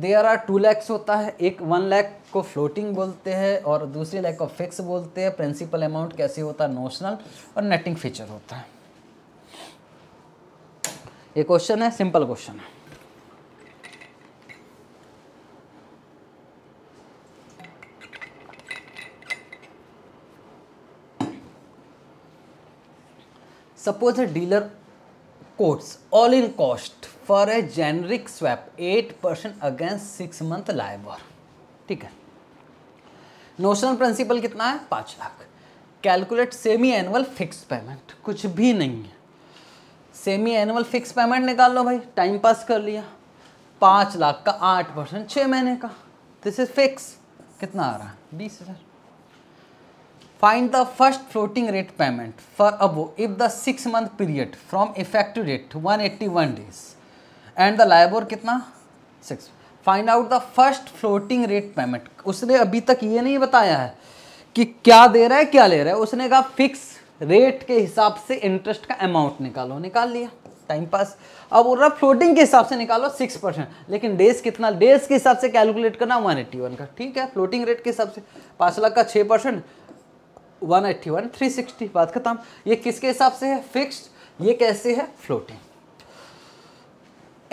they are two legs होता है एक वन लैख को फ्लोटिंग बोलते हैं और दूसरे लैख को फिक्स बोलते हैं प्रिंसिपल अमाउंट कैसे होता है नोशनल और नेटिंग फीचर होता है ये क्वेश्चन है सिंपल क्वेश्चन है suppose a dealer quotes all in cost for a generic swap eight percent against six month LIBOR ठीक है नोशनल प्रिंसिपल कितना है पाँच lakh calculate semi annual fix payment कुछ भी नहीं है सेमी एनुअल फिक्स पेमेंट निकाल लो भाई टाइम पास कर लिया पाँच लाख का आठ परसेंट छः महीने का दिस इज फिक्स कितना आ रहा है बीस हज़ार find the first floating rate payment for above if the six month period from effective date one eighty one days and the LIBOR कितना six find out the first floating rate payment उसने अभी तक ये नहीं बताया है कि क्या दे रहा है क्या ले रहा है उसने कहा फिक्स रेट के हिसाब से इंटरेस्ट का अमाउंट निकालो निकाल लिया टाइम पास अब बोल रहा फ्लोटिंग के हिसाब से निकालो सिक्स परसेंट लेकिन डेज कितना डेज के हिसाब से कैलकुलेट करना वन एट्टी वन का ठीक है फ्लोटिंग रेट के हिसाब से पाँच लाख का छः परसेंट one eighty one three sixty बात खत्म ये किसके हिसाब से है फिक्स ये कैसे है फ्लोटिंग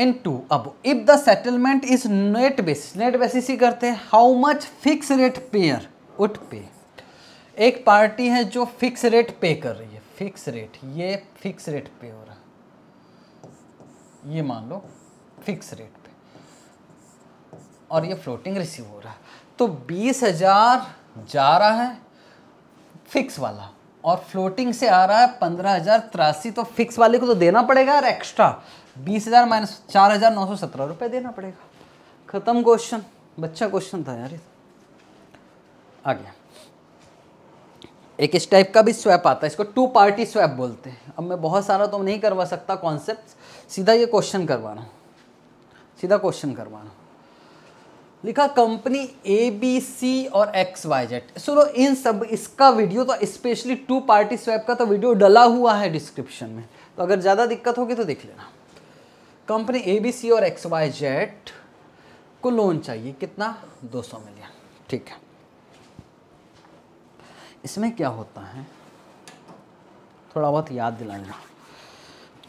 इन टू अब if the settlement is net base net basis ही करते हैं how much fix rate payer उठ पे एक पार्टी है जो फिक्स रेट पे कर रही है फिक्स रेट ये फिक्स रेट पे हो रहा है ये मान लो फिक्स रेट पे और ये फ्लोटिंग रिसीव हो रहा है तो बीस हजार जा रहा है फिक्स वाला और फ्लोटिंग से आ रहा है पंद्रह हजार तिरासी तो फिक्स वाले को तो देना पड़ेगा यार एक्स्ट्रा बीस हज़ार माइनस चार हज़ार नौ सौ सत्रह रुपये देना पड़ेगा ख़त्म क्वेश्चन बच्चा क्वेश्चन था यार आ गया एक इस टाइप का भी स्वैप आता है इसको टू पार्टी स्वैप बोलते हैं अब मैं बहुत सारा तो नहीं करवा सकता कॉन्सेप्ट सीधा ये क्वेश्चन करवाना सीधा क्वेश्चन करवाना लिखा कंपनी ए बी सी और एक्स वाई जेड सुनो इन सब इसका वीडियो तो स्पेशली टू पार्टी स्वैप का तो वीडियो डला हुआ है डिस्क्रिप्शन में तो अगर ज़्यादा दिक्कत होगी तो देख लेना कंपनी ए बी सी और एक्स वाई जेड को लोन चाहिए कितना 200 मिलियन ठीक है इसमें क्या होता है थोड़ा बहुत याद दिलाना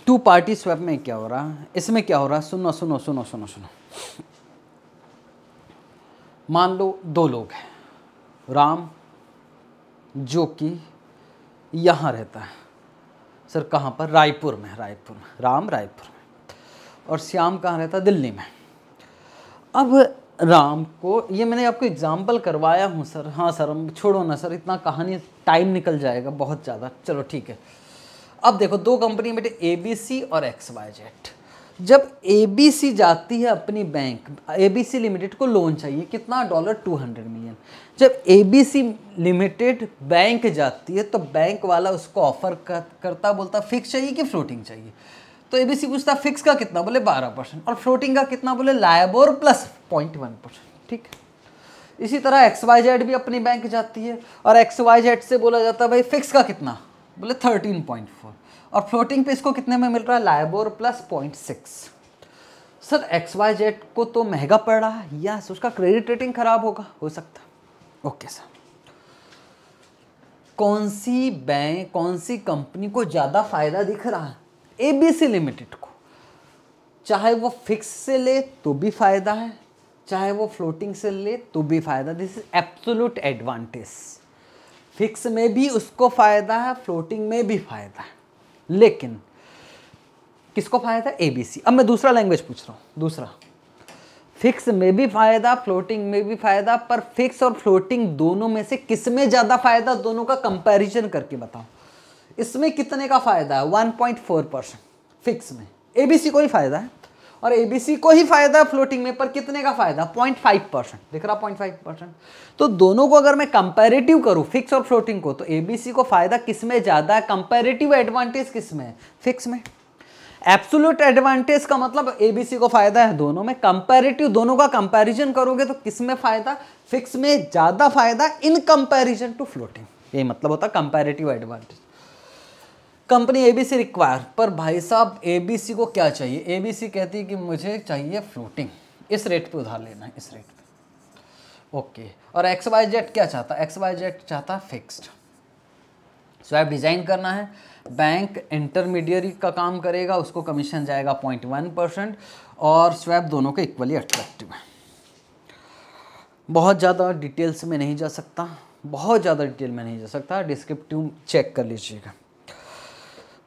टू पार्टी स्वैप में क्या हो रहा है इसमें क्या हो रहा है सुनो सुनो सुनो सुनो सुनो मान लो दो लोग हैं राम जो कि यहाँ रहता है सर कहाँ पर रायपुर में रायपुर में राम रायपुर और श्याम कहाँ रहता दिल्ली में अब राम को ये मैंने आपको एग्जाम्पल करवाया हूँ सर हाँ सर छोड़ो ना सर इतना कहानी टाइम निकल जाएगा बहुत ज़्यादा चलो ठीक है अब देखो दो कंपनी बेटे ए बी सी और एक्स वाई जेड जब ए बी सी जाती है अपनी bank A B C limited को लोन चाहिए कितना डॉलर टू हंड्रेड मिलियन जब A B C limited bank जाती है तो बैंक वाला उसको ऑफर करता बोलता फिक्स चाहिए कि फ्लोटिंग चाहिए तो एबीसी पूछता फिक्स का कितना बोले बारह परसेंट और फ्लोटिंग का कितना बोले LIBOR plus point one percent ठीक इसी तरह एक्स वाई जेड भी अपनी बैंक जाती है और एक्स वाई जेड से बोला जाता है भाई फिक्स का कितना बोले थर्टीन पॉइंट फोर और फ्लोटिंग पे इसको कितने में मिल रहा है LIBOR plus point six sir X Y Z को तो महंगा पड़ रहा है या उसका क्रेडिट रेटिंग खराब होगा हो सकता ओके सर कौन सी बैंक कौन सी कंपनी को ज़्यादा फायदा दिख रहा है एबीसी लिमिटेड को चाहे वो फिक्स से ले तो भी फ़ायदा है चाहे वो फ्लोटिंग से ले तो भी फ़ायदा this is absolute advantage fix में भी उसको फ़ायदा है फ्लोटिंग में भी फ़ायदा है लेकिन किसको फ़ायदा ए बी सी अब मैं दूसरा लैंग्वेज पूछ रहा हूँ दूसरा फिक्स में भी फ़ायदा फ्लोटिंग में भी फ़ायदा पर फिक्स और फ्लोटिंग दोनों में से किस में ज़्यादा फ़ायदा दोनों का कंपैरिजन करके बताऊं इसमें कितने का फ़ायदा है 1.4 परसेंट फिक्स में एबीसी को ही फ़ायदा है और एबीसी को ही फायदा है फ्लोटिंग में पर कितने का फायदा 0.5 परसेंट दिख रहा 0.5 परसेंट तो दोनों को अगर मैं कंपैरेटिव करूं फिक्स और फ्लोटिंग को तो एबीसी को फायदा किस में ज़्यादा है कंपेरेटिव एडवांटेज किस में है फिक्स में एब्सोल्यूट एडवांटेज का मतलब एबीसी को फायदा है दोनों में कंपेरेटिव दोनों का कंपेरिजन करोगे तो किस में फायदा फिक्स में ज़्यादा फायदा इन कंपेरिजन टू फ्लोटिंग यही मतलब होता है comparative advantage company ABC require पर भाई साहब एबीसी को क्या चाहिए एबीसी कहती है कि मुझे चाहिए फ्लोटिंग इस रेट पे उधार लेना है इस रेट पे ओके और एक्स वाई जेड क्या चाहता एक्स वाई जेड चाहता फिक्स्ड सो डिज़ाइन करना है बैंक इंटरमीडियरी का काम करेगा उसको कमीशन जाएगा पॉइंट वन परसेंट और स्वैप दोनों के इक्वली अट्रैक्टिव है बहुत ज़्यादा डिटेल्स में नहीं जा सकता बहुत ज़्यादा डिटेल में नहीं जा सकता डिस्क्रिप्टिव चेक कर लीजिएगा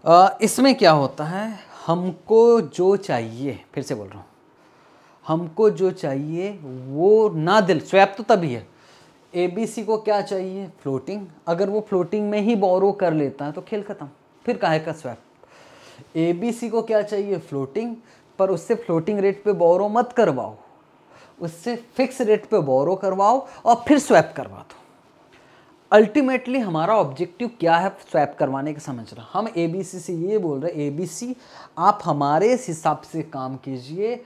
इसमें क्या होता है हमको जो चाहिए फिर से बोल रहा हूँ हमको जो चाहिए वो ना दिल स्वैप तो तभी है ए बी सी को क्या चाहिए फ्लोटिंग अगर वो फ्लोटिंग में ही बोरो कर लेता है तो खेल ख़त्म फिर काहे का स्वैप ए बी सी को क्या चाहिए फ्लोटिंग पर उससे फ्लोटिंग रेट पे बोरो मत करवाओ उससे फिक्स रेट पे बोरो करवाओ और फिर स्वैप करवा दो अल्टीमेटली हमारा ऑब्जेक्टिव क्या है स्वैप करवाने का समझ रहा हम ए बी सी से ये बोल रहे हैं ए बी सी आप हमारे हिसाब से काम कीजिए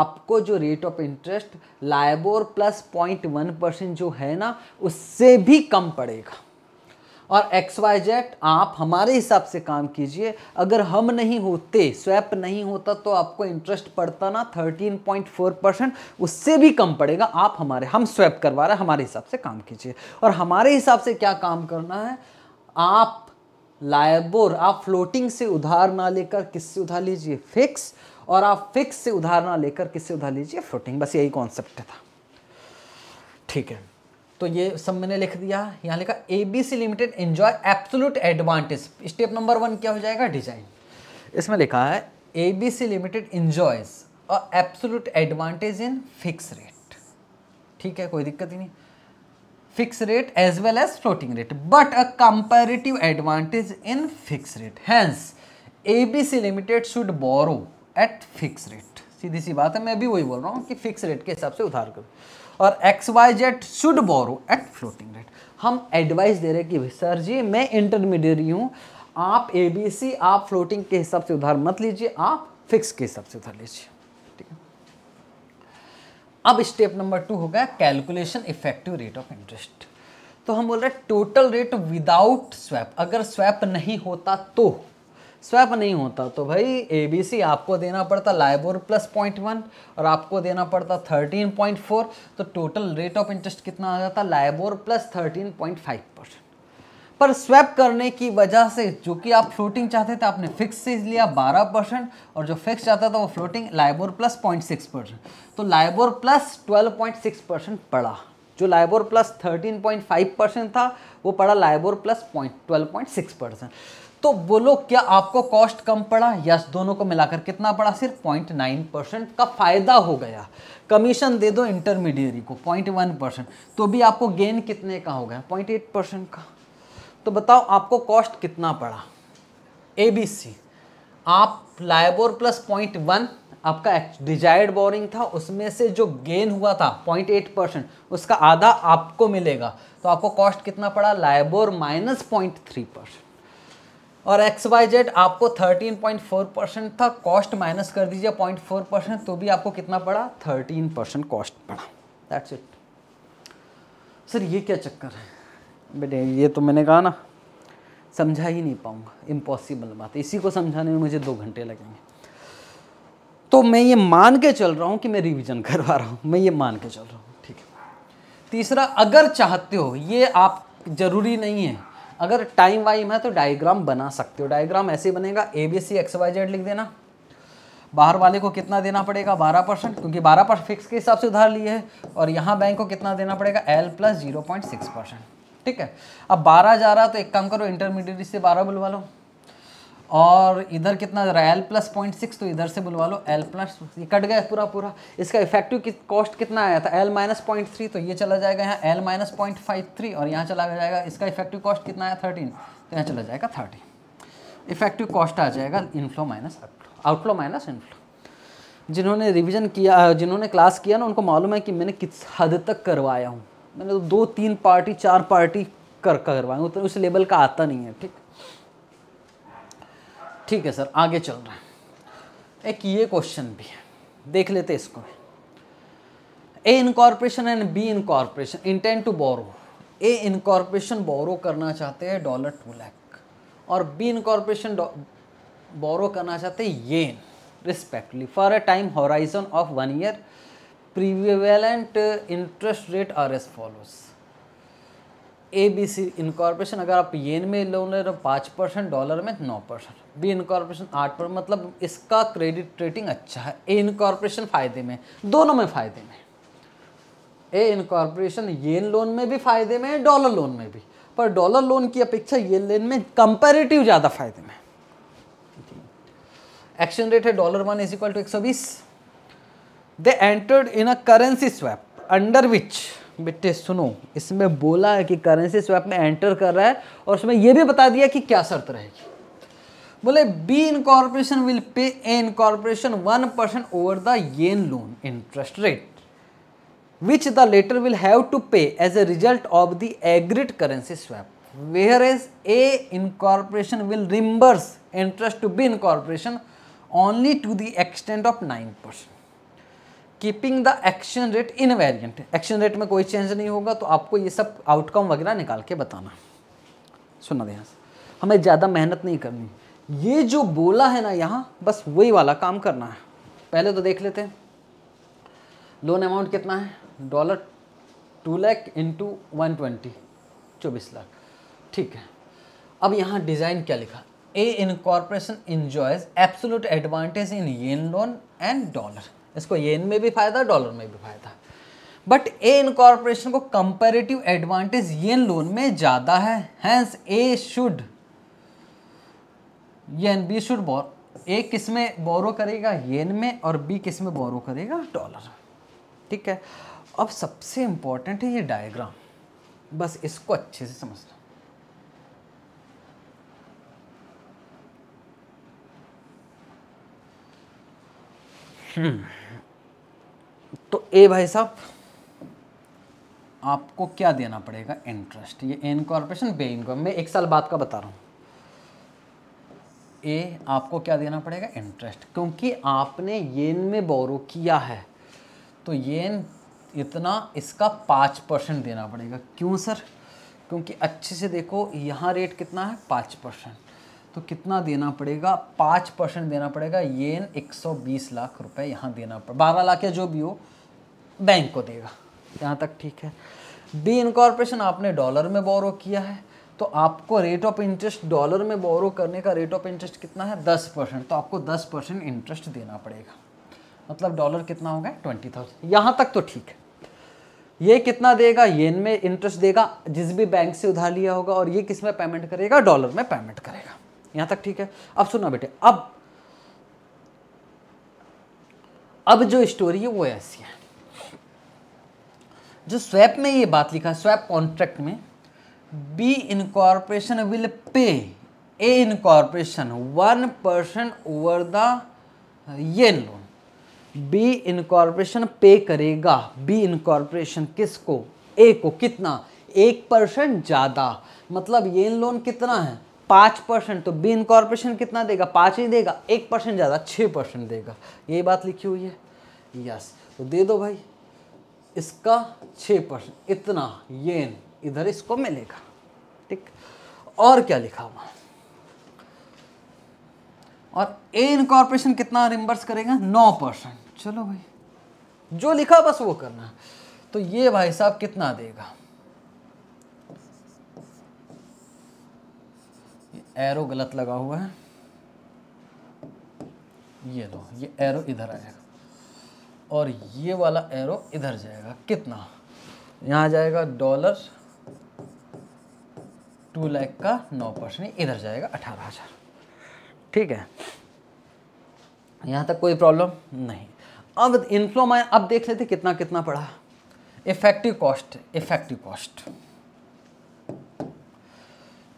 आपको जो rate of interest LIBOR plus point one percent जो है ना उससे भी कम पड़ेगा और एक्स वाई जेड आप हमारे हिसाब से काम कीजिए अगर हम नहीं होते स्वैप नहीं होता तो आपको इंटरेस्ट पड़ता ना 13.4 परसेंट उससे भी कम पड़ेगा आप हमारे हम स्वैप करवा रहे हैं हमारे हिसाब से काम कीजिए और हमारे हिसाब से क्या काम करना है आप लाइबोर आप फ्लोटिंग से उधार ना लेकर किससे उधार लीजिए फिक्स और आप फिक्स से उधार ना लेकर किससे उधार लीजिए फ्लोटिंग बस यही कॉन्सेप्ट था ठीक है तो ये सब मैंने लिख दिया यहाँ लिखा A B C limited enjoy absolute advantage step number one क्या हो जाएगा डिजाइन इसमें लिखा है A B C limited enjoys और absolute advantage in fix rate ठीक है कोई दिक्कत ही नहीं fix rate as well as floating rate but a comparative advantage in fix rate hence A B C limited should borrow at fix rate सीधी सी बात है मैं भी वही बोल रहा हूँ कि फिक्स रेट के हिसाब से उधार करूँ और X Y Z should borrow at floating rate हम एडवाइस दे रहे कि सर जी मैं इंटरमीडिएट हूँ आप ए बी सी आप फ्लोटिंग के हिसाब से उधार मत लीजिए आप फिक्स के हिसाब से उधार लीजिए ठीक है अब स्टेप नंबर टू होगा calculation effective rate of interest तो हम बोल रहे हैं टोटल रेट विदाउट स्वैप अगर स्वैप नहीं होता तो स्वैप नहीं होता तो भाई ए बी सी आपको देना पड़ता लाइबोर प्लस पॉइंट वन और आपको देना पड़ता थर्टीन पॉइंट फोर तो टोटल रेट ऑफ इंटरेस्ट कितना आ जाता LIBOR plus thirteen point five percent पर स्वैप करने की वजह से जो कि आप फ्लोटिंग चाहते थे आपने फिक्स से लिया बारह परसेंट और जो फिक्स चाहता था वो floating LIBOR plus point six percent तो LIBOR plus twelve point six percent पड़ा जो LIBOR plus thirteen point five percent था वो पड़ा LIBOR plus point twelve point six percent तो बोलो क्या आपको कॉस्ट कम पड़ा यस दोनों को मिलाकर कितना पड़ा सिर्फ पॉइंट नाइन परसेंट का फ़ायदा हो गया कमीशन दे दो इंटरमीडियरी को पॉइंट वन परसेंट तो भी आपको गेन कितने का हो गया पॉइंट एट परसेंट का तो बताओ आपको कॉस्ट कितना पड़ा ए बी सी आप लाइबोर प्लस पॉइंट वन आपका डिजायर्ड बोरिंग था उसमें से जो गेन हुआ था पॉइंट एट परसेंट उसका आधा आपको मिलेगा तो आपको कॉस्ट कितना पड़ा LIBOR minus point three percent और एक्स वाई जेड आपको 13.4 परसेंट था कॉस्ट माइनस कर दीजिए 0.4 परसेंट तो भी आपको कितना पड़ा 13 परसेंट कॉस्ट पड़ा दैट्स इट सर ये क्या चक्कर है बेटे ये तो मैंने कहा ना समझा ही नहीं पाऊँगा इम्पॉसिबल बात इसी को समझाने में मुझे दो घंटे लगेंगे तो मैं ये मान के चल रहा हूँ कि मैं रिविजन करवा रहा हूँ मैं ये मान के चल रहा हूँ ठीक है तीसरा अगर चाहते हो ये आप ज़रूरी नहीं है अगर टाइम वाइम है तो डायग्राम बना सकते हो डायग्राम ऐसे बनेगा A B C X Y Z लिख देना बाहर वाले को कितना देना पड़ेगा बारह परसेंट क्योंकि बारह परसेंट फिक्स के हिसाब से उधार लिए है और यहाँ बैंक को कितना देना पड़ेगा L plus zero point six percent ठीक है अब बारह जा रहा तो एक काम करो इंटरमीडिएट से बारह बुलवा लो और इधर कितना रहा है एल प्लस पॉइंट सिक्स तो इधर से बुलवा लो एल प्लस ये कट गया पूरा पूरा इसका इफेक्टिव कॉस्ट कितना आया था एल माइनस पॉइंट थ्री तो ये चला जाएगा यहाँ L minus point five three और यहाँ चला जाएगा इसका इफेक्टिव कॉस्ट कितना आया थर्टीन तो यहाँ चला जाएगा थर्टीन इफेक्टिव कॉस्ट आ जाएगा inflow minus outflow outflow minus inflow जिन्होंने रिविज़न किया जिन्होंने क्लास किया ना उनको मालूम है कि मैंने किस हद तक करवाया हूँ मैंने तो दो तीन पार्टी चार पार्टी कर करवाया तो उस लेवल का आता नहीं है ठीक ठीक है सर आगे चल रहा है एक ये क्वेश्चन भी है देख लेते इसको A incorporation and B incorporation intent to borrow A incorporation borrow करना चाहते हैं डॉलर टू लैख और बी इनकॉर्पोरेशन बोरो करना चाहते हैं yen respectively for a time horizon of one year prevalent interest rate are as follows A B C incorporation अगर आप येन में लोन ले रहे हो पाँच परसेंट डॉलर में नौ परसेंट बी इनकॉर्पोरेशन आठ पर मतलब इसका क्रेडिट रेटिंग अच्छा है ए इनकॉर्पोरेशन फ़ायदे में दोनों में फ़ायदे में ए इनकॉर्पोरेशन येन लोन में भी फ़ायदे में डॉलर लोन में भी पर डॉलर लोन की अपेक्षा येन लेन में कंपेरेटिव ज़्यादा फ़ायदे में एक्शन रेट है dollar one is equal to एक सौ बीस they entered in a currency swap under which बेटे सुनो इसमें बोला है कि करेंसी स्वैप में एंटर कर रहा है और उसमें यह भी बता दिया कि क्या शर्त रहेगी बोले B incorporation will pay A incorporation one percent over the yen loan interest rate which the latter will have to pay as a result of the agreed currency swap where is A incorporation will reimburse interest to B incorporation only to the extent of nine percent keeping the action rate invariant action rate में कोई change नहीं होगा तो आपको ये सब outcome वगैरह निकाल के बताना सुना दे हमें ज़्यादा मेहनत नहीं करनी ये जो बोला है ना यहाँ बस वही वाला काम करना है पहले तो देख लेते हैं लोन अमाउंट कितना है dollar two lakh into one twenty चौबीस लाख ठीक है अब यहाँ डिज़ाइन क्या लिखा A incorporation enjoys absolute advantage in yen loan and dollar इसको येन में भी फ़ायदा डॉलर में भी फ़ायदा बट ए इनकॉर्पोरेशन को कंपेरेटिव एडवांटेज येन लोन में ज़्यादा है hence A should yen B should borrow A किस में बोरो करेगा येन में और बी किस में बोरो करेगा डॉलर ठीक है अब सबसे इंपॉर्टेंट है ये डायग्राम बस इसको अच्छे से लो हम्म। तो ए भाई साहब आपको क्या देना पड़ेगा इंटरेस्ट ये एन बे इनकम मैं एक साल बाद का बता रहा हूँ ए आपको क्या देना पड़ेगा इंटरेस्ट क्योंकि आपने येन में बोरो किया है तो येन इतना इसका पाँच परसेंट देना पड़ेगा क्यों सर क्योंकि अच्छे से देखो यहाँ रेट कितना है पाँच परसेंट तो कितना देना पड़ेगा पाँच परसेंट देना पड़ेगा येन एक सौ बीस लाख रुपए यहाँ देना पड़े बारह लाख या जो भी हो बैंक को देगा यहाँ तक ठीक है बी इनकॉर्पोरेशन आपने डॉलर में बोरो किया है तो आपको रेट ऑफ इंटरेस्ट डॉलर में बोरो करने का रेट ऑफ इंटरेस्ट कितना है दस परसेंट तो आपको दस परसेंट इंटरेस्ट देना पड़ेगा मतलब डॉलर कितना होगा ट्वेंटी थाउजेंड यहाँ तक तो ठीक है ये कितना देगा येन में इंटरेस्ट देगा जिस भी बैंक से उधार लिया होगा और ये किस में पेमेंट करेगा डॉलर में पेमेंट करेगा यहाँ तक ठीक है अब सुना बेटे अब अब जो स्टोरी है वो ऐसी है जो स्वैप में ये बात लिखा है स्वैप कॉन्ट्रैक्ट में B incorporation will pay A incorporation one percent over the ये लोन बी इनकॉर्पोरेशन पे करेगा बी इनकॉर्पोरेशन किसको ए को कितना एक परसेंट ज़्यादा मतलब ये लोन कितना है पाँच परसेंट तो बी इनकॉर्पोरेशन कितना देगा पाँच ही देगा एक परसेंट ज़्यादा छः परसेंट देगा ये बात लिखी हुई है यस तो दे दो भाई इसका छः परसेंट इतना येन इधर इसको मिलेगा ठीक और क्या लिखा हुआ और ए इनकॉर्पोरेशन कितना रिम्बर्स करेगा नौ परसेंट चलो भाई जो लिखा बस वो करना तो ये भाई साहब कितना देगा एरो गलत लगा हुआ है ये दो ये एरो इधर आएगा और ये वाला एरो इधर जाएगा कितना यहाँ जाएगा डॉलर टू लैख का नौ परसेंट इधर जाएगा अठारह हज़ार ठीक है यहाँ तक कोई प्रॉब्लम नहीं अब इनफ्लो में अब देख लेते कितना कितना पड़ा इफेक्टिव कॉस्ट इफेक्टिव कॉस्ट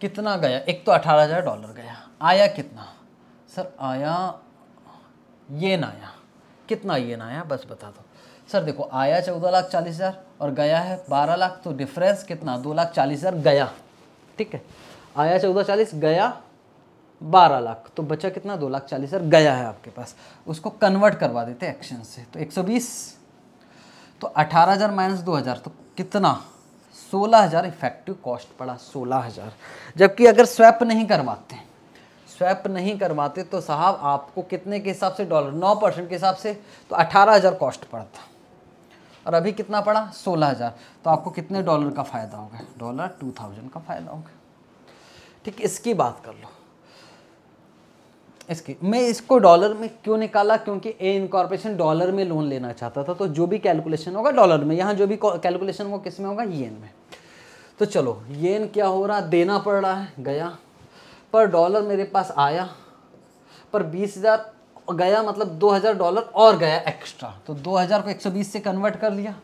कितना गया एक तो अठारह हज़ार डॉलर गया आया कितना सर आया ये ना आया कितना ये ना आया बस बता दो सर देखो आया चौदह लाख चालीस हज़ार और गया है बारह लाख तो डिफरेंस कितना दो लाख चालीस हज़ार गया ठीक है आया चौदह चालीस गया बारह लाख तो बचा कितना दो लाख चालीस हज़ार गया है आपके पास उसको कन्वर्ट करवा देते एक्शन से तो एक सौ बीस तो अठारह हज़ार माइनस दो हज़ार तो कितना सोलह हज़ार इफेक्टिव कॉस्ट पड़ा सोलह हज़ार जबकि अगर स्वैप नहीं करवाते स्वैप नहीं करवाते तो साहब आपको कितने के हिसाब से डॉलर नौ परसेंट के हिसाब से तो अठारह हज़ार कॉस्ट पड़ता और अभी कितना पड़ा सोलह हज़ार तो आपको कितने डॉलर का फ़ायदा होगा डॉलर टू थाउजेंड का फ़ायदा होगा ठीक इसकी बात कर लो इसकी मैं इसको डॉलर में क्यों निकाला क्योंकि ए इनकॉर्पोरेशन डॉलर में लोन लेना चाहता था तो जो भी कैलकुलेशन होगा डॉलर में यहाँ जो भी कैलकुलेशन होगा किस में होगा येन में तो चलो येन क्या हो रहा देना पड़ रहा है गया पर डॉलर मेरे पास आया पर बीस हज़ार गया मतलब 2000 डॉलर और गया एक्स्ट्रा तो 2000 को 120 से कन्वर्ट कर लिया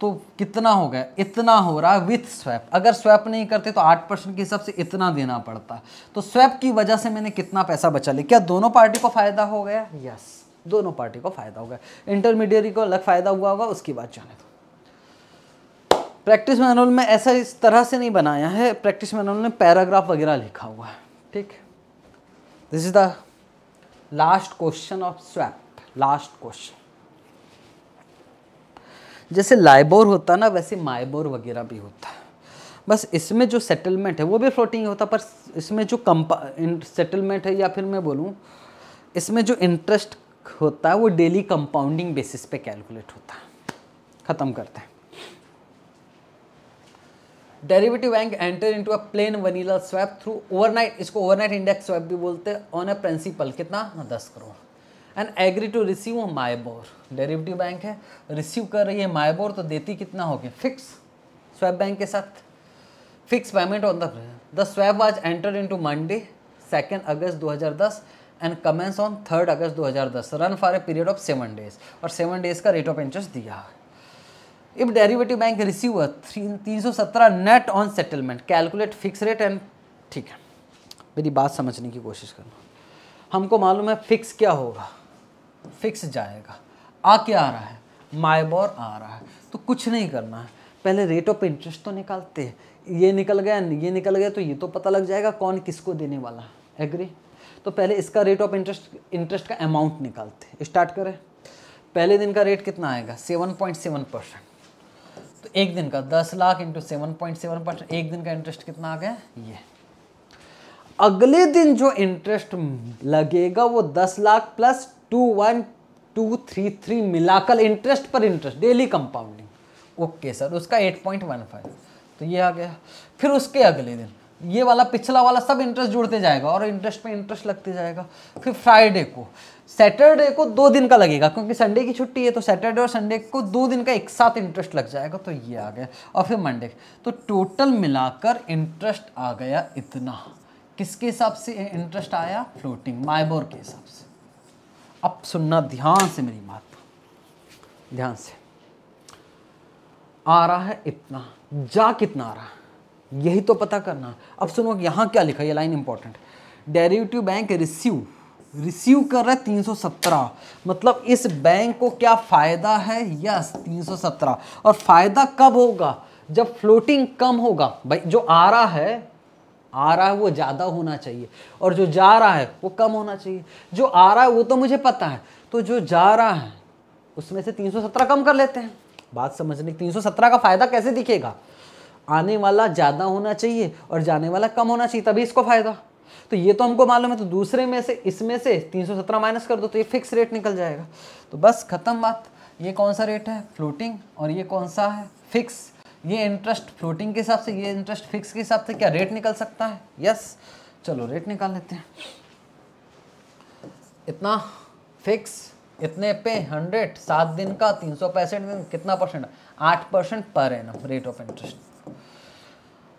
तो कितना हो गया इतना हो रहा है विथ स्वैप अगर स्वैप नहीं करते तो आठ परसेंट के हिसाब से इतना देना पड़ता तो स्वैप की वजह से मैंने कितना पैसा बचा लिया क्या दोनों पार्टी को फ़ायदा हो गया यस दोनों पार्टी को फ़ायदा हो गया इंटरमीडिएट को अलग फ़ायदा हुआ होगा उसकी बात जाने दो प्रैक्टिस मैनुअल में ऐसा इस तरह से नहीं बनाया है प्रैक्टिस मैनुअल में पैराग्राफ वगैरह लिखा हुआ है ठीक this is the last question of swap last question जैसे लाइबोर होता ना वैसे माइबोर वगैरह भी होता है बस इसमें जो सेटलमेंट है वो भी फ्लोटिंग होता पर इसमें जो कंपा सेटलमेंट है या फिर मैं बोलूँ इसमें जो इंटरेस्ट होता है वो डेली कंपाउंडिंग बेसिस पे कैलकुलेट होता है ख़त्म करते हैं derivative bank enter into a plain vanilla swap through overnight इसको ओवरनाइट इंडेक्स स्वैप भी बोलते हैं ऑन अ प्रिंसिपल कितना हाँ, दस crore and agree to receive MIBOR derivative bank है रिसीव कर रही है मायबोर तो देती कितना हो गया फिक्स स्वैप बैंक के साथ fix payment on the the swap was enter to Monday second August 2010 and commence on third August 2010 run for a period of seven days और सेवन डेज का रेट ऑफ इंटरेस्ट दिया है if derivative bank receive तीन सौ सत्रह net on settlement calculate fix rate and ठीक है मेरी बात समझने की कोशिश करना हमको मालूम है फिक्स क्या होगा फिक्स जाएगा आ क्या आ रहा है माइबोर आ रहा है तो कुछ नहीं करना है पहले रेट ऑफ इंटरेस्ट तो निकालते हैं ये निकल गया ये निकल गया तो ये तो पता लग जाएगा कौन किसको देने वाला है एग्री तो पहले इसका रेट ऑफ इंटरेस्ट इंटरेस्ट का अमाउंट निकालते हैं स्टार्ट करें पहले दिन का रेट कितना आएगा सेवन पॉइंट सेवन परसेंट तो एक दिन का दस lakh into seven point seven percent एक दिन का इंटरेस्ट कितना आ गया ये अगले दिन जो इंटरेस्ट लगेगा वो दस lakh plus two one two three three मिलाकर इंटरेस्ट पर interest daily compounding okay sir उसका एट पॉइंट वन फाइव तो ये आ गया फिर उसके अगले दिन ये वाला पिछला वाला सब इंटरेस्ट जुड़ते जाएगा और इंटरेस्ट पे इंटरेस्ट लगते जाएगा फिर फ्राइडे को सैटरडे को दो दिन का लगेगा क्योंकि संडे की छुट्टी है तो सैटरडे और संडे को दो दिन का एक साथ इंटरेस्ट लग जाएगा तो ये आ गया और फिर मंडे तो टोटल मिलाकर इंटरेस्ट आ गया इतना किसके हिसाब से इंटरेस्ट आया फ्लोटिंग माइबोर के हिसाब से अब सुनना ध्यान से मेरी बात ध्यान से आ रहा है इतना जा कितना आ रहा है यही तो पता करना अब सुनो यहाँ क्या लिखा ये line important derivative bank receive receive कर रहा है 317 मतलब इस बैंक को क्या फ़ायदा है यस 317 और फ़ायदा कब होगा जब फ्लोटिंग कम होगा भाई जो आ रहा है आ रहा है वो ज़्यादा होना चाहिए और जो जा रहा है वो कम होना चाहिए जो आ रहा है वो तो मुझे पता है तो जो जा रहा है उसमें से 317 कम कर लेते हैं बात समझने की 317 का फ़ायदा कैसे दिखेगा आने वाला ज़्यादा होना चाहिए और जाने वाला कम होना चाहिए तभी इसको फ़ायदा तो ये तो हमको मालूम है तो दूसरे में से इसमें से 317 माइनस कर दो तो ये फिक्स रेट निकल जाएगा तो बस ख़त्म बात ये कौन सा रेट है फ्लोटिंग और ये कौन सा है फिक्स ये इंटरेस्ट फ्लोटिंग के हिसाब से ये इंटरेस्ट फिक्स के हिसाब से क्या रेट निकल सकता है यस चलो रेट निकाल लेते हैं इतना फिक्स इतने पे हंड्रेड सात दिन का तीन सौ पैंसठ दिन कितना परसेंट आठ परसेंट पर है ना रेट ऑफ इंटरेस्ट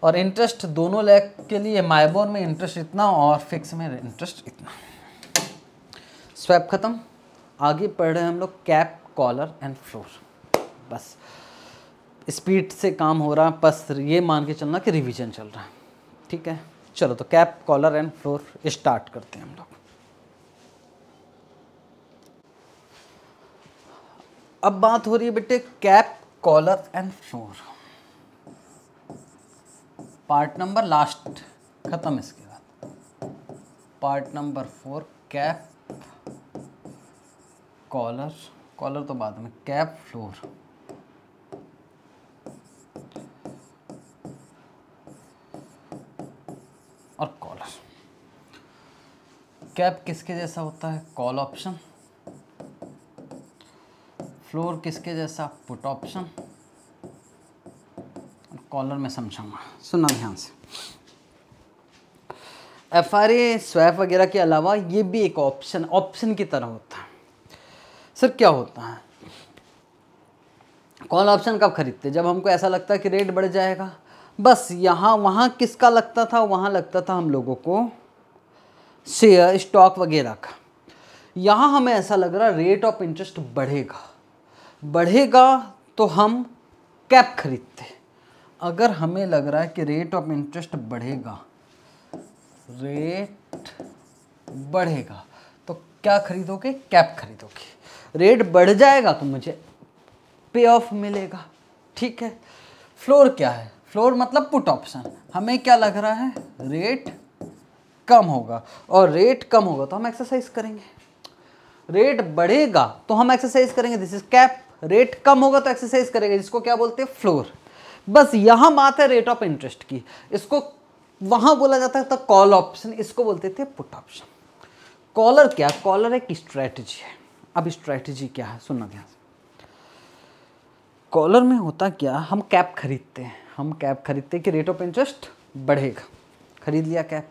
और इंटरेस्ट दोनों लैक के लिए माइबोर में इंटरेस्ट इतना और फिक्स में इंटरेस्ट इतना स्वैप ख़त्म आगे पढ़ रहे हैं हम लोग कैप कॉलर एंड फ्लोर बस स्पीड से काम हो रहा है बस ये मान के चलना कि रिवीजन चल रहा है ठीक है चलो तो cap collar and floor start करते हैं हम लोग अब बात हो रही है बेटे cap collar and floor part number last खत्म इसके बाद part number four cap collar collar तो बाद में कैप फ्लोर और कॉलर कैप किसके जैसा होता है कॉल ऑप्शन फ्लोर किसके जैसा पुट ऑप्शन कॉलर में समझाऊंगा सुनना ध्यान से एफ आर ए स्वैप वगैरह के अलावा ये भी एक ऑप्शन ऑप्शन की तरह होता है सर क्या होता है कॉल ऑप्शन कब खरीदते जब हमको ऐसा लगता है कि रेट बढ़ जाएगा बस यहाँ वहाँ किसका लगता था वहाँ लगता था हम लोगों को शेयर स्टॉक वगैरह का यहाँ हमें ऐसा लग रहा रेट ऑफ इंटरेस्ट बढ़ेगा बढ़ेगा तो हम कैप खरीदते अगर हमें लग रहा है कि रेट ऑफ इंटरेस्ट बढ़ेगा रेट बढ़ेगा तो क्या खरीदोगे कैप खरीदोगे रेट बढ़ जाएगा तो मुझे पे ऑफ मिलेगा ठीक है फ्लोर क्या है फ्लोर मतलब पुट ऑप्शन हमें क्या लग रहा है रेट कम होगा और रेट कम होगा तो हम एक्सरसाइज करेंगे रेट बढ़ेगा तो हम एक्सरसाइज करेंगे दिस इज कैप रेट कम होगा तो एक्सरसाइज करेंगे जिसको क्या बोलते हैं फ्लोर बस यहाँ बात है रेट ऑफ इंटरेस्ट की इसको वहाँ बोला जाता था कॉल ऑप्शन इसको बोलते थे पुट ऑप्शन कॉलर क्या कॉलर एक स्ट्रैटेजी है अब स्ट्रैटेजी क्या है सुनना ध्यान से कॉलर में होता क्या हम कैप खरीदते हैं हम कैप खरीदते हैं कि रेट ऑफ इंटरेस्ट बढ़ेगा खरीद लिया कैप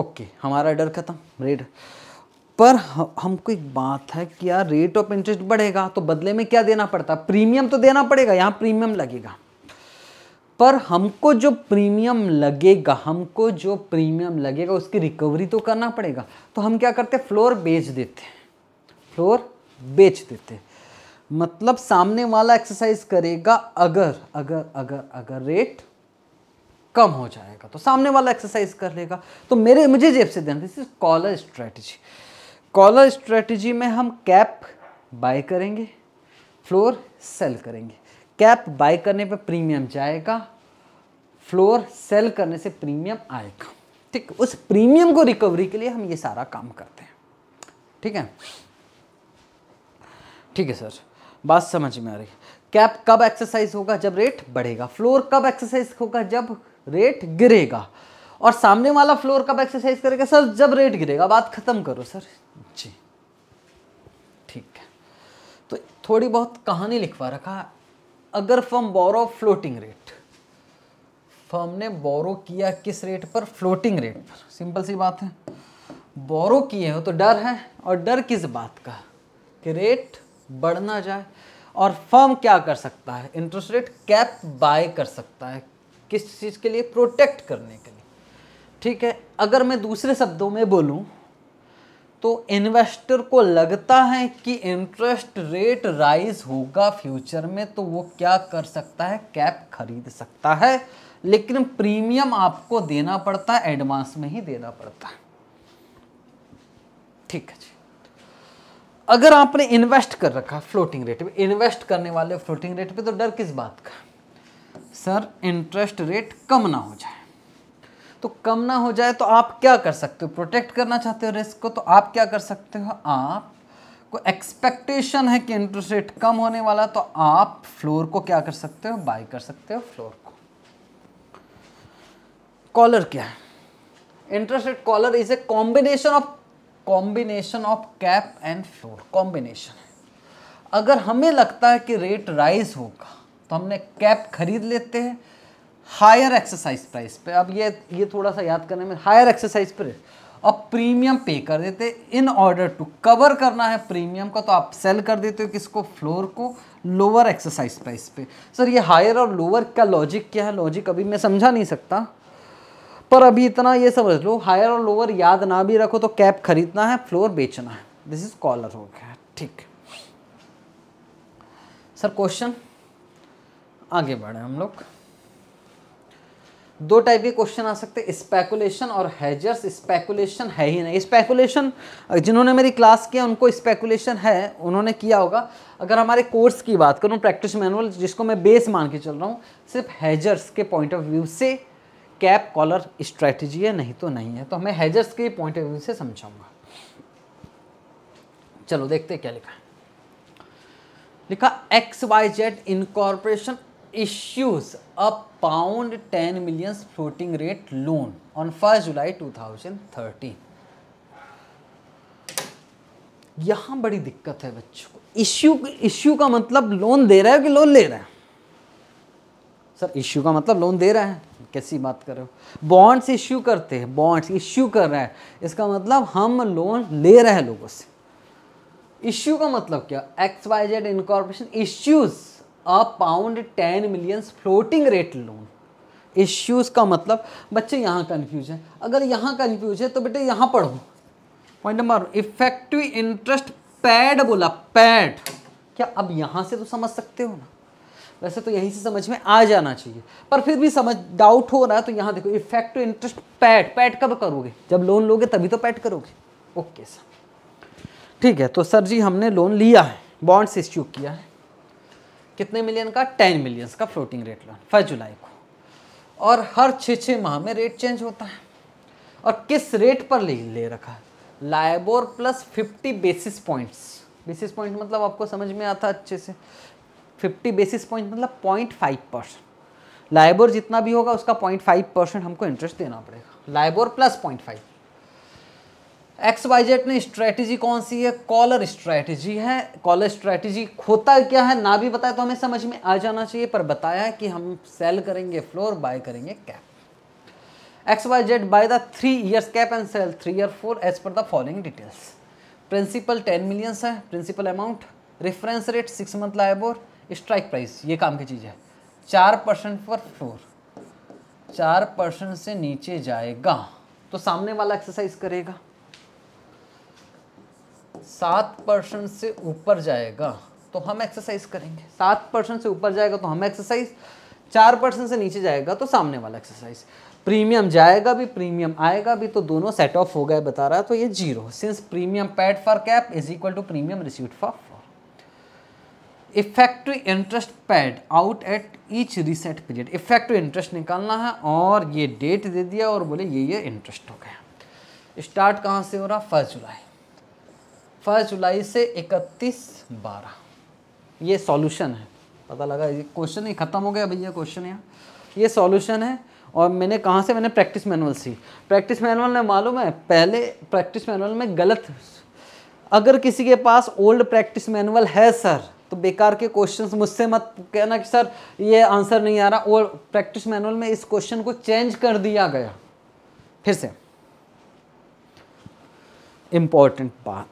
ओके हमारा डर खत्म रेट पर हमको एक बात है कि यार रेट ऑफ इंटरेस्ट बढ़ेगा तो बदले में क्या देना पड़ता प्रीमियम तो देना पड़ेगा यहाँ प्रीमियम लगेगा पर हमको जो प्रीमियम लगेगा हमको जो प्रीमियम लगेगा उसकी रिकवरी तो करना पड़ेगा तो हम क्या करते फ्लोर बेच देते फ्लोर बेच देते मतलब सामने वाला एक्सरसाइज करेगा अगर अगर अगर अगर रेट कम हो जाएगा तो सामने वाला एक्सरसाइज कर लेगा तो मेरे मुझे जेब से देना this is collar strategy collar strategy में हम कैप बाय करेंगे फ्लोर सेल करेंगे कैप बाय करने पे प्रीमियम जाएगा फ्लोर सेल करने से प्रीमियम आएगा ठीक उस प्रीमियम को रिकवरी के लिए हम ये सारा काम करते हैं ठीक है ठीक है सर बात समझ में आ रही कैप कब एक्सरसाइज होगा जब रेट बढ़ेगा फ्लोर कब एक्सरसाइज होगा जब रेट गिरेगा और सामने वाला फ्लोर कब एक्सरसाइज करेगा सर जब रेट गिरेगा बात खत्म करो सर जी ठीक है तो थोड़ी बहुत कहानी लिखवा रखा अगर firm borrow floating rate firm ने बोरो किया किस रेट पर फ्लोटिंग रेट पर सिंपल सी बात है बोरो किए हो तो डर है और डर किस बात का कि रेट बढ़ना जाए और फर्म क्या कर सकता है इंटरेस्ट रेट कैप बाय कर सकता है किस चीज़ के लिए प्रोटेक्ट करने के लिए ठीक है अगर मैं दूसरे शब्दों में बोलूँ तो इन्वेस्टर को लगता है कि इंटरेस्ट रेट राइज होगा फ्यूचर में तो वो क्या कर सकता है कैप खरीद सकता है लेकिन प्रीमियम आपको देना पड़ता है एडवांस में ही देना पड़ता है ठीक है जी अगर आपने इन्वेस्ट कर रखा फ्लोटिंग रेट में इन्वेस्ट करने वाले फ्लोटिंग रेट पे तो डर किस बात का सर इंटरेस्ट रेट कम ना हो जाए तो कम ना हो जाए तो आप क्या कर सकते हो प्रोटेक्ट करना चाहते हो रिस्क को तो आप क्या कर सकते हो आप को एक्सपेक्टेशन है कि इंटरेस्ट रेट कम होने वाला तो आप फ्लोर को क्या कर सकते हो बाय कर सकते हो फ्लोर को कॉलर क्या है interest rate collar is a combination of combination of cap and floor combination अगर हमें लगता है कि रेट राइज होगा तो हमने कैप खरीद लेते हैं हायर एक्सरसाइज प्राइस पे अब ये ये थोड़ा सा याद करने में हायर एक्सरसाइज प्राइस अब प्रीमियम पे कर देते इन ऑर्डर टू कवर करना है प्रीमियम का तो आप सेल कर देते हो किसको फ्लोर को लोअर एक्सरसाइज प्राइस पे सर ये हायर और लोअर का लॉजिक क्या है लॉजिक अभी मैं समझा नहीं सकता पर अभी इतना ये समझ लो हायर और लोअर याद ना भी रखो तो कैप खरीदना है फ्लोर बेचना है दिस इज कॉलर हो गया ठीक सर क्वेश्चन आगे बढ़े हम लोग दो टाइप के क्वेश्चन आ सकते हैं स्पेकुलेशन और हैजर्स स्पेकुलेशन है ही नहीं स्पेकुलेशन जिन्होंने मेरी क्लास किया उनको स्पेकुलेशन है उन्होंने किया होगा अगर हमारे कोर्स की बात करूँ प्रैक्टिस मैनुअल जिसको मैं बेस मान के चल रहा हूँ सिर्फ हैजर्स के पॉइंट ऑफ व्यू से कैप कॉलर स्ट्रैटेजी है नहीं तो नहीं है तो हमें हैजर्स के पॉइंट ऑफ व्यू से समझाऊंगा चलो देखते क्या लिखा है लिखा X Y Z incorporation issues up ten millions floating rate loan on first July two thousand thirteen यहां बड़ी दिक्कत है बच्चों को इश्यू इश्यू का मतलब लोन दे रहा है कि लोन ले रहा है सर इश्यू का मतलब लोन दे रहा है कैसी बात कर रहे हो बॉन्ड्स इश्यू करते हैं बॉन्ड्स इश्यू कर रहा है इसका मतलब हम लोन ले रहे हैं लोगों से इश्यू का मतलब क्या X Y Z incorporation issues a pound ten million floating rate loan issues का मतलब बच्चे यहाँ कन्फ्यूज हैं अगर यहाँ कन्फ्यूज है तो बेटे यहाँ पढ़ो point number effective interest paid बोला पैड क्या अब यहाँ से तो समझ सकते हो ना वैसे तो यहीं से समझ में आ जाना चाहिए पर फिर भी समझ डाउट हो रहा है तो यहाँ देखो इफेक्टिव इंटरेस्ट पैड पैड कब करोगे जब लोन लोगे तभी तो पैड करोगे ओके सर ठीक है तो सर जी हमने लोन लिया है बॉन्ड्स इश्यू किया है कितने मिलियन का टेन मिलियंस का floating rate loan first July को और हर छः छः माह में रेट चेंज होता है और किस रेट पर ले, ले रखा है LIBOR plus fifty basis points basis point मतलब आपको समझ में आता अच्छे से फिफ्टी बेसिस पॉइंट मतलब पॉइंट फाइव परसेंट लाइबोर जितना भी होगा उसका पॉइंट फाइव परसेंट हमको इंटरेस्ट देना पड़ेगा LIBOR plus point five X Y Z ने स्ट्रैटेजी कौन सी है कॉलर स्ट्रैटेजी है कॉलर स्ट्रैटेजी होता क्या है ना भी बताया तो हमें समझ में आ जाना चाहिए पर बताया कि हम सेल करेंगे फ्लोर बाय करेंगे cap X Y Z buy the three years cap and sell three year floor as per the following details principal ten millions है principal amount reference rate six month LIBOR strike price ये काम की चीज़ है चार percent पर floor चार percent से नीचे जाएगा तो सामने वाला एक्सरसाइज करेगा सात परसेंट से ऊपर जाएगा तो हम एक्सरसाइज करेंगे सात परसेंट से ऊपर जाएगा तो हम एक्सरसाइज चार परसेंट से नीचे जाएगा तो सामने वाला एक्सरसाइज प्रीमियम जाएगा भी प्रीमियम आएगा भी तो दोनों सेट ऑफ हो गए बता रहा है तो ये zero since premium paid for cap is equal to premium receive for for effective interest paid out at each reset period effective interest निकालना है और ये डेट दे दिया और बोले ये ये इंटरेस्ट हो गया स्टार्ट कहाँ से हो रहा फर्स्ट जुलाई फर्स्ट जुलाई से इकतीस बारह ये सॉल्यूशन है पता लगा ये क्वेश्चन ही ख़त्म हो गया भैया क्वेश्चन यहाँ ये सॉल्यूशन है और मैंने कहाँ से मैंने प्रैक्टिस मैनुअल सी प्रैक्टिस मैनुअल ने मालूम है पहले प्रैक्टिस मैनुअल में गलत अगर किसी के पास ओल्ड प्रैक्टिस मैनुअल है सर तो बेकार के क्वेश्चंस मुझसे मत कहना कि सर ये आंसर नहीं आ रहा और प्रैक्टिस मैनुअल में इस क्वेश्चन को चेंज कर दिया गया फिर से इम्पॉर्टेंट बात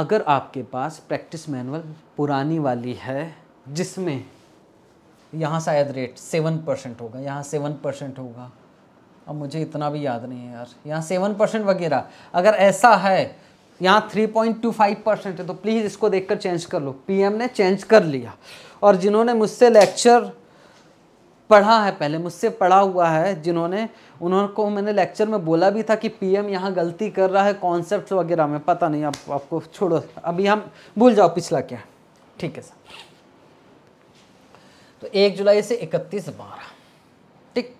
अगर आपके पास प्रैक्टिस मैनुअल पुरानी वाली है जिसमें यहाँ शायद रेट सेवन परसेंट होगा यहाँ सेवन परसेंट होगा अब मुझे इतना भी याद नहीं है यार यहाँ सेवन परसेंट वगैरह अगर ऐसा है यहाँ three point two five percent है तो प्लीज़ इसको देखकर चेंज कर लो पीएम ने चेंज कर लिया और जिन्होंने मुझसे लेक्चर पढ़ा है पहले मुझसे पढ़ा हुआ है जिन्होंने उन्होंने को मैंने लेक्चर में बोला भी था कि पीएम यहाँ गलती कर रहा है कॉन्सेप्ट वगैरह में पता नहीं आप आपको छोड़ो अभी हम भूल जाओ पिछला क्या ठीक है सर तो एक जुलाई से इकतीस बारह ठीक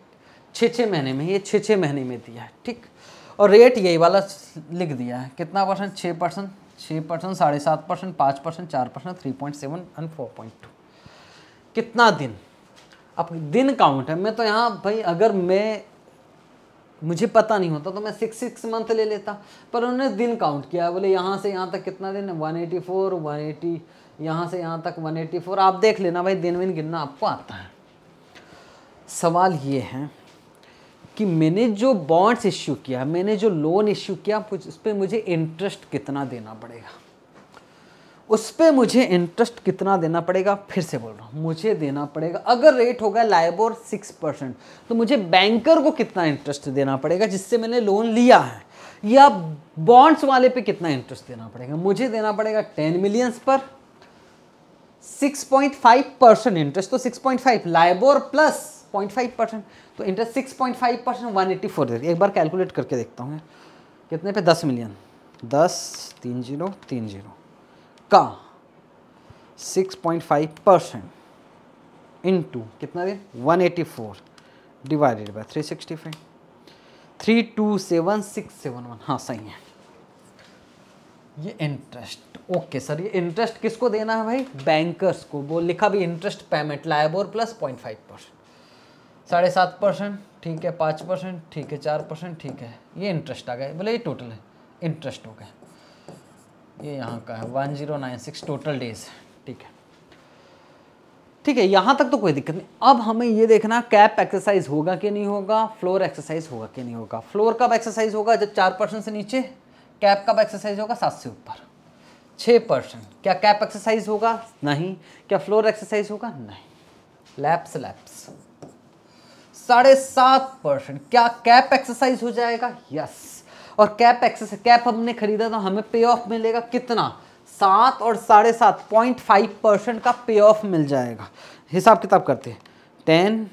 छः छः महीने में ये छः छः महीने में दिया है ठीक और रेट यही वाला लिख दिया है कितना परसेंट छः परसेंट छः परसेंट साढ़े सात परसेंट पाँच परसेंट चार percent three point seven and four point two कितना दिन अब दिन काउंट है मैं तो यहाँ भाई अगर मैं मुझे पता नहीं होता तो मैं सिक्स सिक्स मंथ ले लेता पर उन्होंने दिन काउंट किया बोले यहाँ से यहाँ तक कितना दिन one eighty four one eighty यहाँ से यहाँ तक वन एटी फोर आप देख लेना भाई दिन विन गिनना आपको आता है सवाल ये है कि मैंने जो बॉन्ड्स इश्यू किया मैंने जो लोन इश्यू किया उस पर मुझे इंटरेस्ट कितना देना पड़ेगा उस पर मुझे इंटरेस्ट कितना देना पड़ेगा फिर से बोल रहा हूँ मुझे देना पड़ेगा अगर रेट होगा लाइबोर सिक्स परसेंट तो मुझे बैंकर को कितना इंटरेस्ट देना पड़ेगा जिससे मैंने लोन लिया है या बॉन्ड्स वाले पे कितना इंटरेस्ट देना पड़ेगा मुझे देना पड़ेगा टेन मिलियंस पर 6.5 परसेंट इंटरेस्ट तो 6.5 लाइबोर प्लस 0.5 परसेंट तो interest 6.5 percent one eighty four एक बार कैलकुलेट करके देखता हूँ कितने पे 10 मिलियन 10 तीन जीरो तीन जीरो का 6.5 परसेंट इंटू कितना दे 184 divided by 365 three two seven six seven one हाँ सही है ये इंटरेस्ट ओके सर ये इंटरेस्ट किसको देना है भाई बैंकर्स को वो लिखा भी interest payment LIBOR plus point five percent साढ़े सात परसेंट ठीक है पाँच परसेंट ठीक है चार परसेंट ठीक है ये इंटरेस्ट आ गए बोले ये टोटल है इंटरेस्ट हो गए ये यहाँ का है one zero nine six total days ठीक है ठीक है यहाँ तक तो कोई दिक्कत नहीं अब हमें ये देखना कैप एक्सरसाइज होगा कि नहीं होगा फ्लोर एक्सरसाइज होगा कि नहीं होगा फ्लोर कब एक्सरसाइज होगा जब चार परसेंट से नीचे कैप कब एक्सरसाइज होगा सात से ऊपर छः परसेंट क्या कैप एक्सरसाइज होगा नहीं क्या फ्लोर एक्सरसाइज होगा नहीं लैप्स लैप्स साढ़े सात परसेंट क्या कैप एक्सरसाइज हो जाएगा यस और कैप एक्सेस कैप हमने खरीदा तो हमें पे ऑफ मिलेगा कितना सात और साढ़े सात पॉइंट फाइव परसेंट का पे ऑफ मिल जाएगा हिसाब किताब करते हैं टेन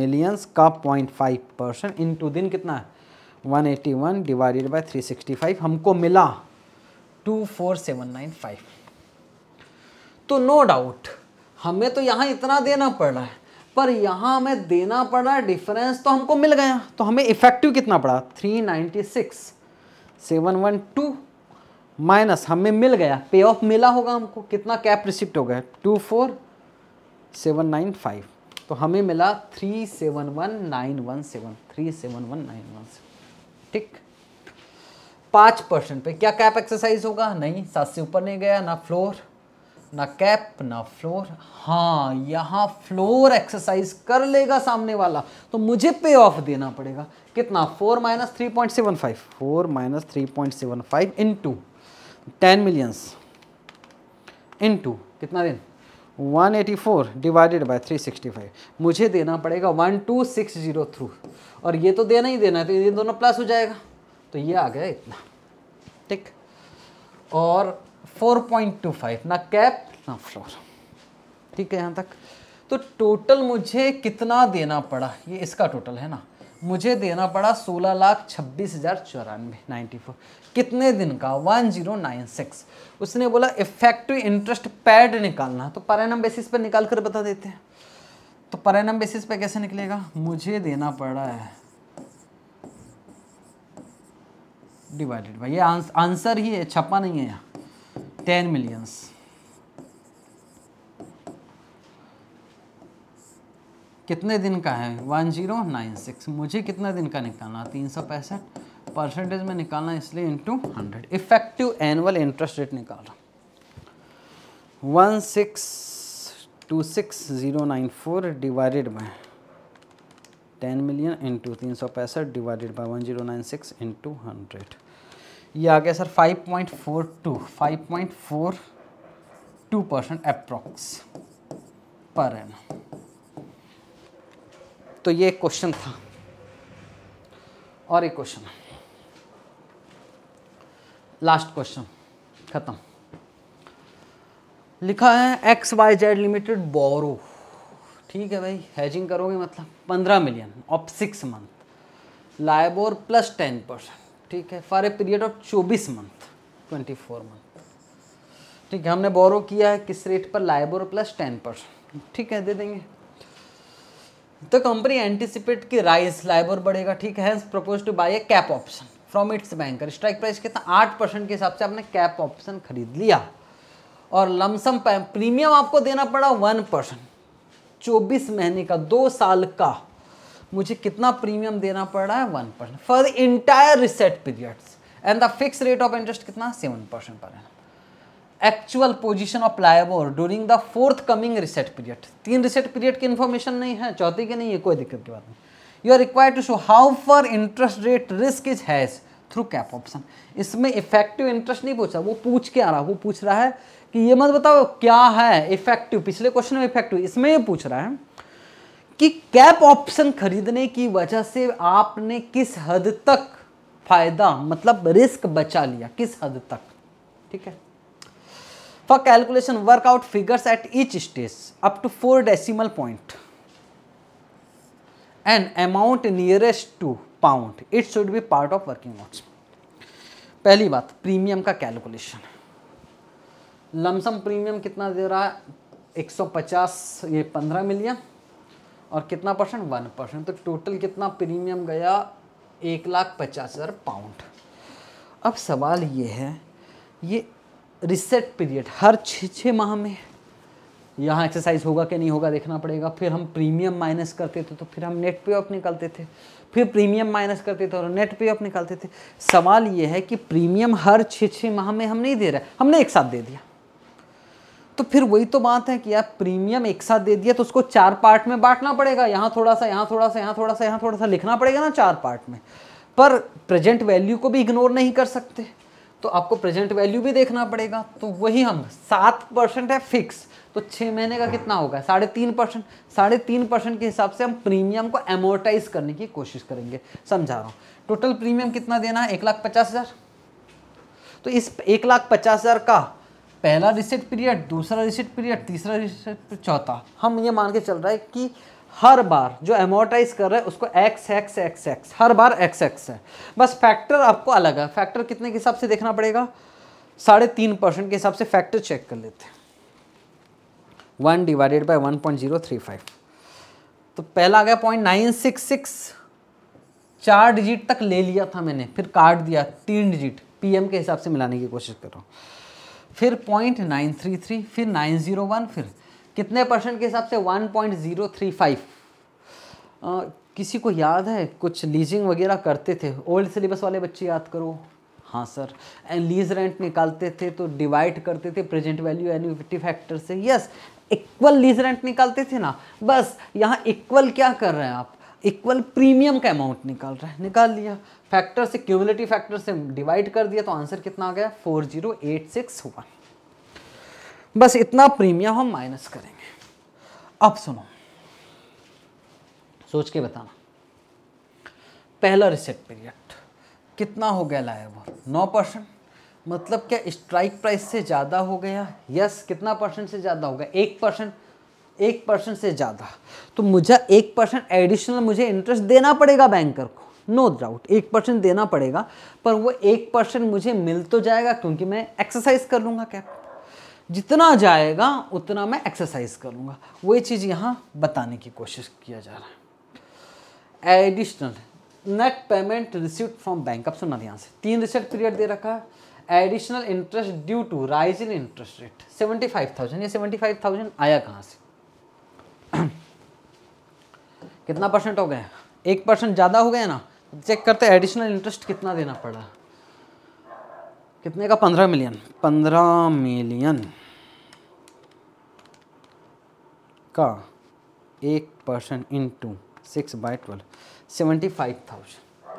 मिलियंस का पॉइंट फाइव परसेंट इन टू दिन कितना है one eighty one divided by three sixty five हमको मिला two four seven nine five तो नो no डाउट हमें तो यहाँ इतना देना पड़ रहा है पर यहाँ हमें देना पड़ा डिफरेंस तो हमको मिल गया तो हमें इफेक्टिव कितना पड़ा three ninety six seven one two minus हमें मिल गया पे ऑफ मिला होगा हमको कितना कैप रिसिप्ट हो गया two four seven nine five तो हमें मिला three seven one nine one seven three seven one nine one seven ठीक पाँच परसेंट पे क्या कैप एक्सरसाइज होगा नहीं सात से ऊपर नहीं गया ना फ्लोर ना कैप ना फ्लोर हाँ यहाँ फ्लोर एक्सरसाइज कर लेगा सामने वाला तो मुझे पे ऑफ देना पड़ेगा कितना four minus three point seven five four minus three point seven five into ten millions into कितना दिन 184 डिवाइडेड बाय 365 मुझे देना पड़ेगा 1260 थ्रू और ये तो देना ही देना है तो ये दोनों प्लस हो जाएगा तो ये आ गया इतना ठीक और 4.25 ना कैप ना फ्लोर ठीक है यहाँ तक तो टोटल मुझे कितना देना पड़ा ये इसका टोटल है ना मुझे देना पड़ा सोलह लाख छब्बीस हज़ार चौरानवे नाइन्टी फोर कितने दिन का वन जीरो नाइन सिक्स उसने बोला इफेक्टिव इंटरेस्ट पैड निकालना तो पर एनम बेसिस पर निकाल कर बता देते हैं तो पर एनम बेसिस पर कैसे निकलेगा मुझे देना पड़ा है डिवाइडेड भाई ये आंसर ही है छपा नहीं है यहाँ टेन मिलियंस कितने दिन का है वन जीरो नाइन सिक्स मुझे कितना दिन का निकालना तीन सौ पैंसठ परसेंटेज में निकालना इसलिए into hundred effective annual interest rate निकाल रहा one six two six zero nine four divided by ten million into तीन सौ पैंसठ divided by one zero nine six into hundred ये आ गया सर 5.42 5.42 परसेंट अप्रोक्स पर एन तो ये एक क्वेश्चन था और एक क्वेश्चन लास्ट क्वेश्चन खत्म लिखा है X Y Z limited borrow ठीक है भाई हैजिंग करोगे मतलब पंद्रह million of six month LIBOR plus ten percent ठीक है फॉर ए पीरियड ऑफ चौबीस मंथ ट्वेंटी फोर मंथ ठीक है हमने बोरो किया है किस रेट पर लाइबोर प्लस टेन परसेंट ठीक है दे देंगे तो कंपनी एंटिसिपेट की राइस लाइबर बढ़ेगा ठीक है propose to buy a cap option from its banker strike price कितना आठ परसेंट के हिसाब से आपने कैप ऑप्शन खरीद लिया और लमसम प्रीमियम आपको देना पड़ा वन परसेंट चौबीस महीने का दो साल का मुझे कितना प्रीमियम देना पड़ रहा है one percent for the entire reset period and the fix rate of interest कितना सेवन परसेंट पर है actual position of LIBOR during the fourth coming reset period तीन रिसेट पीरियड की इन्फॉर्मेशन नहीं है चौथी की नहीं है कोई दिक्कत की बात नहीं you are require to show how for interest rate risk is हैज़ थ्रू कैप ऑप्शन इसमें इफेक्टिव इंटरेस्ट नहीं पूछा वो पूछ के आ रहा वो पूछ रहा है कि ये मत बताओ क्या है इफेक्टिव पिछले क्वेश्चन में इफेक्टिव इसमें ये पूछ रहा है कि कैप ऑप्शन खरीदने की वजह से आपने किस हद तक फायदा मतलब रिस्क बचा लिया किस हद तक ठीक है for calculation work out figures at each stage up to four decimal point and amount nearest to pound it should be part of working notes पहली बात प्रीमियम का कैलकुलेशन लमसम प्रीमियम कितना दे रहा है 150 ये 15 मिलियन और कितना परसेंट वन परसेंट तो टोटल कितना प्रीमियम गया एक लाख पचास हज़ार पाउंड अब सवाल ये है ये रिसेट पीरियड हर छः छः माह में यहाँ एक्सरसाइज होगा कि नहीं होगा देखना पड़ेगा फिर हम प्रीमियम माइनस करते थे तो फिर हम नेट पे ऑफ निकालते थे फिर प्रीमियम माइनस करते थे और नेट पे ऑफ निकालते थे सवाल ये है कि प्रीमियम हर छः छः माह में हम नहीं दे रहे हमने एक साथ दे दिया तो फिर वही तो बात है कि आप प्रीमियम एक साथ दे दिया तो उसको चार पार्ट में बांटना पड़ेगा यहाँ थोड़ा सा यहाँ थोड़ा सा यहाँ थोड़ा सा यहाँ थोड़ा सा लिखना पड़ेगा ना चार पार्ट में पर प्रेजेंट वैल्यू को भी इग्नोर नहीं कर सकते तो आपको प्रेजेंट वैल्यू भी देखना पड़ेगा तो वही हम सात परसेंट है फिक्स तो छः महीने का कितना होगा साढ़े तीन परसेंट साढ़े तीन परसेंट के हिसाब से हम प्रीमियम को एमोटाइज करने की कोशिश करेंगे समझा रहा हूँ टोटल प्रीमियम कितना देना है एक लाख पचास हज़ार तो इस एक लाख पचास हज़ार का पहला रिसेट पीरियड दूसरा रिसेट पीरियड तीसरा रिसेट चौथा हम ये मान के चल रहा है कि हर बार जो एमोटाइज कर रहा है उसको एक्स एक्स एक्स एक्स हर बार एक्स एक्स है बस फैक्टर आपको अलग है फैक्टर कितने के हिसाब से देखना पड़ेगा साढ़े तीन परसेंट के हिसाब से फैक्टर चेक कर लेते हैं one divided by one point zero three five तो पहला आ गया पॉइंट नाइन सिक्स सिक्स चार डिजिट तक ले लिया था मैंने फिर काट दिया तीन डिजिट पीएम के हिसाब से मिलाने की कोशिश कर रहा हूँ फिर पॉइंट नाइन थ्री थ्री फिर नाइन ज़ीरो वन फिर कितने परसेंट के हिसाब से one point zero three five किसी को याद है कुछ लीजिंग वगैरह करते थे ओल्ड सिलेबस वाले बच्चे याद करो हाँ सर एंड लीज रेंट निकालते थे तो डिवाइड करते थे प्रेजेंट वैल्यू एनुविटी फैक्टर से यस इक्वल लीज रेंट निकालते थे ना बस यहाँ इक्वल क्या कर रहे हैं आप इक्वल प्रीमियम का अमाउंट निकाल रहे हैं निकाल लिया फैक्टर से क्यूमुलेटिव फैक्टर से डिवाइड कर दिया तो आंसर कितना आ गया four zero eight six one बस इतना प्रीमियम हम माइनस करेंगे अब सुनो सोच के बताना पहला रिसेट पीरियड कितना हो गया लाइव नौ परसेंट मतलब क्या स्ट्राइक प्राइस से ज़्यादा हो गया यस कितना परसेंट से ज़्यादा हो गया एक परसेंट एक परसेंट से ज़्यादा तो मुझे एक परसेंट एडिशनल मुझे इंटरेस्ट देना पड़ेगा बैंकर को नो डाउट एक परसेंट देना पड़ेगा पर वो एक परसेंट मुझे मिल तो जाएगा क्योंकि मैं एक्सरसाइज कर लूँगा कैप जितना जाएगा उतना मैं एक्सरसाइज करूँगा वही चीज़ यहाँ बताने की कोशिश किया जा रहा है additional net payment receive from bank अब सुनना ध्यान से तीन रिसेट पीरियड दे रखा है additional interest due to rise in interest rate seventy five thousand या सेवेंटी फाइव थाउजेंड आया कहाँ से कितना परसेंट हो गया एक परसेंट ज़्यादा हो गया ना चेक करते एडिशनल इंटरेस्ट कितना देना पड़ा कितने का पंद्रह मिलियन पंद्रह मिलियन का एक percent in two six by twelve seventy five thousand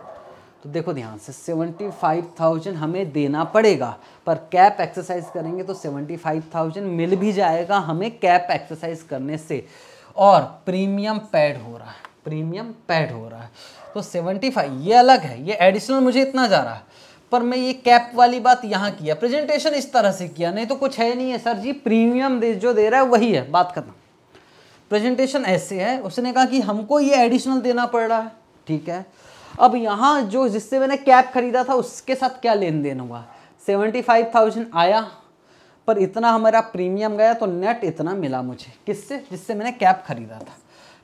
तो देखो ध्यान से सेवेंटी फाइव थाउजेंड हमें देना पड़ेगा पर कैप एक्सरसाइज करेंगे तो सेवेंटी फाइव थाउजेंड मिल भी जाएगा हमें कैप एक्सरसाइज करने से और प्रीमियम पैड हो रहा है प्रीमियम पैड हो रहा है तो 75 ये अलग है ये एडिशनल मुझे इतना जा रहा है पर मैं ये कैप वाली बात यहाँ किया प्रेजेंटेशन इस तरह से किया नहीं तो कुछ है नहीं है सर जी प्रीमियम दे जो दे रहा है वही है बात खत्म प्रेजेंटेशन ऐसे है उसने कहा कि हमको ये एडिशनल देना पड़ रहा है ठीक है अब यहाँ जो जिससे मैंने कैप खरीदा था उसके साथ क्या लेन देन हुआ सेवेंटी फाइव थाउजेंड आया पर इतना हमारा प्रीमियम गया तो नेट इतना मिला मुझे किससे जिससे मैंने कैप खरीदा था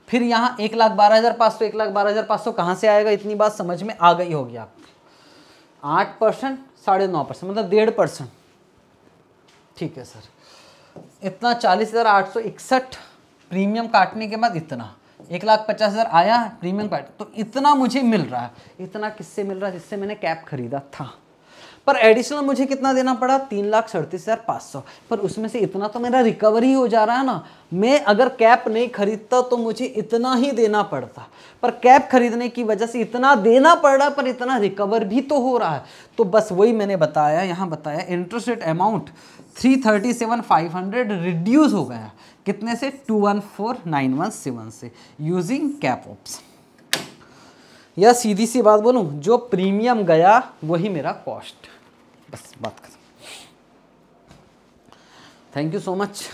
फिर यहाँ एक लाख बारह हज़ार पाँच सौ एक लाख बारह हज़ार पाँच सौ कहाँ से आएगा इतनी बात समझ में आ गई होगी आप आठ परसेंट साढ़े नौ परसेंट मतलब डेढ़ परसेंट ठीक है सर इतना चालीस हज़ार आठ सौ इकसठ प्रीमियम काटने के बाद इतना एक लाख पचास हज़ार आया प्रीमियम काट तो इतना मुझे मिल रहा है इतना किससे मिल रहा है जिससे मैंने कैब खरीदा था पर एडिशनल मुझे कितना देना पड़ा तीन लाख सड़तीस हज़ार पाँच सौ पर उसमें से इतना तो मेरा रिकवरी हो जा रहा है ना मैं अगर कैप नहीं खरीदता तो मुझे इतना ही देना पड़ता पर कैप खरीदने की वजह से इतना देना पड़ रहा पर इतना रिकवर भी तो हो रहा है तो बस वही मैंने बताया यहाँ बताया interest rate amount three thirty seven five hundred reduce हो गया कितने से two one four nine one seven से यूजिंग कैप ऑप्स या सीधी सी बात बोलूँ जो प्रीमियम गया वही मेरा कॉस्ट बस बात खत्म thank you so much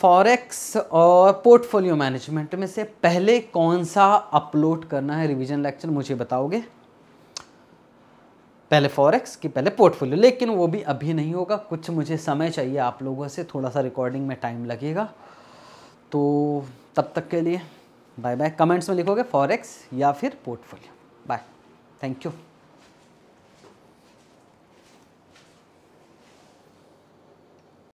forex और पोर्टफोलियो मैनेजमेंट में से पहले कौन सा अपलोड करना है रिवीजन लेक्चर मुझे बताओगे पहले फॉरेक्स कि पहले पोर्टफोलियो लेकिन वो भी अभी नहीं होगा कुछ मुझे समय चाहिए आप लोगों से थोड़ा सा रिकॉर्डिंग में टाइम लगेगा तो तब तक के लिए बाय बाय कमेंट्स में लिखोगे फॉरेक्स या फिर पोर्टफोलियो बाय थैंक यू